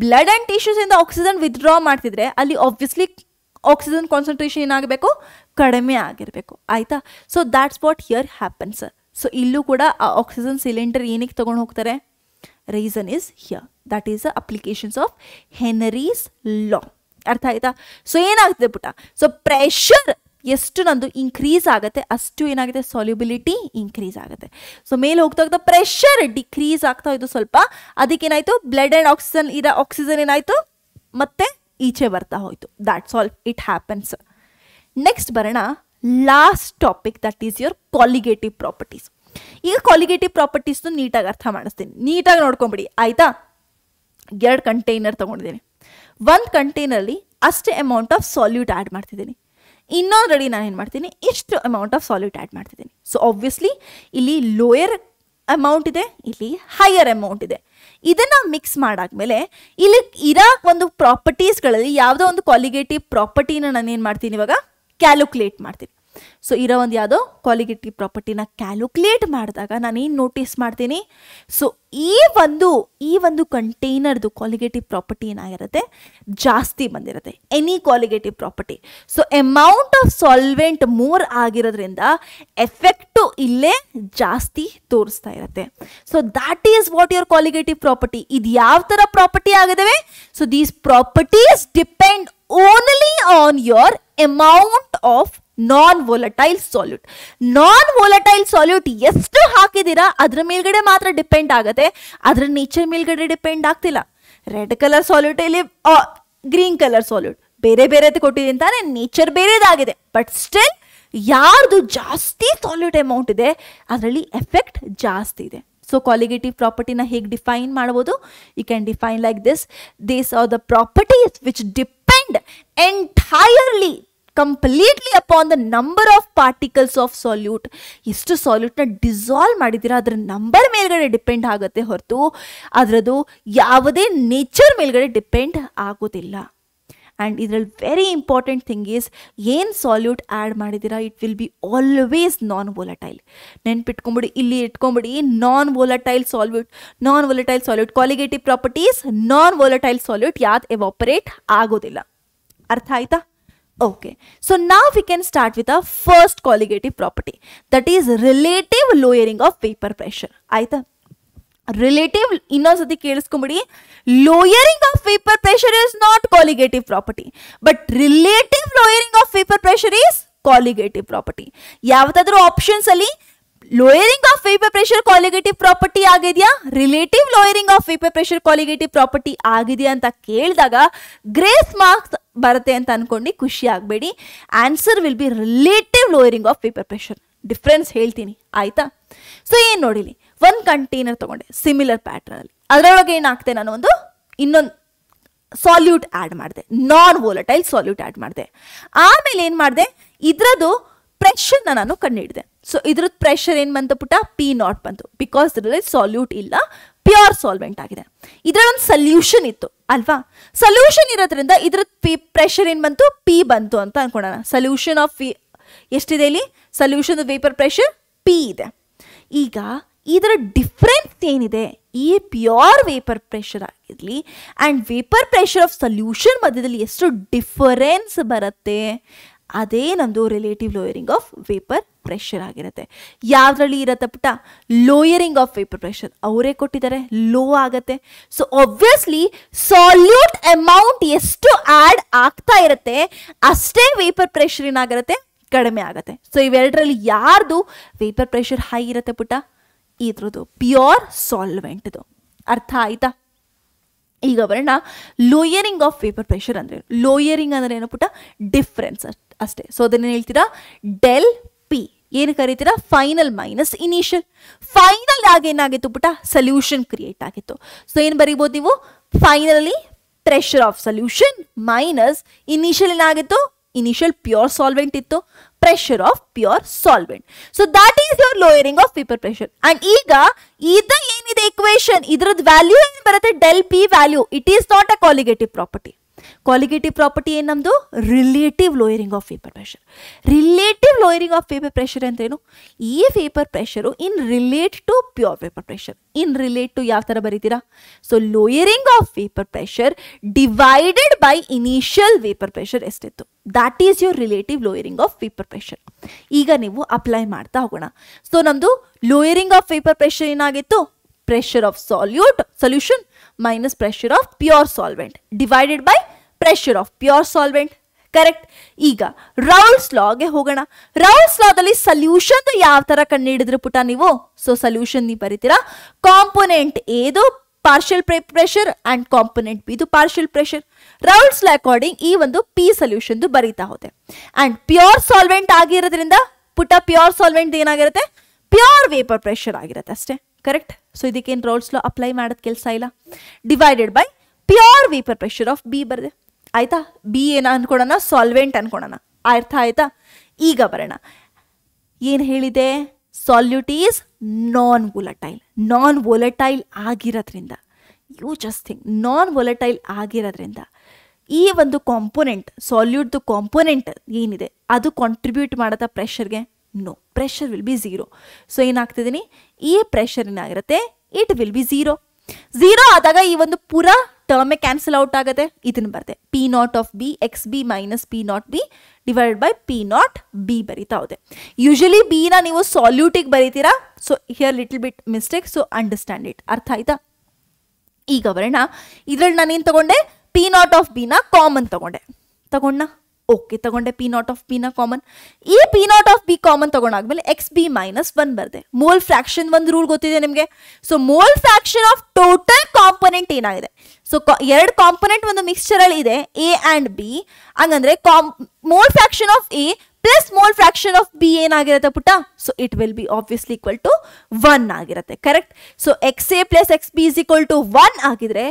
blood and ಟಿಶ್ಯೂಸಿಂದ ಆಕ್ಸಿಜನ್ ವಿತ್ಡ್ರಾ ಮಾಡ್ತಿದ್ರೆ ಅಲ್ಲಿ ಆಬ್ವಿಯಸ್ಲಿ ಆಕ್ಸಿಜನ್ ಕಾನ್ಸಂಟ್ರೇಷನ್ ಏನಾಗಬೇಕು ಕಡಿಮೆ ಆಗಿರಬೇಕು ಆಯಿತಾ so that's what here happens so ಇಲ್ಲೂ ಕೂಡ ಆ ಆಕ್ಸಿಜನ್ ಸಿಲಿಂಡರ್ ಏನಕ್ಕೆ ತೊಗೊಂಡು ಹೋಗ್ತಾರೆ reason is here that is the applications of Henry's law ಅರ್ಥ ಆಯ್ತಾ ಸೊ ಏನಾಗ್ತದೆ ಪುಟ ಸೊ ಪ್ರೆಷರ್ ಎಷ್ಟು ನಂದು ಇನ್ಕ್ರೀಸ್ ಆಗುತ್ತೆ ಅಷ್ಟು ಏನಾಗುತ್ತೆ ಸಾಲ್ಯುಬಿಲಿಟಿ ಇನ್ಕ್ರೀಸ್ ಆಗುತ್ತೆ ಸೊ ಮೇಲೆ ಹೋಗ್ತಾ ಹೋಗ್ತಾ ಪ್ರೆಷರ್ ಡಿಕ್ರೀಸ್ ಆಗ್ತಾ ಹೋಯಿತು ಸ್ವಲ್ಪ ಅದಕ್ಕೇನಾಯಿತು ಬ್ಲಡ್ ಆ್ಯಂಡ್ ಆಕ್ಸಿಜನ್ ಇರೋ ಆಕ್ಸಿಜನ್ ಏನಾಯಿತು ಮತ್ತೆ ಈಚೆ ಬರ್ತಾ ಹೋಯಿತು that's all it happens next ಬರೋಣ last topic that is your colligative properties ಈಗ ಕಾಲಿಗೇಟಿವ್ ಪ್ರಾಪರ್ಟೀಸ್ನು ನೀಟಾಗಿ ಅರ್ಥ ಮಾಡಿಸ್ತೀನಿ ನೀಟಾಗಿ ನೋಡ್ಕೊಂಬಿಡಿ ಆಯಿತಾ ಎರಡು ಕಂಟೈನರ್ ತೊಗೊಂಡಿದ್ದೀನಿ ಒಂದು ಕಂಟೈನರಲ್ಲಿ ಅಷ್ಟು ಅಮೌಂಟ್ ಆಫ್ ಸಾಲ್ಯೂಟ್ ಆ್ಯಡ್ ಮಾಡ್ತಿದ್ದೀನಿ ಇನ್ನೊಂದು ರೆಡಿ ನಾನು ಏನು ಮಾಡ್ತೀನಿ ಇಷ್ಟು ಅಮೌಂಟ್ ಆಫ್ ಸಾಲ್ಯೂಟ್ ಆ್ಯಡ್ ಮಾಡ್ತಿದ್ದೀನಿ ಸೊ ಆಬ್ವಿಯಸ್ಲಿ ಇಲ್ಲಿ ಲೋಯರ್ ಅಮೌಂಟ್ ಇದೆ ಇಲ್ಲಿ ಹೈಯರ್ ಅಮೌಂಟ್ ಇದೆ ಇದನ್ನು ಮಿಕ್ಸ್ ಮಾಡಾದ್ಮೇಲೆ ಇಲ್ಲಿ ಇರೋ ಒಂದು ಪ್ರಾಪರ್ಟೀಸ್ಗಳಲ್ಲಿ ಯಾವುದೋ ಒಂದು ಕ್ವಾಲಿಗೇಟಿವ್ ಪ್ರಾಪರ್ಟಿನ ನಾನು ಏನು ಮಾಡ್ತೀನಿ ಇವಾಗ ಕ್ಯಾಲ್ಕುಲೇಟ್ ಮಾಡ್ತೀನಿ ಸೊ ಇರೋ ಒಂದು ಯಾವುದೋ ಕ್ವಾಲಿಗೇಟಿವ್ ಪ್ರಾಪರ್ಟಿನ ಕ್ಯಾಲ್ಕುಲೇಟ್ ಮಾಡಿದಾಗ ನಾನು ಏನು ನೋಟಿಸ್ ಮಾಡ್ತೀನಿ ಸೊ ಈ ಒಂದು ಈ ಒಂದು ಕಂಟೈನರ್ದು ಕ್ವಾಲಿಗೇಟಿವ್ ಪ್ರಾಪರ್ಟಿ ಏನಾಗಿರುತ್ತೆ ಜಾಸ್ತಿ ಬಂದಿರುತ್ತೆ any colligative property so amount of solvent more ಆಗಿರೋದ್ರಿಂದ ಎಫೆಕ್ಟು ಇಲ್ಲೇ ಜಾಸ್ತಿ ತೋರಿಸ್ತಾ ಇರುತ್ತೆ so that is what your colligative property ಇದು ಯಾವ ಥರ ಪ್ರಾಪರ್ಟಿ ಆಗಿದಾವೆ so these properties depend only on your amount of non volatile solute non volatile solute ಎಷ್ಟು ಹಾಕಿದ್ದೀರಾ ಅದ್ರ ಮೇಲ್ಗಡೆ ಮಾತ್ರ ಡಿಪೆಂಡ್ ಆಗುತ್ತೆ ಅದರ ನೇಚರ್ ಮೇಲ್ಗಡೆ ಡಿಪೆಂಡ್ ಆಗ್ತಿಲ್ಲ ರೆಡ್ ಕಲರ್ ಸಾಲ್ಯೂಟ್ ಇಲ್ಲಿ ಗ್ರೀನ್ ಕಲರ್ ಸಾಲ್ಯೂಟ್ ಬೇರೆ ಬೇರೆ ಕೊಟ್ಟಿದೆ ಅಂತಾನೆ ನೇಚರ್ ಬೇರೆದಾಗಿದೆ ಬಟ್ ಸ್ಟಿಲ್ ಯಾರ್ದು ಜಾಸ್ತಿ ಸಾಲ್ಯೂಟ್ ಅಮೌಂಟ್ ಇದೆ ಅದರಲ್ಲಿ ಎಫೆಕ್ಟ್ ಜಾಸ್ತಿ ಇದೆ ಸೊ ಕ್ವಾಲಿಗೇಟಿವ್ ಪ್ರಾಪರ್ಟಿನ ಹೇಗೆ ಡಿಫೈನ್ ಮಾಡ್ಬೋದು you can define like this these are the properties which depend entirely completely upon the number of particles of solute ಎಷ್ಟು ಸಾಲ್ಯೂಟ್ನ ಡಿಸಾಲ್ವ್ ಮಾಡಿದ್ದೀರಾ ಅದರ ನಂಬರ್ ಮೇಲ್ಗಡೆ ಡಿಪೆಂಡ್ ಆಗುತ್ತೆ ಹೊರತು ಅದರದು ಯಾವುದೇ ನೇಚರ್ ಮೇಲ್ಗಡೆ ಡಿಪೆಂಡ್ ಆಗೋದಿಲ್ಲ ಆ್ಯಂಡ್ ಇದರಲ್ಲಿ ವೆರಿ ಇಂಪಾರ್ಟೆಂಟ್ ಥಿಂಗ್ ಈಸ್ ಏನು ಸಾಲ್ಯೂಟ್ ಆ್ಯಡ್ ಮಾಡಿದ್ದೀರಾ it will be always non volatile ನೆನ್ಪಿಟ್ಕೊಂಬಿಡಿ ಇಲ್ಲಿ ಇಟ್ಕೊಂಬಿಡಿ non volatile solute non volatile solute colligative properties non volatile solute ಯಾವ್ದು ಎವಾಪರೇಟ್ ಆಗೋದಿಲ್ಲ ಅರ್ಥ ಆಯ್ತಾ Okay, so now we can start with our first colligative property that is relative lowering of vapor pressure. ಆಯ್ತಾ relative ಇನ್ನೊಂದ್ಸತಿ ಕೇಳಿಸ್ಕೊಂಬಿಡಿ lowering of vapour pressure is not colligative property but relative lowering of vapour pressure is colligative property ಯಾವುದಾದ್ರೂ options ಅಲ್ಲಿ lowering of vapour pressure colligative property ಆಗಿದೆಯಾ relative lowering of vapour pressure colligative property ಆಗಿದೆಯಾ ಅಂತ ಕೇಳಿದಾಗ grace marks ಬರುತ್ತೆ ಅಂತ ಅಂದ್ಕೊಂಡು ಖುಷಿ ಆಗಬೇಡಿ answer will be relative lowering of paper pressure difference ಹೇಳ್ತೀನಿ ಆಯಿತಾ ಸೊ ಏನು ನೋಡಿಲಿ ಒಂದು ಕಂಟೈನರ್ ತೊಗೊಂಡೆ ಸಿಮಿಲರ್ ಪ್ಯಾಟ್ರನಲ್ಲಿ ಅದರೊಳಗೆ ಏನಾಗ್ತೆ ನಾನು ಒಂದು ಇನ್ನೊಂದು ಸಾಲ್ಯೂಟ್ ಆ್ಯಡ್ ಮಾಡಿದೆ ನಾನ್ ವೋಲಟೈಲ್ ಸಾಲ್ಯೂಟ್ ಆ್ಯಡ್ ಮಾಡಿದೆ ಆಮೇಲೆ ಏನು ಮಾಡಿದೆ ಇದರದ್ದು ಪ್ರೆಷರ್ನ ನಾನು ಕಂಡು ಹಿಡಿದೆ ಸೊ ಇದ್ರದ್ದು ಪ್ರೆಷರ್ ಏನು ಬಂತು ಪುಟ್ಟ ಪಿ ನಾಟ್ ಬಂತು ಬಿಕಾಸ್ ಇದರಲ್ಲಿ ಸಾಲ್ಯೂಟ್ ಇಲ್ಲ ಪ್ಯೂರ್ ಸಾಲ್ವೆಂಟ್ ಆಗಿದೆ ಇದರ ಒಂದು ಸಲ್ಯೂಷನ್ ಇತ್ತು ಅಲ್ವಾ ಸಲ್ಯೂಷನ್ ಇರೋದ್ರಿಂದ ಇದ್ರ ಪಿ ಪ್ರೆಷರ್ ಏನು ಬಂತು ಪಿ ಬಂತು ಅಂತ ಅನ್ಕೊಳ್ಳೋಣ ಸಲ್ಯೂಷನ್ ಆಫ್ ವಿ ಎಷ್ಟಿದೆ ಇಲ್ಲಿ ಸಲ್ಯೂಷನ್ ವೇಪರ್ ಪ್ರೆಷರ್ ಪಿ ಇದೆ ಈಗ ಇದರ ಡಿಫ್ರೆನ್ಸ್ ಏನಿದೆ ಈ ಪ್ಯೂರ್ ವೇಪರ್ ಪ್ರೆಷರ್ ಆಗಿರಲಿ and vapour pressure of solution ಮಧ್ಯದಲ್ಲಿ ಎಷ್ಟು ಡಿಫರೆನ್ಸ್ ಬರುತ್ತೆ ಅದೇ ನಮ್ಮದು relative lowering of vapour pressure ಆಗಿರುತ್ತೆ ಯಾವ್ದ್ರಲ್ಲಿ ಇರತ್ತೆ ಪುಟ್ಟ ಲೋಯರಿಂಗ್ ಆಫ್ ವೇಪರ್ ಪ್ರೆಷರ್ ಅವರೇ ಕೊಟ್ಟಿದ್ದಾರೆ ಲೋ ಆಗತ್ತೆ ಸೊ ಒಬ್ವಿಯಸ್ಲಿ ಸಾಲ್ಯೂಟ್ ಅಮೌಂಟ್ ಎಷ್ಟು ಆ್ಯಡ್ ಆಗ್ತಾ ಇರುತ್ತೆ ಅಷ್ಟೇ ವೇಪರ್ ಪ್ರೆಷರ್ ಏನಾಗಿರುತ್ತೆ ಕಡಿಮೆ ಆಗುತ್ತೆ ಸೊ ಇವೆರಡರಲ್ಲಿ ಯಾರ್ದು ವೇಪರ್ ಪ್ರೆಷರ್ ಹೈ ಇರುತ್ತೆ ಪುಟ್ಟ ಇದ್ರದ್ದು ಪ್ಯೂರ್ ಸಾಲ್ವೆಂಟ್ದು ಅರ್ಥ ಆಯ್ತಾ ಈಗ ಬರೋಣ ಲೋಯರಿಂಗ್ ಆಫ್ ವೇಪರ್ ಪ್ರೆಷರ್ ಅಂದರೆ ಲೋಯರಿಂಗ್ ಅಂದರೆ ಏನು ಪುಟ್ಟ ಡಿಫ್ರೆನ್ಸ್ ಅಷ್ಟೇ ಸೊ ಅದನ್ನೇನು ಹೇಳ್ತೀರಾ ಡೆಲ್ ಪಿ ಏನು ಕರಿತೀರಾ ಫೈನಲ್ ಮೈನಸ್ ಇನಿಷಿಯಲ್ ಫೈನಲ್ ಆಗಿ ಏನಾಗಿತ್ತು ಪುಟ ಸೊಲ್ಯೂಷನ್ ಕ್ರಿಯೇಟ್ ಆಗಿತ್ತು ಸೊ ಏನು ಬರೀಬೋದು ನೀವು finally pressure of solution minus initial ಏನಾಗಿತ್ತು ಇನಿಷಿಯಲ್ ಪ್ಯೂರ್ ಸಾಲ್ವೆಂಟ್ ಇತ್ತು pressure of pure solvent so that is your lowering of paper pressure and ಈಗ ಇದ ಏನಿದೆ ಇಕ್ವೇಶನ್ ಇದ್ರದ್ದು ವ್ಯಾಲ್ಯೂ ಏನು ಬರುತ್ತೆ del P value it is not a colligative property colligative property ಏನು ನಮ್ಮದು relative lowering of paper pressure relative lowering of paper pressure ಅಂದ್ರೇನು ಈ paper pressure in relate to pure paper pressure in relate to ಯಾವ ಥರ ಬರೀತೀರಾ so lowering of paper pressure divided by initial vapour pressure ಎಷ್ಟಿತ್ತು that is your relative lowering of paper pressure ಈಗ ನೀವು apply ಮಾಡ್ತಾ ಹೋಗೋಣ ಸೊ ನಮ್ಮದು lowering of paper pressure ಏನಾಗಿತ್ತು pressure of solute solution minus pressure of pure solvent divided by pressure of pure solvent correct ಈಗ Raoult's ಲಾಗೆ ಹೋಗೋಣ Rouse ಲಾದಲ್ಲಿ solution ಯಾವ ತರ ಕಂಡು ಹಿಡಿದ್ರು ಪುಟ ನೀವು ಸೊ ಸಲ್ಯೂಷನ್ ನೀವು ಬರೀತೀರಾ ಕಾಂಪೊನೆಂಟ್ ಏದು ಪಾರ್ಷಿಯಲ್ ಪ್ರೆಷರ್ ಅಂಡ್ ಕಾಂಪೊನೆಂಟ್ ಬಿದು partial pressure Raoult's law according ಈ ಒಂದು ಪಿ ಸಲ್ಯೂಷನ್ದು ಬರೀತಾ ಹೋದೆ ಅಂಡ್ ಪ್ಯೂರ್ ಸಾಲ್ವೆಂಟ್ ಆಗಿರೋದ್ರಿಂದ ಪುಟ ಪ್ಯೂರ್ ಸಾಲ್ವೆಂಟ್ ಏನಾಗಿರುತ್ತೆ ಪ್ಯೂರ್ ವೇಪರ್ ಪ್ರೆಷರ್ ಆಗಿರುತ್ತೆ ಅಷ್ಟೇ ಕರೆಕ್ಟ್ ಸೊ ಇದಕ್ಕೇನು ರೋಲ್ಸ್ ಅಪ್ಲೈ ಮಾಡೋದು ಕೆಲಸ ಇಲ್ಲ divided by pure vapour pressure of B ಬರದೆ ಆಯಿತಾ ಬಿ ಏನ ಅನ್ಕೊಡೋಣ ಸಾಲ್ವೆಂಟ್ ಅಂದ್ಕೊಳೋಣ ಅರ್ಥ ಆಯ್ತಾ ಈಗ ಬರೋಣ ಏನು ಹೇಳಿದೆ solute is non volatile non volatile ಆಗಿರೋದ್ರಿಂದ you just thing non volatile ಆಗಿರೋದ್ರಿಂದ ಈ ಒಂದು ಕಾಂಪೊನೆಂಟ್ ಸಾಲ್ಯೂಟ್ದು ಕಾಂಪೊನೆಂಟ್ ಏನಿದೆ ಅದು ಕಾಂಟ್ರಿಬ್ಯೂಟ್ ಮಾಡೋದ ಪ್ರೆಷರ್ಗೆ no pressure will be zero so ಏನಾಗ್ತಿದ್ದೀನಿ ಈ ಪ್ರೆಷರ್ ಏನಾಗಿರುತ್ತೆ it will be zero zero ಆದಾಗ ಈ ಒಂದು ಪೂರ ಟರ್ಮೆ ಕ್ಯಾನ್ಸಲ್ ಔಟ್ ಆಗುತ್ತೆ ಇದನ್ನು ಬರುತ್ತೆ P naught of B X B minus P naught B divide by P naught B ಬರಿತಾ ಹೋದೆ ಯೂಶಲಿ ಬಿನ ನೀವು ಸಾಲ್ಯೂಟಿಗೆ ಬರೀತೀರಾ so here little bit mistake so understand it ಅರ್ಥ ಆಯ್ತಾ ಈಗ ಬರೋಣ ಇದರಲ್ಲಿ ನಾನೇನು ತಗೊಂಡೆ ಪಿ ನಾಟ್ ಆಫ್ ಬಿನ ಕಾಮನ್ ತಗೊಂಡೆ ತಗೊಂಡ ಓಕೆ ತಗೊಂಡೆ ಪಿ ನಾಟ್ ಆಫ್ ಬಿ ಪಿನ ಕಾಮನ್ ಈ P naught of B common ತಗೊಂಡಾದ್ಮೇಲೆ ಎಕ್ಸ್ ಬಿ ಮೈನಸ್ ಒನ್ ಬರ್ದೆ ಮೋಲ್ ಫ್ರಾಕ್ಷನ್ ಒಂದು ರೂಲ್ ಗೊತ್ತಿದೆ ನಿಮಗೆ so mole fraction of total component ಏನಾಗಿದೆ ಸೊ ಎರಡು ಕಾಂಪೊನೆಂಟ್ ಒಂದು ಮಿಕ್ಸ್ಚರ್ ಅಲ್ಲಿ ಇದೆ ಎ ಆ್ಯಂಡ್ ಬಿ ಹಂಗಂದ್ರೆ ಕಾಂ mole fraction of A plus mole fraction of B ಏನಾಗಿರುತ್ತೆ ಪುಟ್ಟ so it will be obviously equal to one ಆಗಿರುತ್ತೆ correct so X A plus X B is equal to one ಆಗಿದ್ರೆ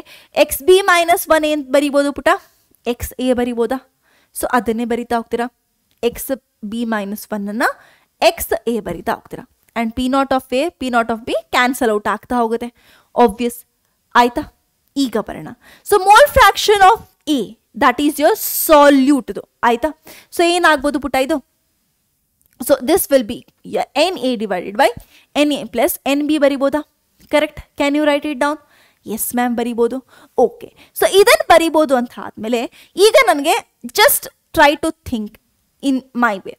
X B minus one ಏನ್ ಬರಿಬೋದು ಪುಟ X A ಬರಿಬೋದಾ so ಅದನ್ನೇ ಬರಿತಾ ಹೋಗ್ತೀರಾ ಎಕ್ಸ್ ಬಿ ಮೈನಸ್ ಒನ್ನನ್ನು ಎಕ್ಸ್ ಎ ಬರೀತಾ ಹೋಗ್ತೀರಾ and P naught of A P naught of B cancel out ಆಗ್ತಾ ಹೋಗುತ್ತೆ ಆಬ್ವಿಯಸ್ ಆಯ್ತಾ ಈಗ ಬರೋಣ so mole fraction of A that is your ಸಾಲ್ಯೂಟ್ದು ಆಯ್ತಾ ಸೊ ಏನಾಗ್ಬೋದು ಪುಟ್ಟ ಇದು so this will be N A divided by N A plus N B ಬರಿಬೋದಾ correct can you write it down yes ma'am ಬರಿಬೋದು ಓಕೆ ಸೊ ಇದನ್ನು ಬರಿಬೋದು ಅಂತ ಆದಮೇಲೆ ಈಗ ನನಗೆ just try to think in my way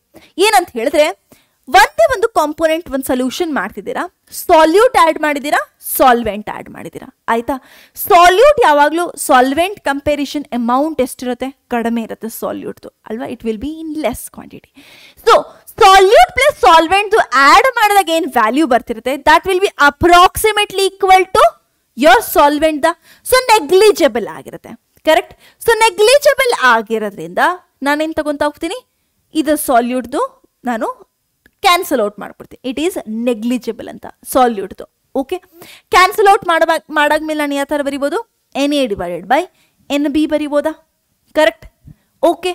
ಏನಂತ ಹೇಳಿದ್ರೆ ಒಂದೇ ಒಂದು ಕಾಂಪೋನೆಂಟ್ ಒಂದು ಸೊಲ್ಯೂಷನ್ ಮಾಡ್ತಿದ್ದೀರಾ ಸಾಲ್ಯೂಟ್ ಆ್ಯಡ್ ಮಾಡಿದ್ದೀರಾ ಸಾಲ್ವೆಂಟ್ ಆ್ಯಡ್ ಮಾಡಿದ್ದೀರಾ ಆಯಿತಾ ಸಾಲ್ಯೂಟ್ ಯಾವಾಗಲೂ ಸಾಲ್ವೆಂಟ್ ಕಂಪೇರಿಷನ್ ಅಮೌಂಟ್ ಎಷ್ಟಿರುತ್ತೆ ಕಡಿಮೆ ಇರುತ್ತೆ ಸಾಲ್ಯೂಟ್ದು ಅಲ್ವಾ it will be in less quantity so solute plus ಸಾಲ್ವೆಂಟ್ದು ಆ್ಯಡ್ ಮಾಡಿದಾಗ ಏನು ವ್ಯಾಲ್ಯೂ ಬರ್ತಿರುತ್ತೆ that will be approximately equal to your solvent ದ ಸೊ ನೆಗ್ಲಿಜಬಲ್ ಆಗಿರುತ್ತೆ ಕರೆಕ್ಟ್ ಸೊ ನೆಗ್ಲಿಜಬಲ್ ಆಗಿರೋದ್ರಿಂದ ನಾನೇನು ತಗೊತಾ ಹೋಗ್ತೀನಿ ಇದು ಸಾಲ್ಯೂಟ್ದು ನಾನು ಕ್ಯಾನ್ಸಲ್ ಔಟ್ ಮಾಡ್ಬಿಡ್ತೀನಿ ಇಟ್ ಈಸ್ ನೆಗ್ಲಿಜಬಲ್ ಅಂತ ಸಾಲ್ಯೂಟ್ದು ಓಕೆ ಕ್ಯಾನ್ಸಲ್ ಔಟ್ ಮಾಡಬಾಗ ಮಾಡಾದ್ಮೇಲೆ ನಾನು ಯಾವ ಥರ ಬರಿಬೋದು N A divided by N B ಬರಿಬೋದಾ ಕರೆಕ್ಟ್ ಓಕೆ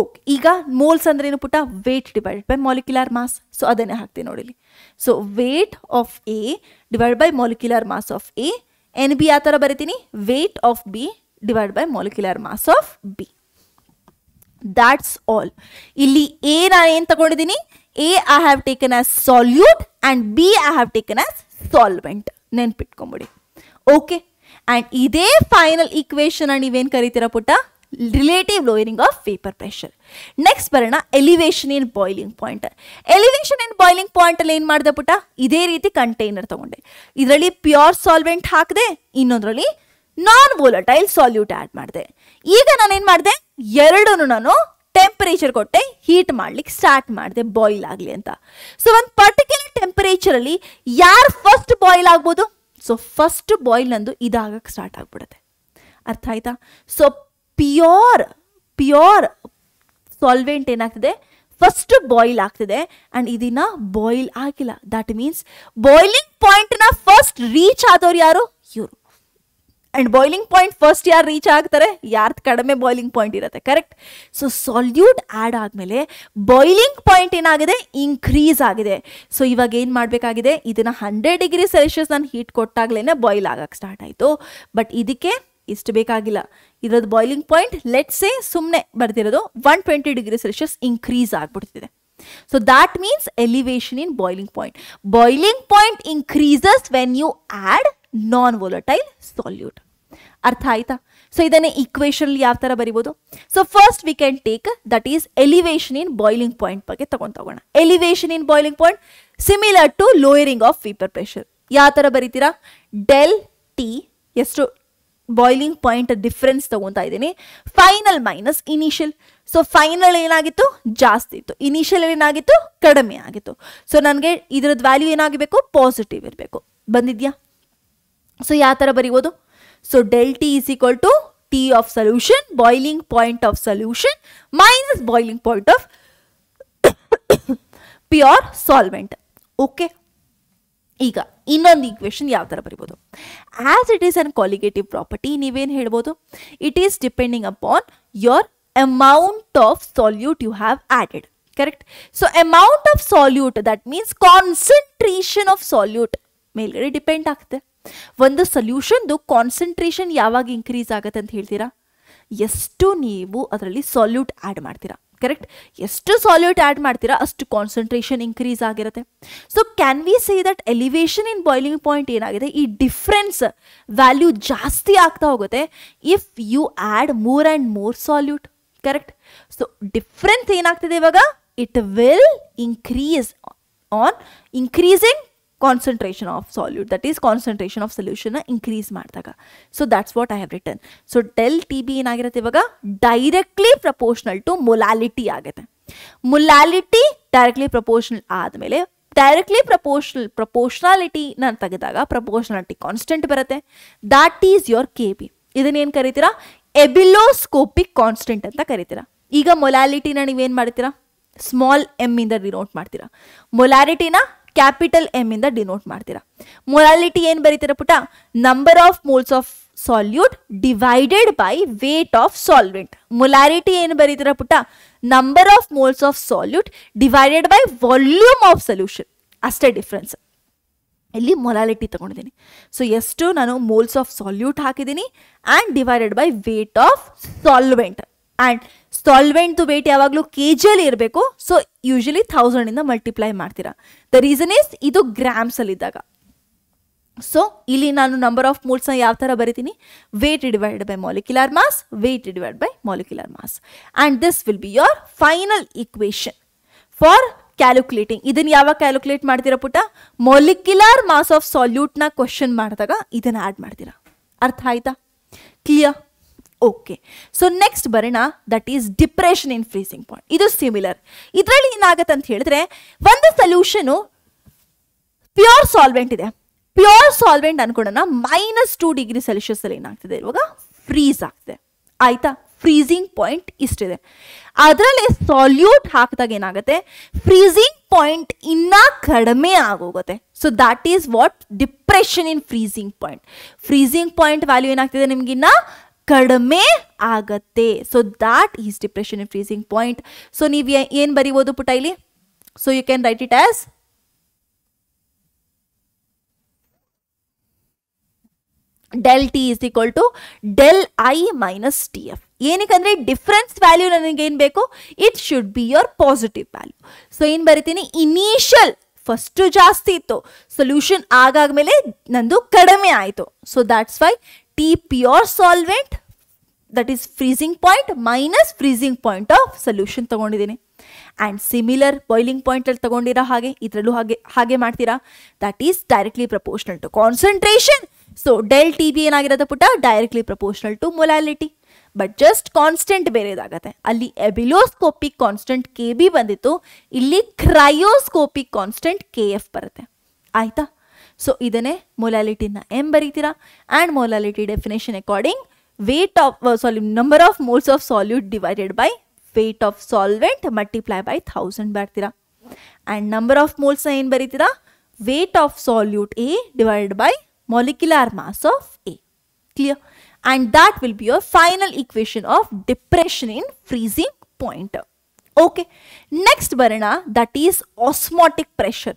ಓಕೆ ಈಗ ಮೋಲ್ಸ್ ಅಂದ್ರೆ ಏನು ಪುಟ್ಟ weight divided by molecular mass so ಅದನ್ನೇ ಹಾಕ್ತೀನಿ ನೋಡಿಲಿ so weight of A divide by molecular mass of A and B ಆ ಥರ ಬರಿತೀನಿ weight of B divide by molecular mass of B That's all ಇಲ್ಲಿ A ನಾನು ಏನು ತಗೊಂಡಿದ್ದೀನಿ A I have taken as solute and B I have taken as solvent ನೆನ್ಪಿಟ್ಕೊಂಬಿಡಿ okay and ಇದೇ final equation ನೀವೇನು ಕರಿತೀರ ಪುಟ್ಟ relative lowering of vapour pressure next ಬರೋಣ elevation in boiling point elevation in boiling ಪಾಯಿಂಟಲ್ಲಿ ಏನು ಮಾಡಿದೆ ಪುಟ್ಟ ಇದೇ ರೀತಿ ಕಂಟೈನರ್ ತಗೊಂಡೆ ಇದರಲ್ಲಿ ಪ್ಯೂರ್ ಸಾಲ್ವೆಂಟ್ ಹಾಕಿದೆ ಇನ್ನೊಂದರಲ್ಲಿ ನಾನ್ ವೋಲಟೈಲ್ ಸಾಲ್ಯೂಟ್ ಆ್ಯಡ್ ಮಾಡಿದೆ ಈಗ ನಾನು ನಾನೇನು ಮಾಡಿದೆ ಎರಡನ್ನು ನಾನು ಟೆಂಪರೇಚರ್ ಕೊಟ್ಟೆ ಹೀಟ್ ಮಾಡ್ಲಿಕ್ಕೆ ಸ್ಟಾರ್ಟ್ ಮಾಡಿದೆ ಬಾಯ್ಲ್ ಆಗಲಿ ಅಂತ ಸೊ ಒಂದು ಪರ್ಟಿಕ್ಯುಲರ್ ಟೆಂಪರೇಚರಲ್ಲಿ ಯಾರು ಫಸ್ಟ್ ಬಾಯ್ಲ್ ಆಗ್ಬೋದು ಸೊ ಫಸ್ಟ್ ಬಾಯ್ಲ್ ನಂದು ಇದಾಗಕ್ಕೆ ಸ್ಟಾರ್ಟ್ ಆಗಿಬಿಡುತ್ತೆ ಅರ್ಥ ಆಯ್ತಾ ಸೊ ಪ್ಯೂರ್ ಪ್ಯೂರ್ ಸಾಲ್ವೆಂಟ್ ಏನಾಗ್ತದೆ ಫಸ್ಟ್ ಬಾಯ್ಲ್ ಆಗ್ತಿದೆ ಆ್ಯಂಡ್ ಇದನ್ನ ಬಾಯ್ಲ್ ಆಗಿಲ್ಲ ದಟ್ ಮೀನ್ಸ್ ಬಾಯ್ಲಿಂಗ್ ಪಾಯಿಂಟ್ನ ಫಸ್ಟ್ ರೀಚ್ ಆದವ್ರು ಯಾರು ಇವರು ಆ್ಯಂಡ್ ಬಾಯ್ಲಿಂಗ್ ಪಾಯಿಂಟ್ ಫಸ್ಟ್ ಯಾರು ರೀಚ್ ಆಗ್ತಾರೆ ಯಾರ್ದು ಕಡಿಮೆ ಬಾಯ್ಲಿಂಗ್ ಪಾಯಿಂಟ್ ಇರುತ್ತೆ ಕರೆಕ್ಟ್ ಸೊ ಸಾಲ್ಯೂಟ್ ಆ್ಯಡ್ ಆದಮೇಲೆ ಬಾಯ್ಲಿಂಗ್ ಪಾಯಿಂಟ್ ಏನಾಗಿದೆ ಇನ್ಕ್ರೀಸ್ ಆಗಿದೆ ಸೊ ಇವಾಗ ಏನು ಮಾಡಬೇಕಾಗಿದೆ ಇದನ್ನು ಹಂಡ್ರೆಡ್ ಡಿಗ್ರಿ ಸೆಲ್ಷಿಯಸ್ ನಾನು ಹೀಟ್ ಕೊಟ್ಟಾಗಲೇ ಬಾಯ್ಲ್ ಆಗಕ್ಕೆ ಸ್ಟಾರ್ಟ್ ಆಯಿತು ಬಟ್ ಇದಕ್ಕೆ ಇಷ್ಟು ಬೇಕಾಗಿಲ್ಲ ಇದ್ರದ್ದು ಬಾಯ್ಲಿಂಗ್ ಪಾಯಿಂಟ್ ಸೇ ಸುಮ್ಮನೆ ಬರ್ತಿರೋದು one twenty degree Celsius increase ಆಗಿಬಿಡ್ತಿದೆ so that means elevation in boiling point boiling point increases when you add non volatile solute ಅರ್ಥ ಆಯ್ತಾ ಸೊ ಇದನ್ನೇ ಇಕ್ವೇಷನ್ ಯಾವ ಥರ ಬರಿಬೋದು so first we can take that is elevation in boiling point ಬಗ್ಗೆ ತಗೊಂಡೋಗೋಣ elevation in boiling point similar to lowering of vapour pressure ಯಾವ ಥರ ಬರಿತೀರಾ ಡೆಲ್ ಟಿ ಎಷ್ಟು ಬಾಯ್ಲಿಂಗ್ ಪಾಯಿಂಟ್ ಡಿಫ್ರೆನ್ಸ್ ತಗೊತಾ ಇದ್ದೀನಿ final minus initial so final ಏನಾಗಿತ್ತು ಜಾಸ್ತಿ ಇತ್ತು ಇನಿಷಿಯಲ್ ಏನಾಗಿತ್ತು ಕಡಿಮೆ ಆಗಿತ್ತು ಸೊ ನನಗೆ ಇದ್ರದ್ದು ವ್ಯಾಲ್ಯೂ ಏನಾಗಬೇಕು ಪಾಸಿಟಿವ್ ಇರಬೇಕು ಬಂದಿದ್ಯಾ సో యా తర బరిబోదు so del T is equal to T of solution boiling point of solution minus boiling point of pure solvent okay ఇక ಇನ್ನೊಂದು ஈ က വേഷൻ యా తర బరిబోదు as it is an colligative property నివేం ಹೇಳ್ಬಹುದು it is depending upon your amount of solute you have added correct so amount of solute that means concentration of solute మెల్లగా depend ఆక్తే ಒಂದಾ ಸೊಲ್ಯೂಷನ್ ದ concentration ಯಾವಾಗ ಇನ್ಕ್ರೀಸ್ ಆಗುತ್ತೆ ಅಂತ ಹೇಳ್ತೀರಾ ಎಷ್ಟು ನೀವು ಅದರಲ್ಲಿ ಸೊಲ್ಯೂಟ್ ಆಡ್ ಮಾಡ್ತೀರಾ ಕರೆಕ್ಟ್ ಎಷ್ಟು ಸೊಲ್ಯೂಟ್ ಆಡ್ ಮಾಡ್ತೀರಾ ಅಷ್ಟು ಕನ್ಸಂಟ್ರೇಷನ್ ಇನ್ಕ್ರೀಸ್ ಆಗಿರುತ್ತೆ so can we say that elevation in boiling point ಏನಾಗಿದೆ ಈ ಡಿಫರೆನ್ಸ್ ವ್ಯಾಲ್ಯೂ ಜಾಸ್ತಿ ಆಗ್ತಾ ಹೋಗುತ್ತೆ if you add more and more solute correct so difference ಏನಾಗ್ತಿದೆ ಈಗ it will increase on increasing concentration of solute that is concentration of solution increase ಮಾಡಿದಾಗ so that's what I have written so del T B ಏನಾಗಿರುತ್ತೆ ಇವಾಗ directly proportional to molality ಆಗುತ್ತೆ molality directly proportional ಆದಮೇಲೆ directly proportional ಪ್ರಪೋರ್ಷನಾಲಿಟಿನ ತೆಗೆದಾಗ proportionality constant ಬರುತ್ತೆ that is your K B ಇದನ್ನೇನು ಕರಿತೀರಾ ಎಬಿಲೋಸ್ಕೋಪಿಕ್ ಕಾನ್ಸ್ಟೆಂಟ್ ಅಂತ ಕರಿತೀರಾ ಈಗ ಮೊಲಾಲಿಟಿನ ನೀವೇನು ಮಾಡ್ತೀರಾ ಸ್ಮಾಲ್ ಎಮ್ ಇಂದ ಡಿನೋಟ್ ಮಾಡ್ತೀರಾ ಮೊಲಾಲಿಟಿನ ಕ್ಯಾಪಿಟಲ್ ಎಮ್ ಇಂದ ಡಿನೋಟ್ ಮಾಡ್ತೀರಾ ಮೊರಾಲಿಟಿ ಏನು ಬರೀತೀರ ಪುಟ number of moles of solute divided by weight of solvent molarity ಏನು ಬರೀತೀರಾ ಪುಟ number of moles of solute divided by volume of solution ಅಷ್ಟೇ ಡಿಫ್ರೆನ್ಸ್ ಇಲ್ಲಿ ಮೊಲಾಲಿಟಿ ತಗೊಂಡಿದ್ದೀನಿ ಸೊ ಎಷ್ಟು ನಾನು ಮೋಲ್ಸ್ ಆಫ್ ಸಾಲ್ಯೂಟ್ ಹಾಕಿದ್ದೀನಿ and divided by weight of solvent and ಸಾಲ್ವೆಂಟ್ದು ವೇಟ್ ಯಾವಾಗಲೂ ಕೆ ಜಿಯಲ್ಲಿ ಇರಬೇಕು ಸೊ ಯೂಶಲಿ ಥೌಸಂಡಿಂದ ಮಲ್ಟಿಪ್ಲೈ ಮಾಡ್ತೀರಾ ದ ರೀಸನ್ ಇಸ್ ಇದು ಇದ್ದಾಗ ಸೊ ಇಲ್ಲಿ ನಾನು ನಂಬರ್ ಆಫ್ ಮೋಲ್ಸ್ನ ಯಾವ ತರ ಬರೀತೀನಿ weight divide by molecular mass weight divide by molecular mass and this will be your final equation for calculating ಇದನ್ನ ಯಾವಾಗ ಕ್ಯಾಲ್ಕುಲೇಟ್ ಮಾಡ್ತೀರಾ ಪುಟ್ಟ ಮಾಲಿಕ್ಯುಲರ್ ಮಾಸ್ ಆಫ್ ನ ಕ್ವಶನ್ ಮಾಡಿದಾಗ ಇದನ್ನ ಆ್ಯಡ್ ಮಾಡ್ತೀರಾ ಅರ್ಥ ಆಯ್ತಾ ಕ್ಲಿಯರ್ ಓಕೆ ಸೊ ನೆಕ್ಸ್ಟ್ ಬರೋಣ that is depression in freezing point ಇದು ಸಿಮಿಲರ್ ಇದರಲ್ಲಿ ಏನಾಗುತ್ತೆ ಅಂತ ಹೇಳಿದ್ರೆ ಒಂದು ಸೊಲ್ಯೂಷನು ಪ್ಯೂರ್ ಸಾಲ್ವೆಂಟ್ ಇದೆ ಪ್ಯೂರ್ ಸಾಲ್ವೆಂಟ್ ಅನ್ಕೊಳ್ಳೋಣ ಮೈನಸ್ ಟೂ ಡಿಗ್ರಿ ಸೆಲ್ಸಿಯಸ್ ಅಲ್ಲಿ ಏನಾಗ್ತಿದೆ ಇವಾಗ ಫ್ರೀಸ್ ಆಗ್ತದೆ ಆಯ್ತಾ ಫ್ರೀಸಿಂಗ್ ಪಾಯಿಂಟ್ ಇಷ್ಟಿದೆ ಅದರಲ್ಲಿ ಸಾಲ್ಯೂಟ್ ಹಾಕಿದಾಗ ಏನಾಗುತ್ತೆ ಫ್ರೀಸಿಂಗ್ ಪಾಯಿಂಟ್ ಇನ್ನೂ ಕಡಿಮೆ ಆಗೋಗುತ್ತೆ so that is what depression in freezing point freezing point value ಏನಾಗ್ತಿದೆ ನಿಮ್ಗಿನ್ನ ಕಡಿಮೆ ಆಗತ್ತೆ so that is depression in freezing point so ನೀವು ಏನು ಬರಿಬೋದು ಪುಟ ಇಲ್ಲಿ so you can write it as del T is equal to del I minus T F ಏನಕ್ಕೆ ಡಿಫ್ರೆನ್ಸ್ ವ್ಯಾಲ್ಯೂ ಏನ್ ಬೇಕು it should be your positive value so ಏನು ಬರಿತೀನಿ ಇನಿಷಿಯಲ್ ಫಸ್ಟು ಜಾಸ್ತಿ ಇತ್ತು ಸೊಲ್ಯೂಷನ್ ಆಗಾಗ ಮೇಲೆ ನಂದು ಕಡಿಮೆ ಆಯಿತು so that's why T pure solvent that is freezing point minus freezing point of solution ತಗೊಂಡಿದ್ದೀನಿ ಆ್ಯಂಡ್ ಸಿಮಿಲರ್ ಬಾಯ್ಲಿಂಗ್ ಪಾಯಿಂಟಲ್ಲಿ ತಗೊಂಡಿರೋ ಹಾಗೆ ಇದರಲ್ಲೂ ಹಾಗೆ ಹಾಗೆ ಮಾಡ್ತೀರಾ that is directly proportional to concentration so del T B ಏನಾಗಿರೋದು ಪುಟ್ಟ directly proportional to molality but just constant ಬೇರೆದಾಗತ್ತೆ ಅಲ್ಲಿ ಎಬಿಲೋಸ್ಕೋಪಿಕ್ ಕಾನ್ಸ್ಟೆಂಟ್ ಕೆ ಬಿ ಬಂದಿತ್ತು ಇಲ್ಲಿ ಕ್ರಯೋಸ್ಕೋಪಿಕ್ ಕಾನ್ಸ್ಟೆಂಟ್ ಕೆ ಎಫ್ ಬರುತ್ತೆ ಆಯಿತಾ ಸೊ ಇದನ್ನೇ ಮೊಲಾಲಿಟಿನ ಎಂ ಬರೀತೀರಾ and molality definition according weight of sorry number of moles of solute divided by weight of solvent multiply by thousand ಬರ್ತೀರಾ ಆ್ಯಂಡ್ ನಂಬರ್ ಆಫ್ ಮೋಲ್ಸ್ನ ಏನು ಬರೀತೀರಾ weight of solute A divided by molecular mass of A clear and that will be your final equation of depression in freezing point okay next ಬರೋಣ that is osmotic pressure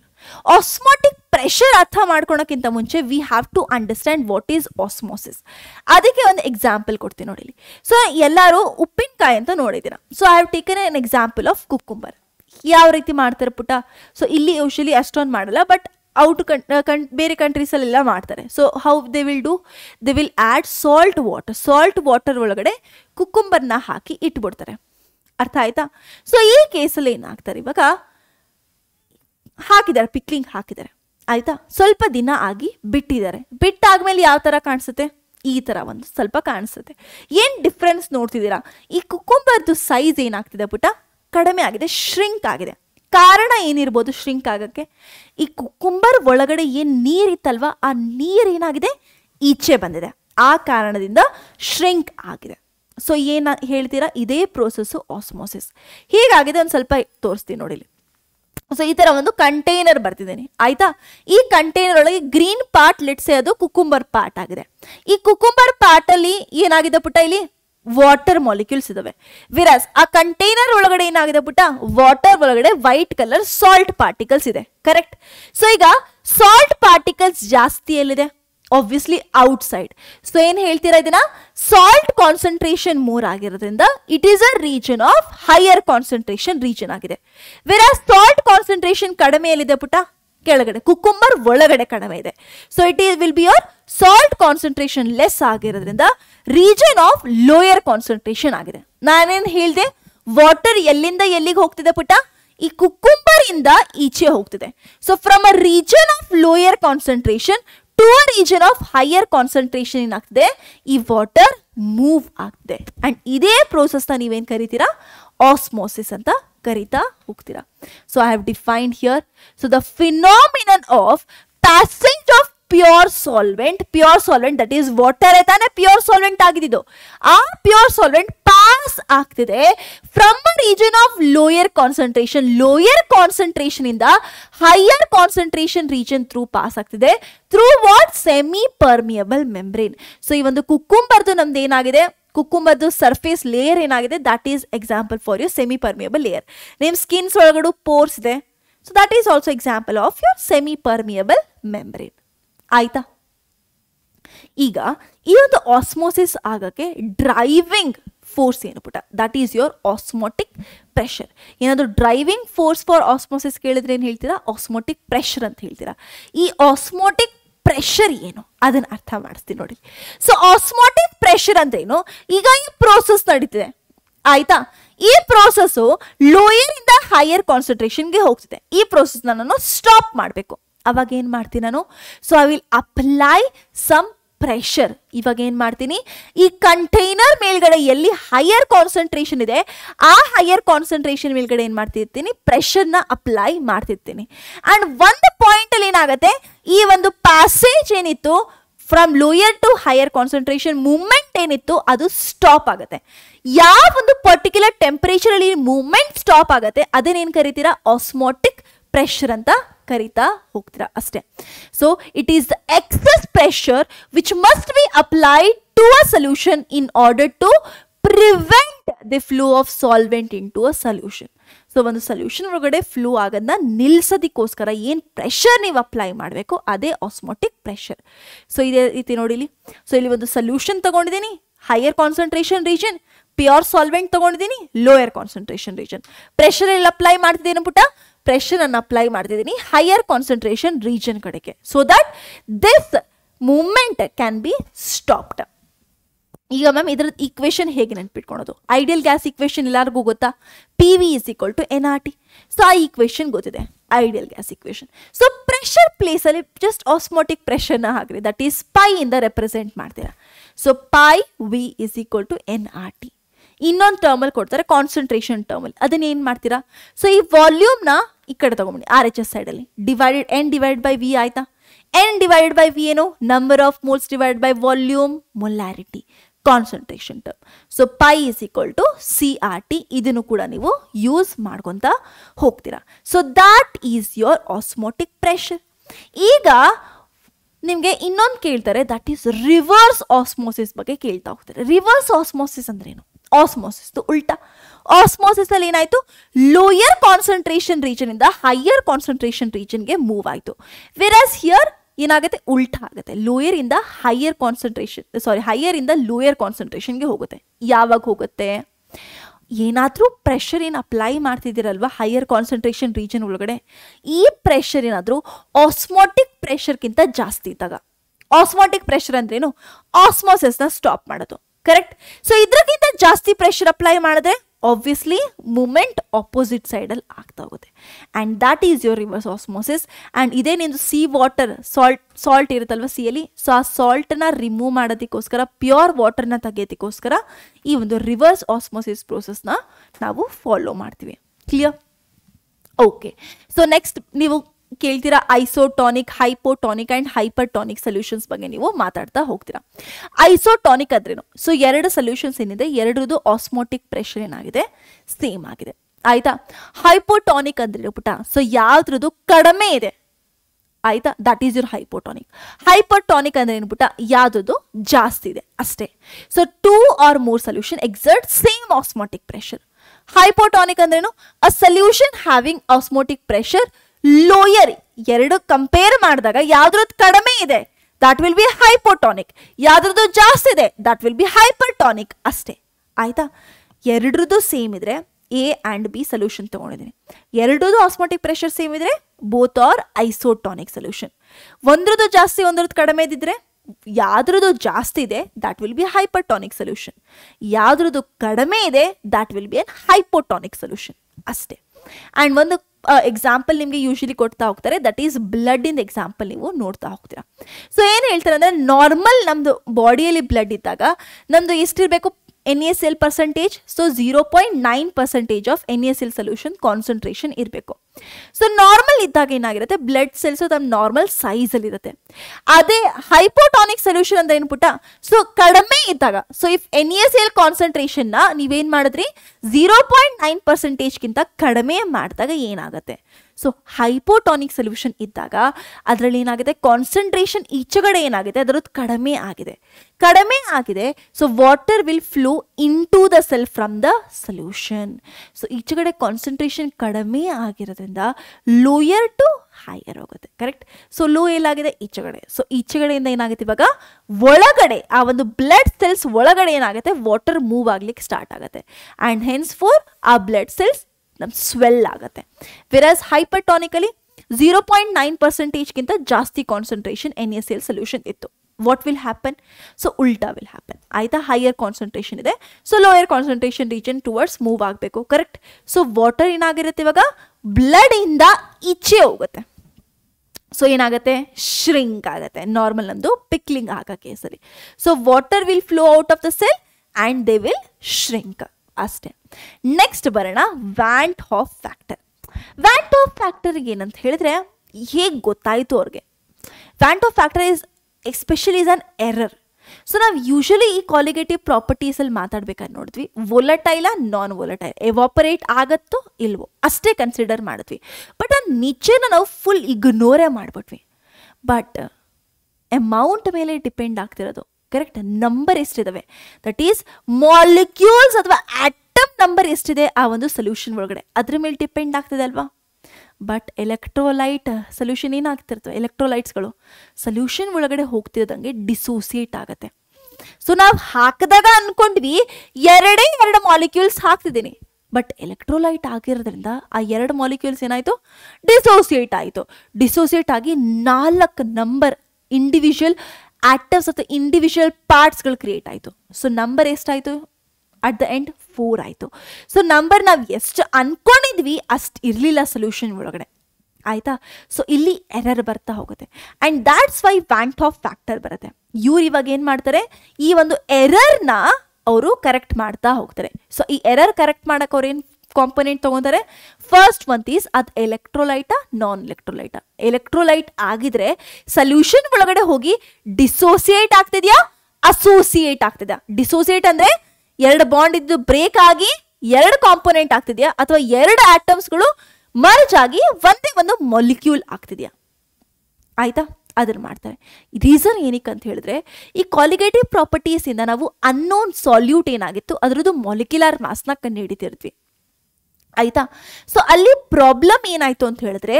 osmotic pressure ಅರ್ಥ ಮಾಡ್ಕೊಳಕ್ಕಿಂತ ಮುಂಚೆ we have to understand what is osmosis ಅದಕ್ಕೆ ಒಂದು example ಕೊಡ್ತೀನಿ ನೋಡಿ so ಎಲ್ಲರೂ ಉಪ್ಪಿನಕಾಯಿ ಅಂತ ನೋಡಿದ್ದೀರಾ so I have taken an example of cucumber ಯಾವ ರೀತಿ ಮಾಡ್ತಾರೆ ಪುಟ ಸೊ ಇಲ್ಲಿ ಯೂಶಲಿ ಅಷ್ಟೊಂದು ಮಾಡಲ್ಲ ಬಟ್ ಔಟ್ ಕನ್ ಬೇರೆ ಕಂಟ್ರೀಸಲ್ಲೆಲ್ಲ ಮಾಡ್ತಾರೆ so how they will do they will add salt water salt water ಒಳಗಡೆ ಕುಕ್ಕುಂಬರ್ನ ಹಾಕಿ ಇಟ್ಬಿಡ್ತಾರೆ ಅರ್ಥ ಆಯ್ತಾ ಸೊ ಈ ಕೇಸಲ್ಲಿ ಏನಾಗ್ತಾರೆ ಇವಾಗ ಹಾಕಿದ್ದಾರೆ ಪಿಕ್ಲಿಂಗ್ ಹಾಕಿದ್ದಾರೆ ಆಯ್ತಾ ಸ್ವಲ್ಪ ದಿನ ಆಗಿ ಬಿಟ್ಟಿದ್ದಾರೆ ಬಿಟ್ಟಾದ್ಮೇಲೆ ಯಾವ ಥರ ಕಾಣಿಸುತ್ತೆ ಈ ಥರ ಒಂದು ಸ್ವಲ್ಪ ಕಾಣಿಸುತ್ತೆ ಏನು ಡಿಫ್ರೆನ್ಸ್ ನೋಡ್ತಿದ್ದೀರಾ ಈ ಕುಕುಂಬರ್ದು ಸೈಜ್ ಏನಾಗ್ತಿದೆ ಪುಟ ಕಡಿಮೆ ಆಗಿದೆ ಶ್ರಿಂಕ್ ಆಗಿದೆ ಕಾರಣ ಏನಿರ್ಬೋದು ಶ್ರಿಂಕ್ ಆಗೋಕ್ಕೆ ಈ ಕುಕುಂಬರ್ ಒಳಗಡೆ ಏನು ನೀರಿತ್ತಲ್ವ ಆ ನೀರು ಏನಾಗಿದೆ ಈಚೆ ಬಂದಿದೆ ಆ ಕಾರಣದಿಂದ ಶ್ರಿಂಕ್ ಆಗಿದೆ ಸೊ ಏನು ಹೇಳ್ತೀರಾ ಇದೇ ಪ್ರೋಸೆಸ್ಸು ಆಸ್ಮೋಸಿಸ್ ಹೀಗಾಗಿದೆ ಒಂದು ಸ್ವಲ್ಪ ತೋರಿಸ್ತೀನಿ ನೋಡಿಲಿ ಸೊ ಈ ಥರ ಒಂದು ಕಂಟೈನರ್ ಬರ್ತಿದ್ದೀನಿ ಆಯಿತಾ ಈ ಕಂಟೈನರ್ ಒಳಗೆ ಗ್ರೀನ್ ಪಾರ್ಟ್ ಲಿಟ್ಸೆ ಅದು ಕುಕುಂಬರ್ ಪಾರ್ಟ್ ಆಗಿದೆ ಈ ಕುಕುಂಬರ್ ಪಾರ್ಟಲ್ಲಿ ಏನಾಗಿದೆ ಪುಟ್ಟ ಇಲ್ಲಿ ವಾಟರ್ ಮಾಲಿಕ್ಯೂಲ್ಸ್ ಇದಾವೆ ವಿರಾಸ್ ಆ ಕಂಟೈನರ್ ಒಳಗಡೆ ಏನಾಗಿದೆ ಪುಟ್ಟ ವಾಟರ್ ಒಳಗಡೆ ವೈಟ್ ಕಲರ್ ಸಾಲ್ಟ್ ಪಾರ್ಟಿಕಲ್ಸ್ ಇದೆ ಕರೆಕ್ಟ್ ಸೊ ಈಗ ಸಾಲ್ಟ್ ಪಾರ್ಟಿಕಲ್ಸ್ ಜಾಸ್ತಿ ಎಲ್ಲಿದೆ ಆಬ್ವಿಯಸ್ಲಿ ಔಟ್ಸೈಡ್ ಸೊ ಏನು ಹೇಳ್ತೀರಾ ಇದನ್ನ ಸಾಲ್ಟ್ ಕಾನ್ಸಂಟ್ರೇಷನ್ ಮೋರ್ ಆಗಿರೋದ್ರಿಂದ it is a region of higher concentration region ಆಗಿದೆ ವೆರ ಸಾಲ್ಟ್ ಕಾನ್ಸಂಟ್ರೇಷನ್ ಎಲ್ಲಿದೆ ಪುಟ್ಟ ಕೆಳಗಡೆ ಕುಕ್ಕುಂಬರ್ ಒಳಗಡೆ ಕಡಿಮೆ ಇದೆ so it is will be your salt concentration less ಆಗಿರೋದ್ರಿಂದ ರೀಜನ್ ಆಫ್ ಲೋಯರ್ ಕಾನ್ಸಂಟ್ರೇಷನ್ ಆಗಿದೆ ನಾನೇನು ಹೇಳಿದೆ ವಾಟರ್ ಎಲ್ಲಿಂದ ಎಲ್ಲಿಗೆ ಹೋಗ್ತಿದೆ ಪುಟ್ಟ ಈ ಕುಕ್ಕುಂಬರ್ ಇಂದ ಈಚೆ ಹೋಗ್ತಿದೆ so from a region of lower concentration to region of higher concentration ಏನಾಗ್ತದೆ ಈ ವಾಟರ್ ಮೂವ್ ಆಗ್ತದೆ ಅಂಡ್ ಇದೇ ಪ್ರೋಸೆಸ್ನ ನೀವೇನು ಕರಿತೀರಾ ಆಸ್ಮೋಸಿಸ್ ಅಂತ ಕರಿತಾ ಹೋಗ್ತೀರಾ so I have defined here so the phenomenon of passage of pure solvent pure solvent that is water ತಾನೇ pure solvent ಆಗಿದ್ದು ಆ ಪ್ಯೂರ್ ಸಾಲ್ವೆಂಟ್ ಪಾಸ್ ಆಗ್ತಿದೆ from region of lower concentration lower concentration ಇಂದ higher concentration region through pass ಆಗ್ತಿದೆ through what semipermeable membrane so ಈ ಒಂದು ಕುಕ್ಕುಂಬರ್ದು ನಮ್ದು ಏನಾಗಿದೆ ಕುಕ್ಕುಂಬರ್ದು ಸರ್ಫೇಸ್ ಲೇಯರ್ ಏನಾಗಿದೆ that is example for you semipermeable layer name skins ಒಳಗಡೆ ಪೋರ್ಸ್ ಇದೆ so that is also example of your semipermeable membrane ಆಯ್ತಾ ಈಗ ಈ ಒಂದು ಆಸ್ಮೋಸಿಸ್ ಆಗೋಕ್ಕೆ ಡ್ರೈವಿಂಗ್ ಫೋರ್ಸ್ ಏನು ಪುಟ that is your osmotic pressure ಏನಾದರೂ ಡ್ರೈವಿಂಗ್ ಫೋರ್ಸ್ ಫಾರ್ ಆಸ್ಮೋಸಿಸ್ ಕೇಳಿದ್ರೆ ಏನು ಹೇಳ್ತೀರಾ ಆಸ್ಮೋಟಿಕ್ ಪ್ರೆಷರ್ ಅಂತ ಹೇಳ್ತೀರಾ ಈ ಆಸ್ಮೋಟಿಕ್ ಪ್ರೆಷರ್ ಏನು ಅದನ್ನು ಅರ್ಥ ಮಾಡಿಸ್ತೀನಿ ನೋಡಿ ಸೊ ಆಸ್ಮೋಟಿಕ್ ಪ್ರೆಷರ್ ಅಂತ ಏನು ಈಗ ಈ ಪ್ರೋಸೆಸ್ ನಡೀತಿದೆ ಆಯ್ತಾ ಈ ಪ್ರೋಸೆಸ್ಸು ಲೋಯರ್ ಇಂದ ಹೈಯರ್ ಕಾನ್ಸಂಟ್ರೇಷನ್ಗೆ ಹೋಗ್ತಿದೆ ಈ ಪ್ರೋಸೆಸ್ನ ನಾನು ಸ್ಟಾಪ್ ಮಾಡಬೇಕು ಅವಾಗ ಏನು ಮಾಡ್ತೀನಿ ನಾನು so I will apply some pressure ಇವಾಗ ಏನು ಮಾಡ್ತೀನಿ ಈ ಕಂಟೈನರ್ ಮೇಲ್ಗಡೆ ಎಲ್ಲಿ ಹೈಯರ್ ಕಾನ್ಸಂಟ್ರೇಷನ್ ಇದೆ ಆ ಹೈಯರ್ ಕಾನ್ಸಂಟ್ರೇಷನ್ ಮೇಲ್ಗಡೆ ಏನು ಮಾಡ್ತಿರ್ತೀನಿ ಪ್ರೆಷರ್ನ ಅಪ್ಲೈ ಮಾಡ್ತಿರ್ತೀನಿ ಆ್ಯಂಡ್ ಒಂದು ಪಾಯಿಂಟಲ್ಲಿ ಏನಾಗುತ್ತೆ ಈ ಒಂದು ಪ್ಯಾಸೇಜ್ ಏನಿತ್ತು from lower to higher concentration movement ಏನಿತ್ತು ಅದು ಸ್ಟಾಪ್ ಆಗುತ್ತೆ ಯಾವ ಒಂದು ಪರ್ಟಿಕ್ಯುಲರ್ ಟೆಂಪ್ರೇಚರಲ್ಲಿ ಮೂವ್ಮೆಂಟ್ ಸ್ಟಾಪ್ ಆಗುತ್ತೆ ಅದನ್ನೇನು ಕರಿತೀರಾ ಆಸ್ಮೋಟಿಕ್ ಪ್ರೆಷರ್ ಅಂತ ಕರಿತಾ ಹೋಗ್ತೀರಾ ಅಷ್ಟೇ so it is the excess pressure which must be applied to a solution in order to prevent the flow of solvent into a solution so ಒಂದು solution ಒಳಗಡೆ flow ಆಗೋದನ್ನ ನಿಲ್ಸೋದಕ್ಕೋಸ್ಕರ ಏನು ಪ್ರೆಷರ್ ನೀವು ಅಪ್ಲೈ ಮಾಡಬೇಕು ಅದೇ ಆಸ್ಮೋಟಿಕ್ ಪ್ರೆಷರ್ ಸೊ ಇದೇ ರೀತಿ ನೋಡಿಲಿ ಸೊ ಇಲ್ಲಿ ಒಂದು ಸೊಲ್ಯೂಷನ್ ತಗೊಂಡಿದ್ದೀನಿ higher concentration region pure solvent ತೊಗೊಂಡಿದ್ದೀನಿ ಲೋಯರ್ ಕಾನ್ಸಂಟ್ರೇಷನ್ ರೀಜನ್ ಪ್ರೆಷರ್ ಇಲ್ಲಿ ಅಪ್ಲೈ ಮಾಡ್ತಿದ್ದೀನಿ ಪುಟ್ಟ ಅನ್ನು ಅಪ್ಲೈ ಮಾಡ್ತಿದ್ದೀನಿ ಹೈಯರ್ ಕಾನ್ಸಂಟ್ರೇಷನ್ ರೀಜನ್ ಕಡೆಗೆ so that this movement can be stopped ಈಗ ಮ್ಯಾಮ್ ಇದರ ಈಕ್ವೇಶನ್ ಹೇಗೆ ನೆನ್ಪಿಟ್ಕೊಳೋದು ಐಡಿಯಲ್ ಗ್ಯಾಸ್ ಈಕ್ವೇಷನ್ ಎಲ್ಲರಿಗೂ ಗೊತ್ತಾ P V is equal to N R T so ಆ ಈಕ್ವೇಶನ್ ಗೊತ್ತಿದೆ ideal gas equation so pressure ಪ್ಲೇಸಲ್ಲಿ ಜಸ್ಟ್ ಆಸ್ಮೋಟಿಕ್ ಪ್ರೆಷರ್ನ ಹಾಕಿ ದಟ್ ಈಸ್ ಪೈ ಇಂದ ರೆಪ್ರೆಸೆಂಟ್ ಮಾಡ್ತೀರಾ so pi V is equal to N R T ಇನ್ನೊಂದು ಟರ್ಮಲ್ಲಿ ಕೊಡ್ತಾರೆ ಕಾನ್ಸಂಟ್ರೇಷನ್ ಟರ್ಮಲ್ಲಿ ಅದನ್ನ ಏನು ಮಾಡ್ತೀರಾ ಸೊ ಈ ವಾಲ್ಯೂಮ್ನ ಈ ಕಡೆ ತೊಗೊಂಬಿಡಿ ಆರ್ ಎಚ್ ಎಸ್ ಸೈಡಲ್ಲಿ divided N divide by V ಆಯಿತಾ ಎನ್ ಡಿವೈಡ್ ಬೈ ವಿ ಏನು number of moles divide by volume molarity concentration term so pi is equal to C R T ಇದನ್ನು ಕೂಡ ನೀವು ಯೂಸ್ ಮಾಡ್ಕೊತ ಹೋಗ್ತೀರಾ so that is your osmotic pressure ಈಗ ನಿಮಗೆ ಇನ್ನೊಂದು ಕೇಳ್ತಾರೆ ದಟ್ ಈಸ್ ರಿವರ್ಸ್ ಆಸ್ಮೋಸಿಸ್ ಬಗ್ಗೆ ಕೇಳ್ತಾ ಹೋಗ್ತಾರೆ ರಿವರ್ಸ್ ಆಸ್ಮೋಸಿಸ್ ಅಂದ್ರೇನು ಆಸ್ಮೋಸಿಸ್ ಉಲ್ಟಾ ಆಸ್ಮೋಸಿಸ್ ಏನಾಯ್ತು ಏನಾಯಿತು ಲೋಯರ್ ಕಾನ್ಸಂಟ್ರೇಷನ್ ರೀಜನ್ ಇಂದ ಹೈಯರ್ ಕಾನ್ಸಂಟ್ರೇಷನ್ ರೀಜನ್ಗೆ ಮೂವ್ ಆಯಿತು ಆಸ್ ಹಿಯರ್ ಏನಾಗುತ್ತೆ ಉಲ್ಟಾ ಆಗುತ್ತೆ ಲೋಯರ್ ಇಂದ ಹೈಯರ್ ಕಾನ್ಸಂಟ್ರೇಷನ್ ಸಾರಿ ಹೈಯರ್ ಇಂದ ಲೋಯರ್ ಕಾನ್ಸಂಟ್ರೇಷನ್ಗೆ ಹೋಗುತ್ತೆ ಯಾವಾಗ ಹೋಗುತ್ತೆ ಏನಾದರೂ ಪ್ರೆಷರ್ ಏನು ಅಪ್ಲೈ ಮಾಡ್ತಿದ್ದೀರಲ್ವ ಹೈಯರ್ ಕಾನ್ಸಂಟ್ರೇಷನ್ ರೀಜನ್ ಒಳಗಡೆ ಈ ಪ್ರೆಷರ್ ಏನಾದರೂ ಆಸ್ಮೋಟಿಕ್ ಪ್ರೆಷರ್ಗಿಂತ ಜಾಸ್ತಿ ಇದ್ದಾಗ ಆಸ್ಮೋಟಿಕ್ ಪ್ರೆಷರ್ ಅಂದ್ರೇನು ಆಸ್ಮೋಸಿಸ್ನ ಸ್ಟಾಪ್ ಮಾಡೋದು ಕರೆಕ್ಟ್ ಸೊ ಇದ್ರಕ್ಕಿಂತ ಜಾಸ್ತಿ ಪ್ರೆಷರ್ ಅಪ್ಲೈ ಮಾಡಿದ್ರೆ ಆಬ್ವಿಯಸ್ಲಿ ಮೂಮೆಂಟ್ ಆಪೋಸಿಟ್ ಸೈಡಲ್ಲಿ ಆಗ್ತಾ ಹೋಗುತ್ತೆ and that is your reverse osmosis and ಇದೇ ನಿಮ್ಮದು ಸಿ ವಾಟರ್ ಸಾಲ್ಟ್ ಸಾಲ್ಟ್ ಇರುತ್ತಲ್ವ ಸಿಯಲ್ಲಿ ಸೊ ಆ ಸಾಲ್ಟನ್ನ ರಿಮೂವ್ ಮಾಡೋದಕ್ಕೋಸ್ಕರ ಪ್ಯೂರ್ ವಾಟರ್ನ ತೆಗೆಯೋದಕ್ಕೋಸ್ಕರ ಈ ಒಂದು ರಿವರ್ಸ್ ಆಸ್ಮೋಸಿಸ್ ಪ್ರೋಸೆಸ್ನ ನಾವು ಫಾಲೋ ಮಾಡ್ತೀವಿ ಕ್ಲಿಯರ್ ಓಕೆ ಸೊ ನೆಕ್ಸ್ಟ್ ನೀವು ಕೇಳ್ತೀರಾ isotonic hypotonic and hypertonic solutions ಬಗ್ಗೆ ನೀವು ಮಾತಾಡ್ತಾ ಹೋಗ್ತೀರಾ ಐಸೋಟಾನಿಕ್ ಅದ್ರೇನು ಸೊ ಎರಡು ಸೊಲ್ಯೂಷನ್ಸ್ ಏನಿದೆ ಎರಡರದು ಆಸ್ಮೋಟಿಕ್ ಪ್ರೆಷರ್ ಏನಾಗಿದೆ ಸೇಮ್ ಆಗಿದೆ ಆಯ್ತಾ ಹೈಪೋಟಾನಿಕ್ ಅಂದ್ರೆ ಪುಟ ಸೊ ಯಾವ್ದ್ರದ್ದು ಕಡಿಮೆ ಇದೆ ಆಯ್ತಾ that is your hypotonic hypertonic ಅಂದ್ರೆ ಏನ್ಬಿಟ್ಟ ಯಾವ್ದು ಜಾಸ್ತಿ ಇದೆ ಅಷ್ಟೇ so two or more solution exert same osmotic pressure hypotonic ಅಂದ್ರೇನು a solution having osmotic pressure lower ಎರಡು ಕಂಪೇರ್ ಮಾಡಿದಾಗ ಯಾವ್ದ್ರದ್ದು ಕಡಿಮೆ ಇದೆ ದಾಟ್ ವಿಲ್ ಬಿ ಹೈಪೋಟಾನಿಕ್ ಯಾವ್ದ್ರದ್ದು ಜಾಸ್ತಿ ಇದೆ that will be hypertonic ಅಷ್ಟೇ ಆಯ್ತಾ ಎರಡ್ರದ್ದು ಸೇಮ್ ಇದ್ರೆ ಎ ಆ್ಯಂಡ್ ಬಿ ಸೊಲ್ಯೂಷನ್ ತೊಗೊಂಡಿದ್ದೀನಿ ಎರಡ್ರದ್ದು ಆಸ್ಮೆಟಿಕ್ ಪ್ರೆಷರ್ ಸೇಮ್ ಇದ್ರೆ ಬೋತ್ ಆರ್ ಐಸೋಟಾನಿಕ್ ಸೊಲ್ಯೂಷನ್ ಒಂದ್ರದ್ದು ಜಾಸ್ತಿ ಒಂದ್ರದ್ದು ಕಡಿಮೆ ಇದ್ದಿದ್ರೆ ಯಾವ್ದ್ರದ್ದು ಜಾಸ್ತಿ ಇದೆ that will be hypertonic solution ಯಾವ್ದ್ರದ್ದು ಕಡಿಮೆ ಇದೆ that will be an hypotonic solution ಅಷ್ಟೇ ಆ್ಯಂಡ್ ಒಂದು ಎಕ್ಸಾಂಪಲ್ ನಿಮಗೆ ಯೂಶಲಿ ಕೊಡ್ತಾ ಹೋಗ್ತಾರೆ that is blood in example ನೀವು ನೋಡ್ತಾ ಹೋಗ್ತೀರಾ ಸೊ ಏನು ಹೇಳ್ತಾರೆ ಅಂದರೆ ನಾರ್ಮಲ್ ನಮ್ಮದು ಬಾಡಿಯಲ್ಲಿ ಬ್ಲಡ್ ಇದ್ದಾಗ ನಮ್ಮದು ಎಷ್ಟಿರಬೇಕು N S L percentage so zero point nine percentage of N S L solution concentration ಇರಬೇಕು ಸೊ ನಾರ್ಮಲ್ ಇದ್ದಾಗ ಏನಾಗಿರುತ್ತೆ ಬ್ಲಡ್ ಸೆಲ್ಸ್ ತಮ್ಮ ನಾರ್ಮಲ್ ಸೈಜ್ ಅಲ್ಲಿ ಇರುತ್ತೆ ಅದೇ ಹೈಪೋಟಾನಿಕ್ ಸೊಲ್ಯೂಷನ್ ಅಂತ ಏನು ಪುಟ್ಟ ಸೊ ಕಡಿಮೆ ಇದ್ದಾಗ so if N S L concentration ನ ನೀವೇನ್ ಮಾಡಿದ್ರಿ ಜೀರೋ ಪಾಯಿಂಟ್ ನೈನ್ ಪರ್ಸೆಂಟೇಜ್ ಗಿಂತ ಕಡಿಮೆ ಮಾಡಿದಾಗ ಏನಾಗುತ್ತೆ ಸೊ ಹೈಪೋಟಾನಿಕ್ ಸೊಲ್ಯೂಷನ್ ಇದ್ದಾಗ ಅದರಲ್ಲಿ ಏನಾಗಿದೆ ಕಾನ್ಸಂಟ್ರೇಷನ್ ಈಚೆಗಡೆ ಏನಾಗಿದೆ ಅದರದ್ದು ಕಡಿಮೆ ಆಗಿದೆ ಕಡಿಮೆ ಆಗಿದೆ so water will flow into the cell from the solution so ಈಚೆಗಡೆ ಕಾನ್ಸಂಟ್ರೇಷನ್ ಕಡಿಮೆ ಆಗಿರೋದ್ರಿಂದ ಲೋಯರ್ ಟು ಹೈಯರ್ ಹೋಗುತ್ತೆ ಕರೆಕ್ಟ್ ಸೊ ಲೋ ಎಲ್ಲಾಗಿದೆ ಈಚೆಗಡೆ ಸೊ ಈಚೆಗಡೆಯಿಂದ ಏನಾಗುತ್ತೆ ಇವಾಗ ಒಳಗಡೆ ಆ ಒಂದು ಬ್ಲಡ್ ಸೆಲ್ಸ್ ಒಳಗಡೆ ಏನಾಗುತ್ತೆ ವಾಟರ್ ಮೂವ್ ಆಗ್ಲಿಕ್ಕೆ ಸ್ಟಾರ್ಟ್ ಆಗುತ್ತೆ ಆ್ಯಂಡ್ ಹೆನ್ಸ್ ಫೋರ್ ಆ ಬ್ಲಡ್ ಸೆಲ್ಸ್ ಸ್ವೆಲ್ ಆಗುತ್ತೆ whereas hypertonically zero point nine ಪರ್ಸೆಂಟೇಜ್ಗಿಂತ ಜಾಸ್ತಿ concentration N S L solution ಇತ್ತು ವಾಟ್ ವಿಲ್ ಹ್ಯಾಪನ್ ಸೊ ಉಲ್ಟಾ ವಿಲ್ ಹ್ಯಾಪನ್ ಆಯಿತಾ ಹೈಯರ್ ಕಾನ್ಸಂಟ್ರೇಷನ್ ಇದೆ so lower concentration region towards move ಆಗಬೇಕು correct so water ಏನಾಗಿರುತ್ತೆ ಇವಾಗ ಬ್ಲಡಿಂದ ಈಚೆ ಹೋಗುತ್ತೆ ಸೊ ಏನಾಗುತ್ತೆ ಶ್ರಿಂಕ್ ಆಗುತ್ತೆ ನಾರ್ಮಲ್ ಒಂದು ಪಿಕ್ಲಿಂಗ್ ಆಗೋಕ್ಕೆ ಸರಿ so water will flow out of the cell and they will shrink ಅಷ್ಟೇ ನೆಕ್ಸ್ಟ್ ಬರೋಣ Van't Hoff factor Van't Hoff factor ಏನಂತ ಹೇಳಿದ್ರೆ ಹೇಗೆ ಗೊತ್ತಾಯಿತು ಅವ್ರಿಗೆ Van't Hoff factor is especially is an error so ನಾವು ಯೂಶಲಿ ಈ ಕಾಲಿಗೇಟಿವ್ ಪ್ರಾಪರ್ಟೀಸಲ್ಲಿ ಮಾತಾಡ್ಬೇಕಾದ್ರೆ ನೋಡಿದ್ವಿ ವೊಲಟೈಲ ನಾನ್ ವೊಲಟೈಲ್ ಎವಾಪರೇಟ್ ಆಗತ್ತೋ ಇಲ್ವೋ ಅಷ್ಟೇ ಕನ್ಸಿಡರ್ ಮಾಡಿದ್ವಿ ಬಟ್ ಆ ನಿಚೆನ ನಾವು ಫುಲ್ ಇಗ್ನೋರೇ ಮಾಡಿಬಿಟ್ವಿ ಬಟ್ ಅಮೌಂಟ್ ಮೇಲೆ ಡಿಪೆಂಡ್ ಆಗ್ತಿರೋದು ಕರೆಕ್ಟ್ ನಂಬರ್ ಎಷ್ಟಿದ್ದಾವೆ ದಟ್ ಈಸ್ ಮಾಲಿಕ್ಯೂಲ್ಸ್ ಅಥವಾ ಆಟ್ ಆಟಮ್ ನಂಬರ್ ಎಷ್ಟಿದೆ ಆ ಒಂದು ಸೊಲ್ಯೂಷನ್ ಒಳಗಡೆ ಅದ್ರ ಮೇಲೆ ಡಿಪೆಂಡ್ ಆಗ್ತದೆ ಅಲ್ವಾ ಬಟ್ ಎಲೆಕ್ಟ್ರೋಲೈಟ್ ಸೊಲ್ಯೂಷನ್ ಏನಾಗ್ತಿರ್ತವೆ ಎಲೆಕ್ಟ್ರೋಲೈಟ್ಸ್ಗಳು ಸೊಲ್ಯೂಷನ್ ಒಳಗಡೆ ಹೋಗ್ತಿರೋದಂಗೆ ಡಿಸೋಸಿಯೇಟ್ ಆಗುತ್ತೆ ಸೊ ನಾವು ಹಾಕಿದಾಗ ಅಂದ್ಕೊಂಡ್ವಿ ಎರಡೇ ಎರಡು ಮಾಲಿಕ್ಯೂಲ್ಸ್ ಹಾಕ್ತಿದ್ದೀನಿ ಬಟ್ ಎಲೆಕ್ಟ್ರೋಲೈಟ್ ಆಗಿರೋದ್ರಿಂದ ಆ ಎರಡು ಮಾಲಿಕ್ಯೂಲ್ಸ್ ಏನಾಯಿತು ಡಿಸೋಸಿಯೇಟ್ ಆಯಿತು ಡಿಸೋಸಿಯೇಟ್ ಆಗಿ ನಾಲ್ಕು ನಂಬರ್ ಇಂಡಿವಿಜುವಲ್ ಆಕ್ಟರ್ಸ್ ಅಥವಾ ಇಂಡಿವಿಜುವಲ್ ಪಾರ್ಟ್ಸ್ಗಳು ಕ್ರಿಯೇಟ್ ಆಯಿತು ಸೊ ನಂಬರ್ ಎಷ್ಟಾಯಿತು ಅಟ್ ದ ಎಂಡ್ ಫೋರ್ ಆಯಿತು ಸೊ ನಂಬರ್ ನಾವು ಎಷ್ಟು ಅಂದ್ಕೊಂಡಿದ್ವಿ ಅಷ್ಟು ಇರಲಿಲ್ಲ ಸೊಲ್ಯೂಷನ್ ಒಳಗಡೆ ಆಯಿತಾ ಸೊ ಇಲ್ಲಿ ಎರರ್ ಬರ್ತಾ ಹೋಗುತ್ತೆ ಆ್ಯಂಡ್ ದ್ಯಾಟ್ಸ್ ವೈ ಬ್ಯಾಂಕ್ ಆಫ್ ಫ್ಯಾಕ್ಟರ್ ಬರುತ್ತೆ ಇವ್ರು ಇವಾಗ ಏನು ಮಾಡ್ತಾರೆ ಈ ಒಂದು ಎರರ್ನ ಅವರು ಕರೆಕ್ಟ್ ಮಾಡ್ತಾ ಹೋಗ್ತಾರೆ ಸೊ ಈ ಎರರ್ ಕರೆಕ್ಟ್ ಮಾಡೋಕೆ ಅವ್ರು ಏನು ಕಾಂಪೊನೆಂಟ್ ತೊಗೊತಾರೆ ಫಸ್ಟ್ ಒನ್ ಈಸ್ ಅದು ಎಲೆಕ್ಟ್ರೋಲೈಟಾ ನಾನ್ ಎಲೆಕ್ಟ್ರೋಲೈಟಾ ಎಲೆಕ್ಟ್ರೋಲೈಟ್ ಆಗಿದ್ರೆ ಸೊಲ್ಯೂಷನ್ ಒಳಗಡೆ ಹೋಗಿ ಡಿಸೋಸಿಯೇಟ್ ಆಗ್ತಿದ್ಯಾ ಅಸೋಸಿಯೇಟ್ ಆಗ್ತಿದ್ಯಾ ಡಿಸೋಸಿಯೇಟ್ ಅಂದರೆ ಎರಡು ಬಾಂಡ್ ಇದ್ದು ಬ್ರೇಕ್ ಆಗಿ ಎರಡು ಕಾಂಪೋನೆಂಟ್ ಆಗ್ತಿದೆಯಾ ಅಥವಾ ಎರಡು ಆಟಮ್ಸ್ಗಳು ಮರ್ಜ್ ಆಗಿ ಒಂದೇ ಒಂದು ಮೊಲಿಕ್ಯೂಲ್ ಆಗ್ತಿದೆಯಾ ಆಯ್ತಾ ಅದನ್ನು ಮಾಡ್ತಾರೆ ರೀಸನ್ ಏನಕ್ಕೆ ಅಂತ ಹೇಳಿದ್ರೆ ಈ ಕಾಲಿಗೇಟಿವ್ ಪ್ರಾಪರ್ಟೀಸಿಂದ ನಾವು ಅನ್ನೋನ್ ಸಾಲ್ಯೂಟ್ ಏನಾಗಿತ್ತು ಅದರದ್ದು ಮೊಲಿಕ್ಯುಲರ್ ಮಾಸ್ನ ಕಂಡು ಹಿಡಿತಿರ್ತೀವಿ ಆಯ್ತಾ ಸೊ ಅಲ್ಲಿ ಪ್ರಾಬ್ಲಮ್ ಏನಾಯ್ತು ಅಂತ ಹೇಳಿದ್ರೆ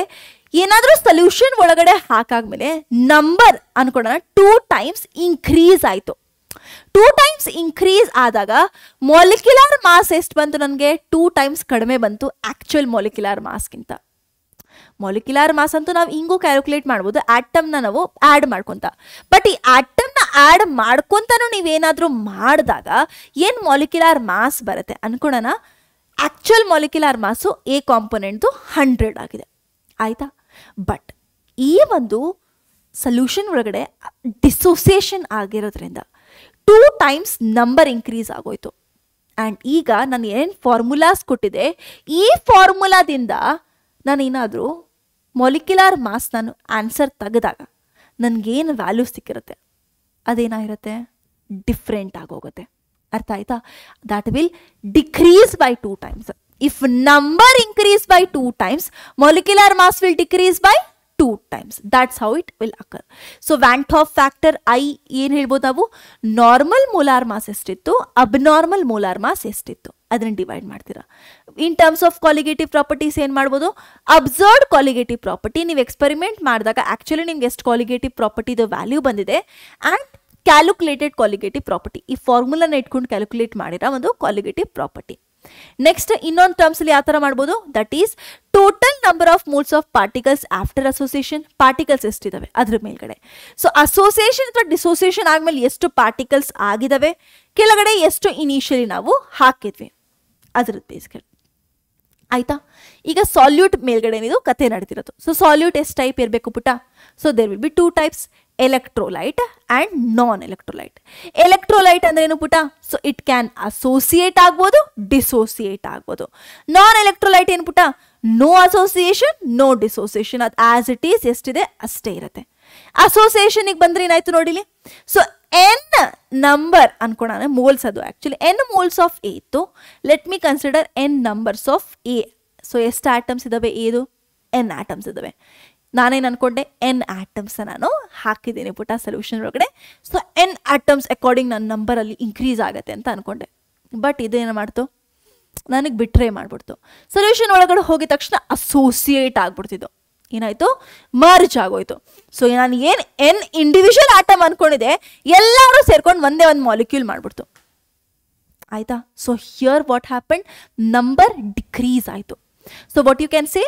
ಏನಾದರೂ ಸೊಲ್ಯೂಷನ್ ಒಳಗಡೆ ಹಾಕಾದ್ಮೇಲೆ ನಂಬರ್ ಅನ್ಕೊಳ್ಳೋಣ ಟೂ ಟೈಮ್ಸ್ ಇನ್ಕ್ರೀಸ್ ಆಯಿತು ಟೂ ಟೈಮ್ಸ್ ಇನ್ಕ್ರೀಸ್ ಆದಾಗ ಮೊಲಿಕ್ಯುಲರ್ ಮಾಸ್ ಎಷ್ಟು ಬಂತು ನನಗೆ ಟೂ ಟೈಮ್ಸ್ ಕಡಿಮೆ ಬಂತು ಆ್ಯಕ್ಚುಯಲ್ ಮೊಲಿಕ್ಯುಲರ್ ಮಾಸ್ಗಿಂತ ಮೊಲಿಕ್ಯುಲರ್ ಮಾಸ್ ಅಂತೂ ನಾವು ಹಿಂಗೂ ಕ್ಯಾಲ್ಕುಲೇಟ್ ಮಾಡ್ಬೋದು ಆ್ಯಟಮ್ನ ನಾವು ಆ್ಯಡ್ ಮಾಡ್ಕೊತ ಬಟ್ ಈ ಆ್ಯಟಮ್ನ ಆ್ಯಡ್ ಮಾಡ್ಕೊತಾನು ನೀವೇನಾದರೂ ಮಾಡಿದಾಗ ಏನು ಮೊಲಿಕ್ಯುಲರ್ ಮಾಸ್ ಬರುತ್ತೆ ಅನ್ಕೊಳ್ಳೋಣ ಆ್ಯಕ್ಚುಯಲ್ ಮೊಲಿಕ್ಯುಲರ್ ಮಾಸು ಎ ಕಾಂಪೊನೆಂಟ್ದು ಹಂಡ್ರೆಡ್ ಆಗಿದೆ ಆಯಿತಾ ಬಟ್ ಈ ಒಂದು ಸೊಲ್ಯೂಷನ್ ಒಳಗಡೆ ಡಿಸೋಸಿಯೇಷನ್ ಆಗಿರೋದ್ರಿಂದ ಟೂ ಟೈಮ್ಸ್ ನಂಬರ್ ಇನ್ಕ್ರೀಸ್ ಆಗೋಯ್ತು ಆ್ಯಂಡ್ ಈಗ ನಾನು ಏನು ಫಾರ್ಮುಲಾಸ್ ಕೊಟ್ಟಿದೆ ಈ ಫಾರ್ಮುಲಾದಿಂದ ನಾನೇನಾದರೂ ಮೊಲಿಕ್ಯುಲಾರ್ ಮಾಸ್ ನಾನು ಆನ್ಸರ್ ತೆಗೆದಾಗ ನನಗೇನು ವ್ಯಾಲ್ಯೂ ಸಿಕ್ಕಿರುತ್ತೆ ಅದೇನಾಗಿರುತ್ತೆ ಡಿಫ್ರೆಂಟ್ ಆಗೋಗುತ್ತೆ ಅರ್ಥ ಆಯ್ತಾ that will decrease by two times if number increase by two times molecular mass will decrease by two times That's how it will occur. So Van 't Hoff ಏನು ಹೇಳ್ಬೋದು ನಾವು normal molar mass ಎಷ್ಟಿತ್ತು abnormal molar mass ಎಷ್ಟಿತ್ತು ಅದನ್ನು divide ಮಾಡ್ತೀರಾ in terms of colligative properties ಏನು ಮಾಡ್ಬೋದು observed colligative property ನೀವು ಎಕ್ಸ್ಪೆರಿಮೆಂಟ್ ಮಾಡಿದಾಗ ಆ್ಯಕ್ಚುಲಿ ನಿಮ್ಗೆ ಎಷ್ಟು ಕಾಲಿಗೇಟಿವ್ ಪ್ರಾಪರ್ಟಿದು ವ್ಯಾಲ್ಯೂ ಬಂದಿದೆ ಆ್ಯಂಡ್ ಕ್ಯಾಲ್ಕುಲೇಟೆಡ್ ಕಾಲಿಗೇಟಿವ್ ಪ್ರಾಪರ್ಟಿ ಈ ಫಾರ್ಮುಲಾನ ಇಟ್ಕೊಂಡು ಕ್ಯಾಲ್ಕುಲೇಟ್ ಮಾಡಿರೋ ಒಂದು ಕಾಲಿಗೇಟಿವ್ ಪ್ರಾಪರ್ಟಿ ನೆಕ್ಸ್ಟ್ ಇನ್ನೊಂದು ಟರ್ಮ್ಸ್ ಅಲ್ಲಿ ಯಾವ ತರ ಮಾಡ್ಬೋದು that is total number of moles of particles after association particles ಎಷ್ಟಿದಾವೆ ಅದ್ರ ಮೇಲ್ಗಡೆ ಸೊ ಅಸೋಸಿಯೇಷನ್ ಅಥವಾ ಡಿಸೋಸಿಯೇಷನ್ ಆದ್ಮೇಲೆ ಎಷ್ಟು ಪಾರ್ಟಿಕಲ್ಸ್ ಆಗಿದಾವೆ ಕೆಳಗಡೆ ಎಷ್ಟು ಇನಿಷಿಯಲಿ ನಾವು ಹಾಕಿದ್ವಿ ಅದ್ರದ್ದು ಬೇಸ್ಗಡೆ ಆಯ್ತಾ ಈಗ ಸಾಲ್ಯೂಟ್ ಮೇಲ್ಗಡೆ ಏನಿದು ಕತೆ ನಡೆದಿರೋದು ಸೊ ಸಾಲ್ಯೂಟ್ ಎಷ್ಟು ಟೈಪ್ ಇರಬೇಕು ಪುಟ್ಟ so there will be two types electrolyte and non electrolyte electrolyte ಅಂದರೆ ಏನು ಪುಟ ಸೊ ಇಟ್ ಕ್ಯಾನ್ ಅಸೋಸಿಯೇಟ್ ಆಗ್ಬೋದು ಡಿಸೋಸಿಯೇಟ್ ಆಗ್ಬೋದು ನಾನ್ ಎಲೆಕ್ಟ್ರೋಲೈಟ್ ಏನು ಪುಟ ನೋ ಅಸೋಸಿಯೇಷನ್ ನೋ ಡಿಸೋಸಿಯೇಷನ್ ಅದು ಆಸ್ ಇಟ್ ಈಸ್ ಎಷ್ಟಿದೆ ಅಷ್ಟೇ ಇರುತ್ತೆ ಅಸೋಸಿಯೇಷನಿಗೆ ಬಂದ್ರೆ ಏನಾಯ್ತು ನೋಡಿಲಿ ಸೊ ಎನ್ ನಂಬರ್ ಅನ್ಕೋಣ ಮೋಲ್ಸ್ ಅದು actually N moles of A ಇತ್ತು let me consider N numbers of A so ಎಷ್ಟು ಆಟಮ್ಸ್ ಇದಾವೆ ಎದು ಎನ್ ಆಟಮ್ಸ್ ಇದ್ದಾವೆ ನಾನೇನು ಅಂದ್ಕೊಂಡೆ ಎನ್ ಆಟಮ್ಸ್ನ ನಾನು ಹಾಕಿದ್ದೀನಿ ಪುಟ ಸೊಲ್ಯೂಷನ್ ಒಳಗಡೆ ಸೊ ಎನ್ ಆಟಮ್ಸ್ ಅಕಾರ್ಡಿಂಗ್ ನನ್ನ ನಂಬರಲ್ಲಿ ಇನ್ಕ್ರೀಸ್ ಆಗುತ್ತೆ ಅಂತ ಅಂದ್ಕೊಂಡೆ ಬಟ್ ಇದೇನು ಮಾಡ್ತು ನನಗೆ ಬಿಟ್ರೇ ಮಾಡಿಬಿಡ್ತು ಸೊಲ್ಯೂಷನ್ ಒಳಗಡೆ ಹೋಗಿದ ತಕ್ಷಣ ಅಸೋಸಿಯೇಟ್ ಆಗ್ಬಿಡ್ತಿದ್ದು ಏನಾಯಿತು ಮರ್ಜ್ ಆಗೋಯ್ತು ಸೊ ನಾನು ಏನು ಎನ್ ಇಂಡಿವಿಜುವಲ್ ಆಟಮ್ ಅಂದ್ಕೊಂಡಿದೆ ಎಲ್ಲರೂ ಸೇರ್ಕೊಂಡು ಒಂದೇ ಒಂದು ಮಾಲಿಕ್ಯೂಲ್ ಮಾಡಿಬಿಡ್ತು ಆಯಿತಾ so here what happen number decrease ಆಯಿತು so what you can see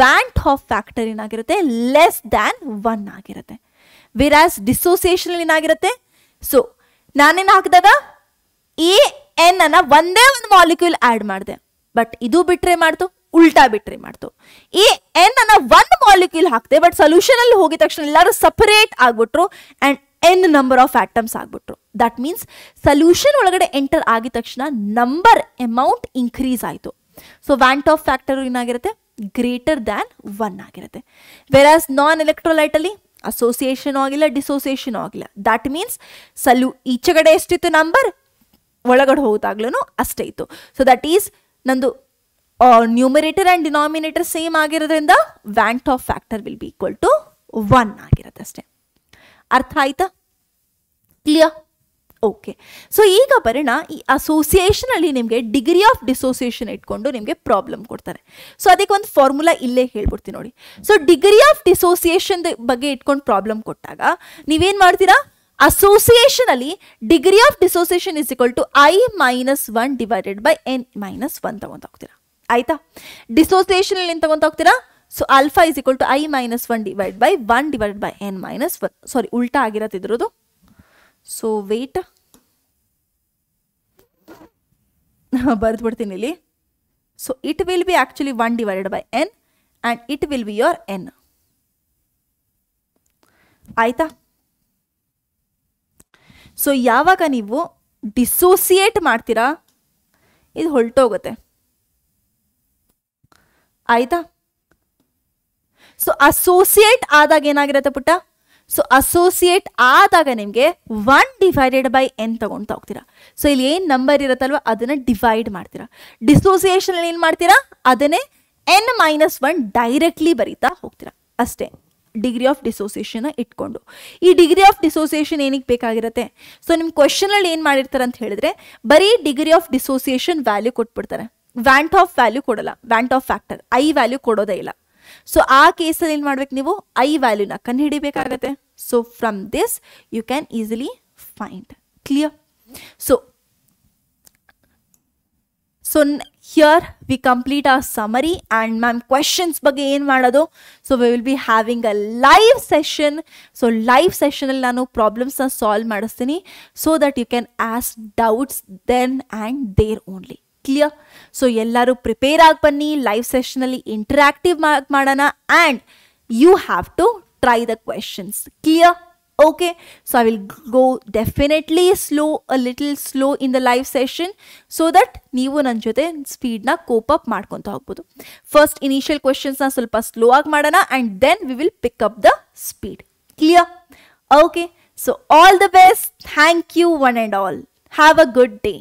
Van't Hoff factor ಏನಾಗಿರುತ್ತೆ ಲೆಸ್ ದ್ಯಾನ್ ಒನ್ ಆಗಿರುತ್ತೆ ವಿರಾಸ್ ಡಿಸೋಸಿಯೇಷನ್ ಏನಾಗಿರುತ್ತೆ ಸೊ ನಾನೇನು ಹಾಕಿದಾಗ ಎ ಎನ್ ಅನ್ನ ಒಂದೇ ಒಂದು ಮಾಲಿಕ್ಯೂಲ್ ಆ್ಯಡ್ ಮಾಡಿದೆ ಬಟ್ ಇದು ಬಿಟ್ರೆ ಮಾಡ್ತು ಉಲ್ಟಾ ಬಿಟ್ರೆ ಮಾಡ್ತು ಎ ಎನ್ ಅನ್ನ ಒಂದು ಮಾಲಿಕ್ಯೂಲ್ ಹಾಕಿದೆ ಬಟ್ ಸೊಲ್ಯೂಷನ್ ಅಲ್ಲಿ ಹೋಗಿದ ತಕ್ಷಣ ಎಲ್ಲರೂ ಸಪರೇಟ್ ಆಗ್ಬಿಟ್ರು and N number of atoms ಆಗ್ಬಿಟ್ರು ದಟ್ ಮೀನ್ಸ್ ಸೊಲ್ಯೂಷನ್ ಒಳಗಡೆ ಎಂಟರ್ ಆಗಿದ ತಕ್ಷಣ ನಂಬರ್ ಅಮೌಂಟ್ ಇನ್ಕ್ರೀಸ್ ಆಯಿತು ಸೊ ವ್ಯಾಂಟ್ ಆಫ್ ಫ್ಯಾಕ್ಟರ್ ಏನಾಗಿರುತ್ತೆ ಗ್ರೇಟರ್ ದ್ಯಾನ್ ಒನ್ ಆಗಿರುತ್ತೆ ವೆರಾಸ್ ನಾನ್ ಎಲೆಕ್ಟ್ರೋಲೈಟಲ್ಲಿ ಅಸೋಸಿಯೇಷನ್ ಆಗಿಲ್ಲ ಡಿಸೋಸಿಯೇಷನ್ ಆಗಿಲ್ಲ ದ್ಯಾಟ್ ಮೀನ್ಸ್ ಸಲ್ಯೂ ಈಚೆಗಡೆ ಎಷ್ಟಿತ್ತು ನಂಬರ್ ಒಳಗಡೆ ಹೋಗೋದಾಗ್ಲೂ ಅಷ್ಟೇ ಇತ್ತು ಸೊ ದಟ್ ಈಸ್ ನಂದು ನ್ಯೂಮಿನೇಟರ್ ಆ್ಯಂಡ್ ಡಿನಾಮಿನೇಟರ್ ಸೇಮ್ ಆಗಿರೋದ್ರಿಂದ Van't Hoff factor will be equal to one ಆಗಿರುತ್ತೆ ಅಷ್ಟೇ ಅರ್ಥ ಆಯ್ತಾ ಕ್ಲಿಯರ್ ಓಕೆ ಸೊ ಈಗ ಬರೋಣ ಈ ಅಸೋಸಿಯೇಷನಲ್ಲಿ ನಿಮಗೆ ಡಿಗ್ರಿ ಆಫ್ ಡಿಸೋಸಿಯೇಷನ್ ಇಟ್ಕೊಂಡು ನಿಮಗೆ ಪ್ರಾಬ್ಲಮ್ ಕೊಡ್ತಾರೆ ಸೊ ಅದಕ್ಕೆ ಒಂದು ಫಾರ್ಮುಲಾ ಇಲ್ಲೇ ಹೇಳ್ಬಿಡ್ತೀನಿ ನೋಡಿ ಸೊ ಡಿಗ್ರಿ ಆಫ್ ಡಿಸೋಸಿಯೇಷನ್ ಬಗ್ಗೆ ಇಟ್ಕೊಂಡು ಪ್ರಾಬ್ಲಮ್ ಕೊಟ್ಟಾಗ ನೀವೇನು ಮಾಡ್ತೀರಾ ಅಸೋಸಿಯೇಷನ್ ಅಲ್ಲಿ degree of dissociation is equal to I minus one divided by N minus one ಹೋಗ್ತೀರಾ ಆಯ್ತಾ ಡಿಸೋಸಿಯೇಷನ್ ಏನು ತಗೊಂತ ಹೋಗ್ತೀರಾ so alpha is equal to I minus one divide by one divide by N minus one sorry ಉಲ್ಟಾ ಆಗಿರತ್ತಿದ್ರದು so wait ಬರೆದ್ಬಿಡ್ತೀನಿ ಇಲ್ಲಿ so it will be actually one divided by N and it will be your N ಆಯ್ತಾ so ಯಾವಾಗ ನೀವು dissociate ಮಾಡ್ತೀರಾ ಇದು ಹೊರಟೋಗುತ್ತೆ ಆಯ್ತಾ ಸೊ ಅಸೋಸಿಯೇಟ್ ಆದಾಗ ಏನಾಗಿರುತ್ತೆ ಪುಟ್ಟ ಸೊ ಅಸೋಸಿಯೇಟ್ ಆದಾಗ ನಿಮಗೆ ಒನ್ ಡಿವೈಡೆಡ್ ಬೈ ಎನ್ ತಗೊಳ್ತಾ ಹೋಗ್ತೀರಾ ಸೊ ಇಲ್ಲಿ ಏನು ನಂಬರ್ ಇರುತ್ತಲ್ವ ಅದನ್ನು ಡಿವೈಡ್ ಮಾಡ್ತೀರಾ ಡಿಸೋಸಿಯೇಷನ್ ಏನು ಮಾಡ್ತೀರಾ ಅದನ್ನೇ ಎನ್ ಮೈನಸ್ ಒನ್ ಡೈರೆಕ್ಟ್ಲಿ ಬರೀತಾ ಹೋಗ್ತೀರಾ ಅಷ್ಟೇ ಡಿಗ್ರಿ ಆಫ್ ಡಿಸೋಸಿಯೇಷನ್ ಇಟ್ಕೊಂಡು ಈ ಡಿಗ್ರಿ ಆಫ್ ಡಿಸೋಸಿಯೇಷನ್ ಏನಕ್ಕೆ ಬೇಕಾಗಿರುತ್ತೆ ಸೊ ನಿಮ್ಮ ಕ್ವಶನಲ್ಲಿ ಏನು ಮಾಡಿರ್ತಾರೆ ಅಂತ ಹೇಳಿದ್ರೆ ಬರೀ ಡಿಗ್ರಿ ಆಫ್ ಡಿಸೋಸಿಯೇಷನ್ ವ್ಯಾಲ್ಯೂ ಕೊಟ್ಬಿಡ್ತಾರೆ ವ್ಯಾಂಟ್ ಆಫ್ ವ್ಯಾಲ್ಯೂ ಕೊಡಲ್ಲ Van't Hoff factor I value ಕೊಡೋದೇ ಇಲ್ಲ ಸೊ ಆ ಕೇಸಲ್ಲಿ ಏನು ಮಾಡ್ಬೇಕು ನೀವು ಐ ವ್ಯಾಲ್ಯೂನ ಕಣ್ಣು ಹಿಡಿಬೇಕಾಗತ್ತೆ so from this you can easily find clear so so here we complete a summary and ma'am questions ಬಗ್ಗೆ ಏನು ಮಾಡೋದು so we will be having a live session so live ಸೆಷನಲ್ಲಿ ನಾನು ಪ್ರಾಬ್ಲಮ್ಸ್ನ ಸಾಲ್ವ್ ಮಾಡಿಸ್ತೀನಿ so that you can ask doubts then and there only clear so ಎಲ್ಲರೂ prepare ಆಗಿ ಬನ್ನಿ ಲೈವ್ ಸೆಷನಲ್ಲಿ ಇಂಟರಾಕ್ಟಿವ್ ಮಾಡೋಣ and you have to try the questions clear okay so i will go definitely slow a little slow in the live session so that ನೀವು ನನ್ನ ಜೊತೆ ಸ್ಪೀಡ್ನ cope up ಮಾಡ್ಕೊತ ಹೋಗ್ಬೋದು ಫಸ್ಟ್ ಇನಿಷಿಯಲ್ ಕ್ವೆಶನ್ಸ್ನ ಸ್ವಲ್ಪ ಸ್ಲೋ ಆಗಿ ಮಾಡೋಣ and then we will pick up the speed clear okay so all the best thank you one and all have a good day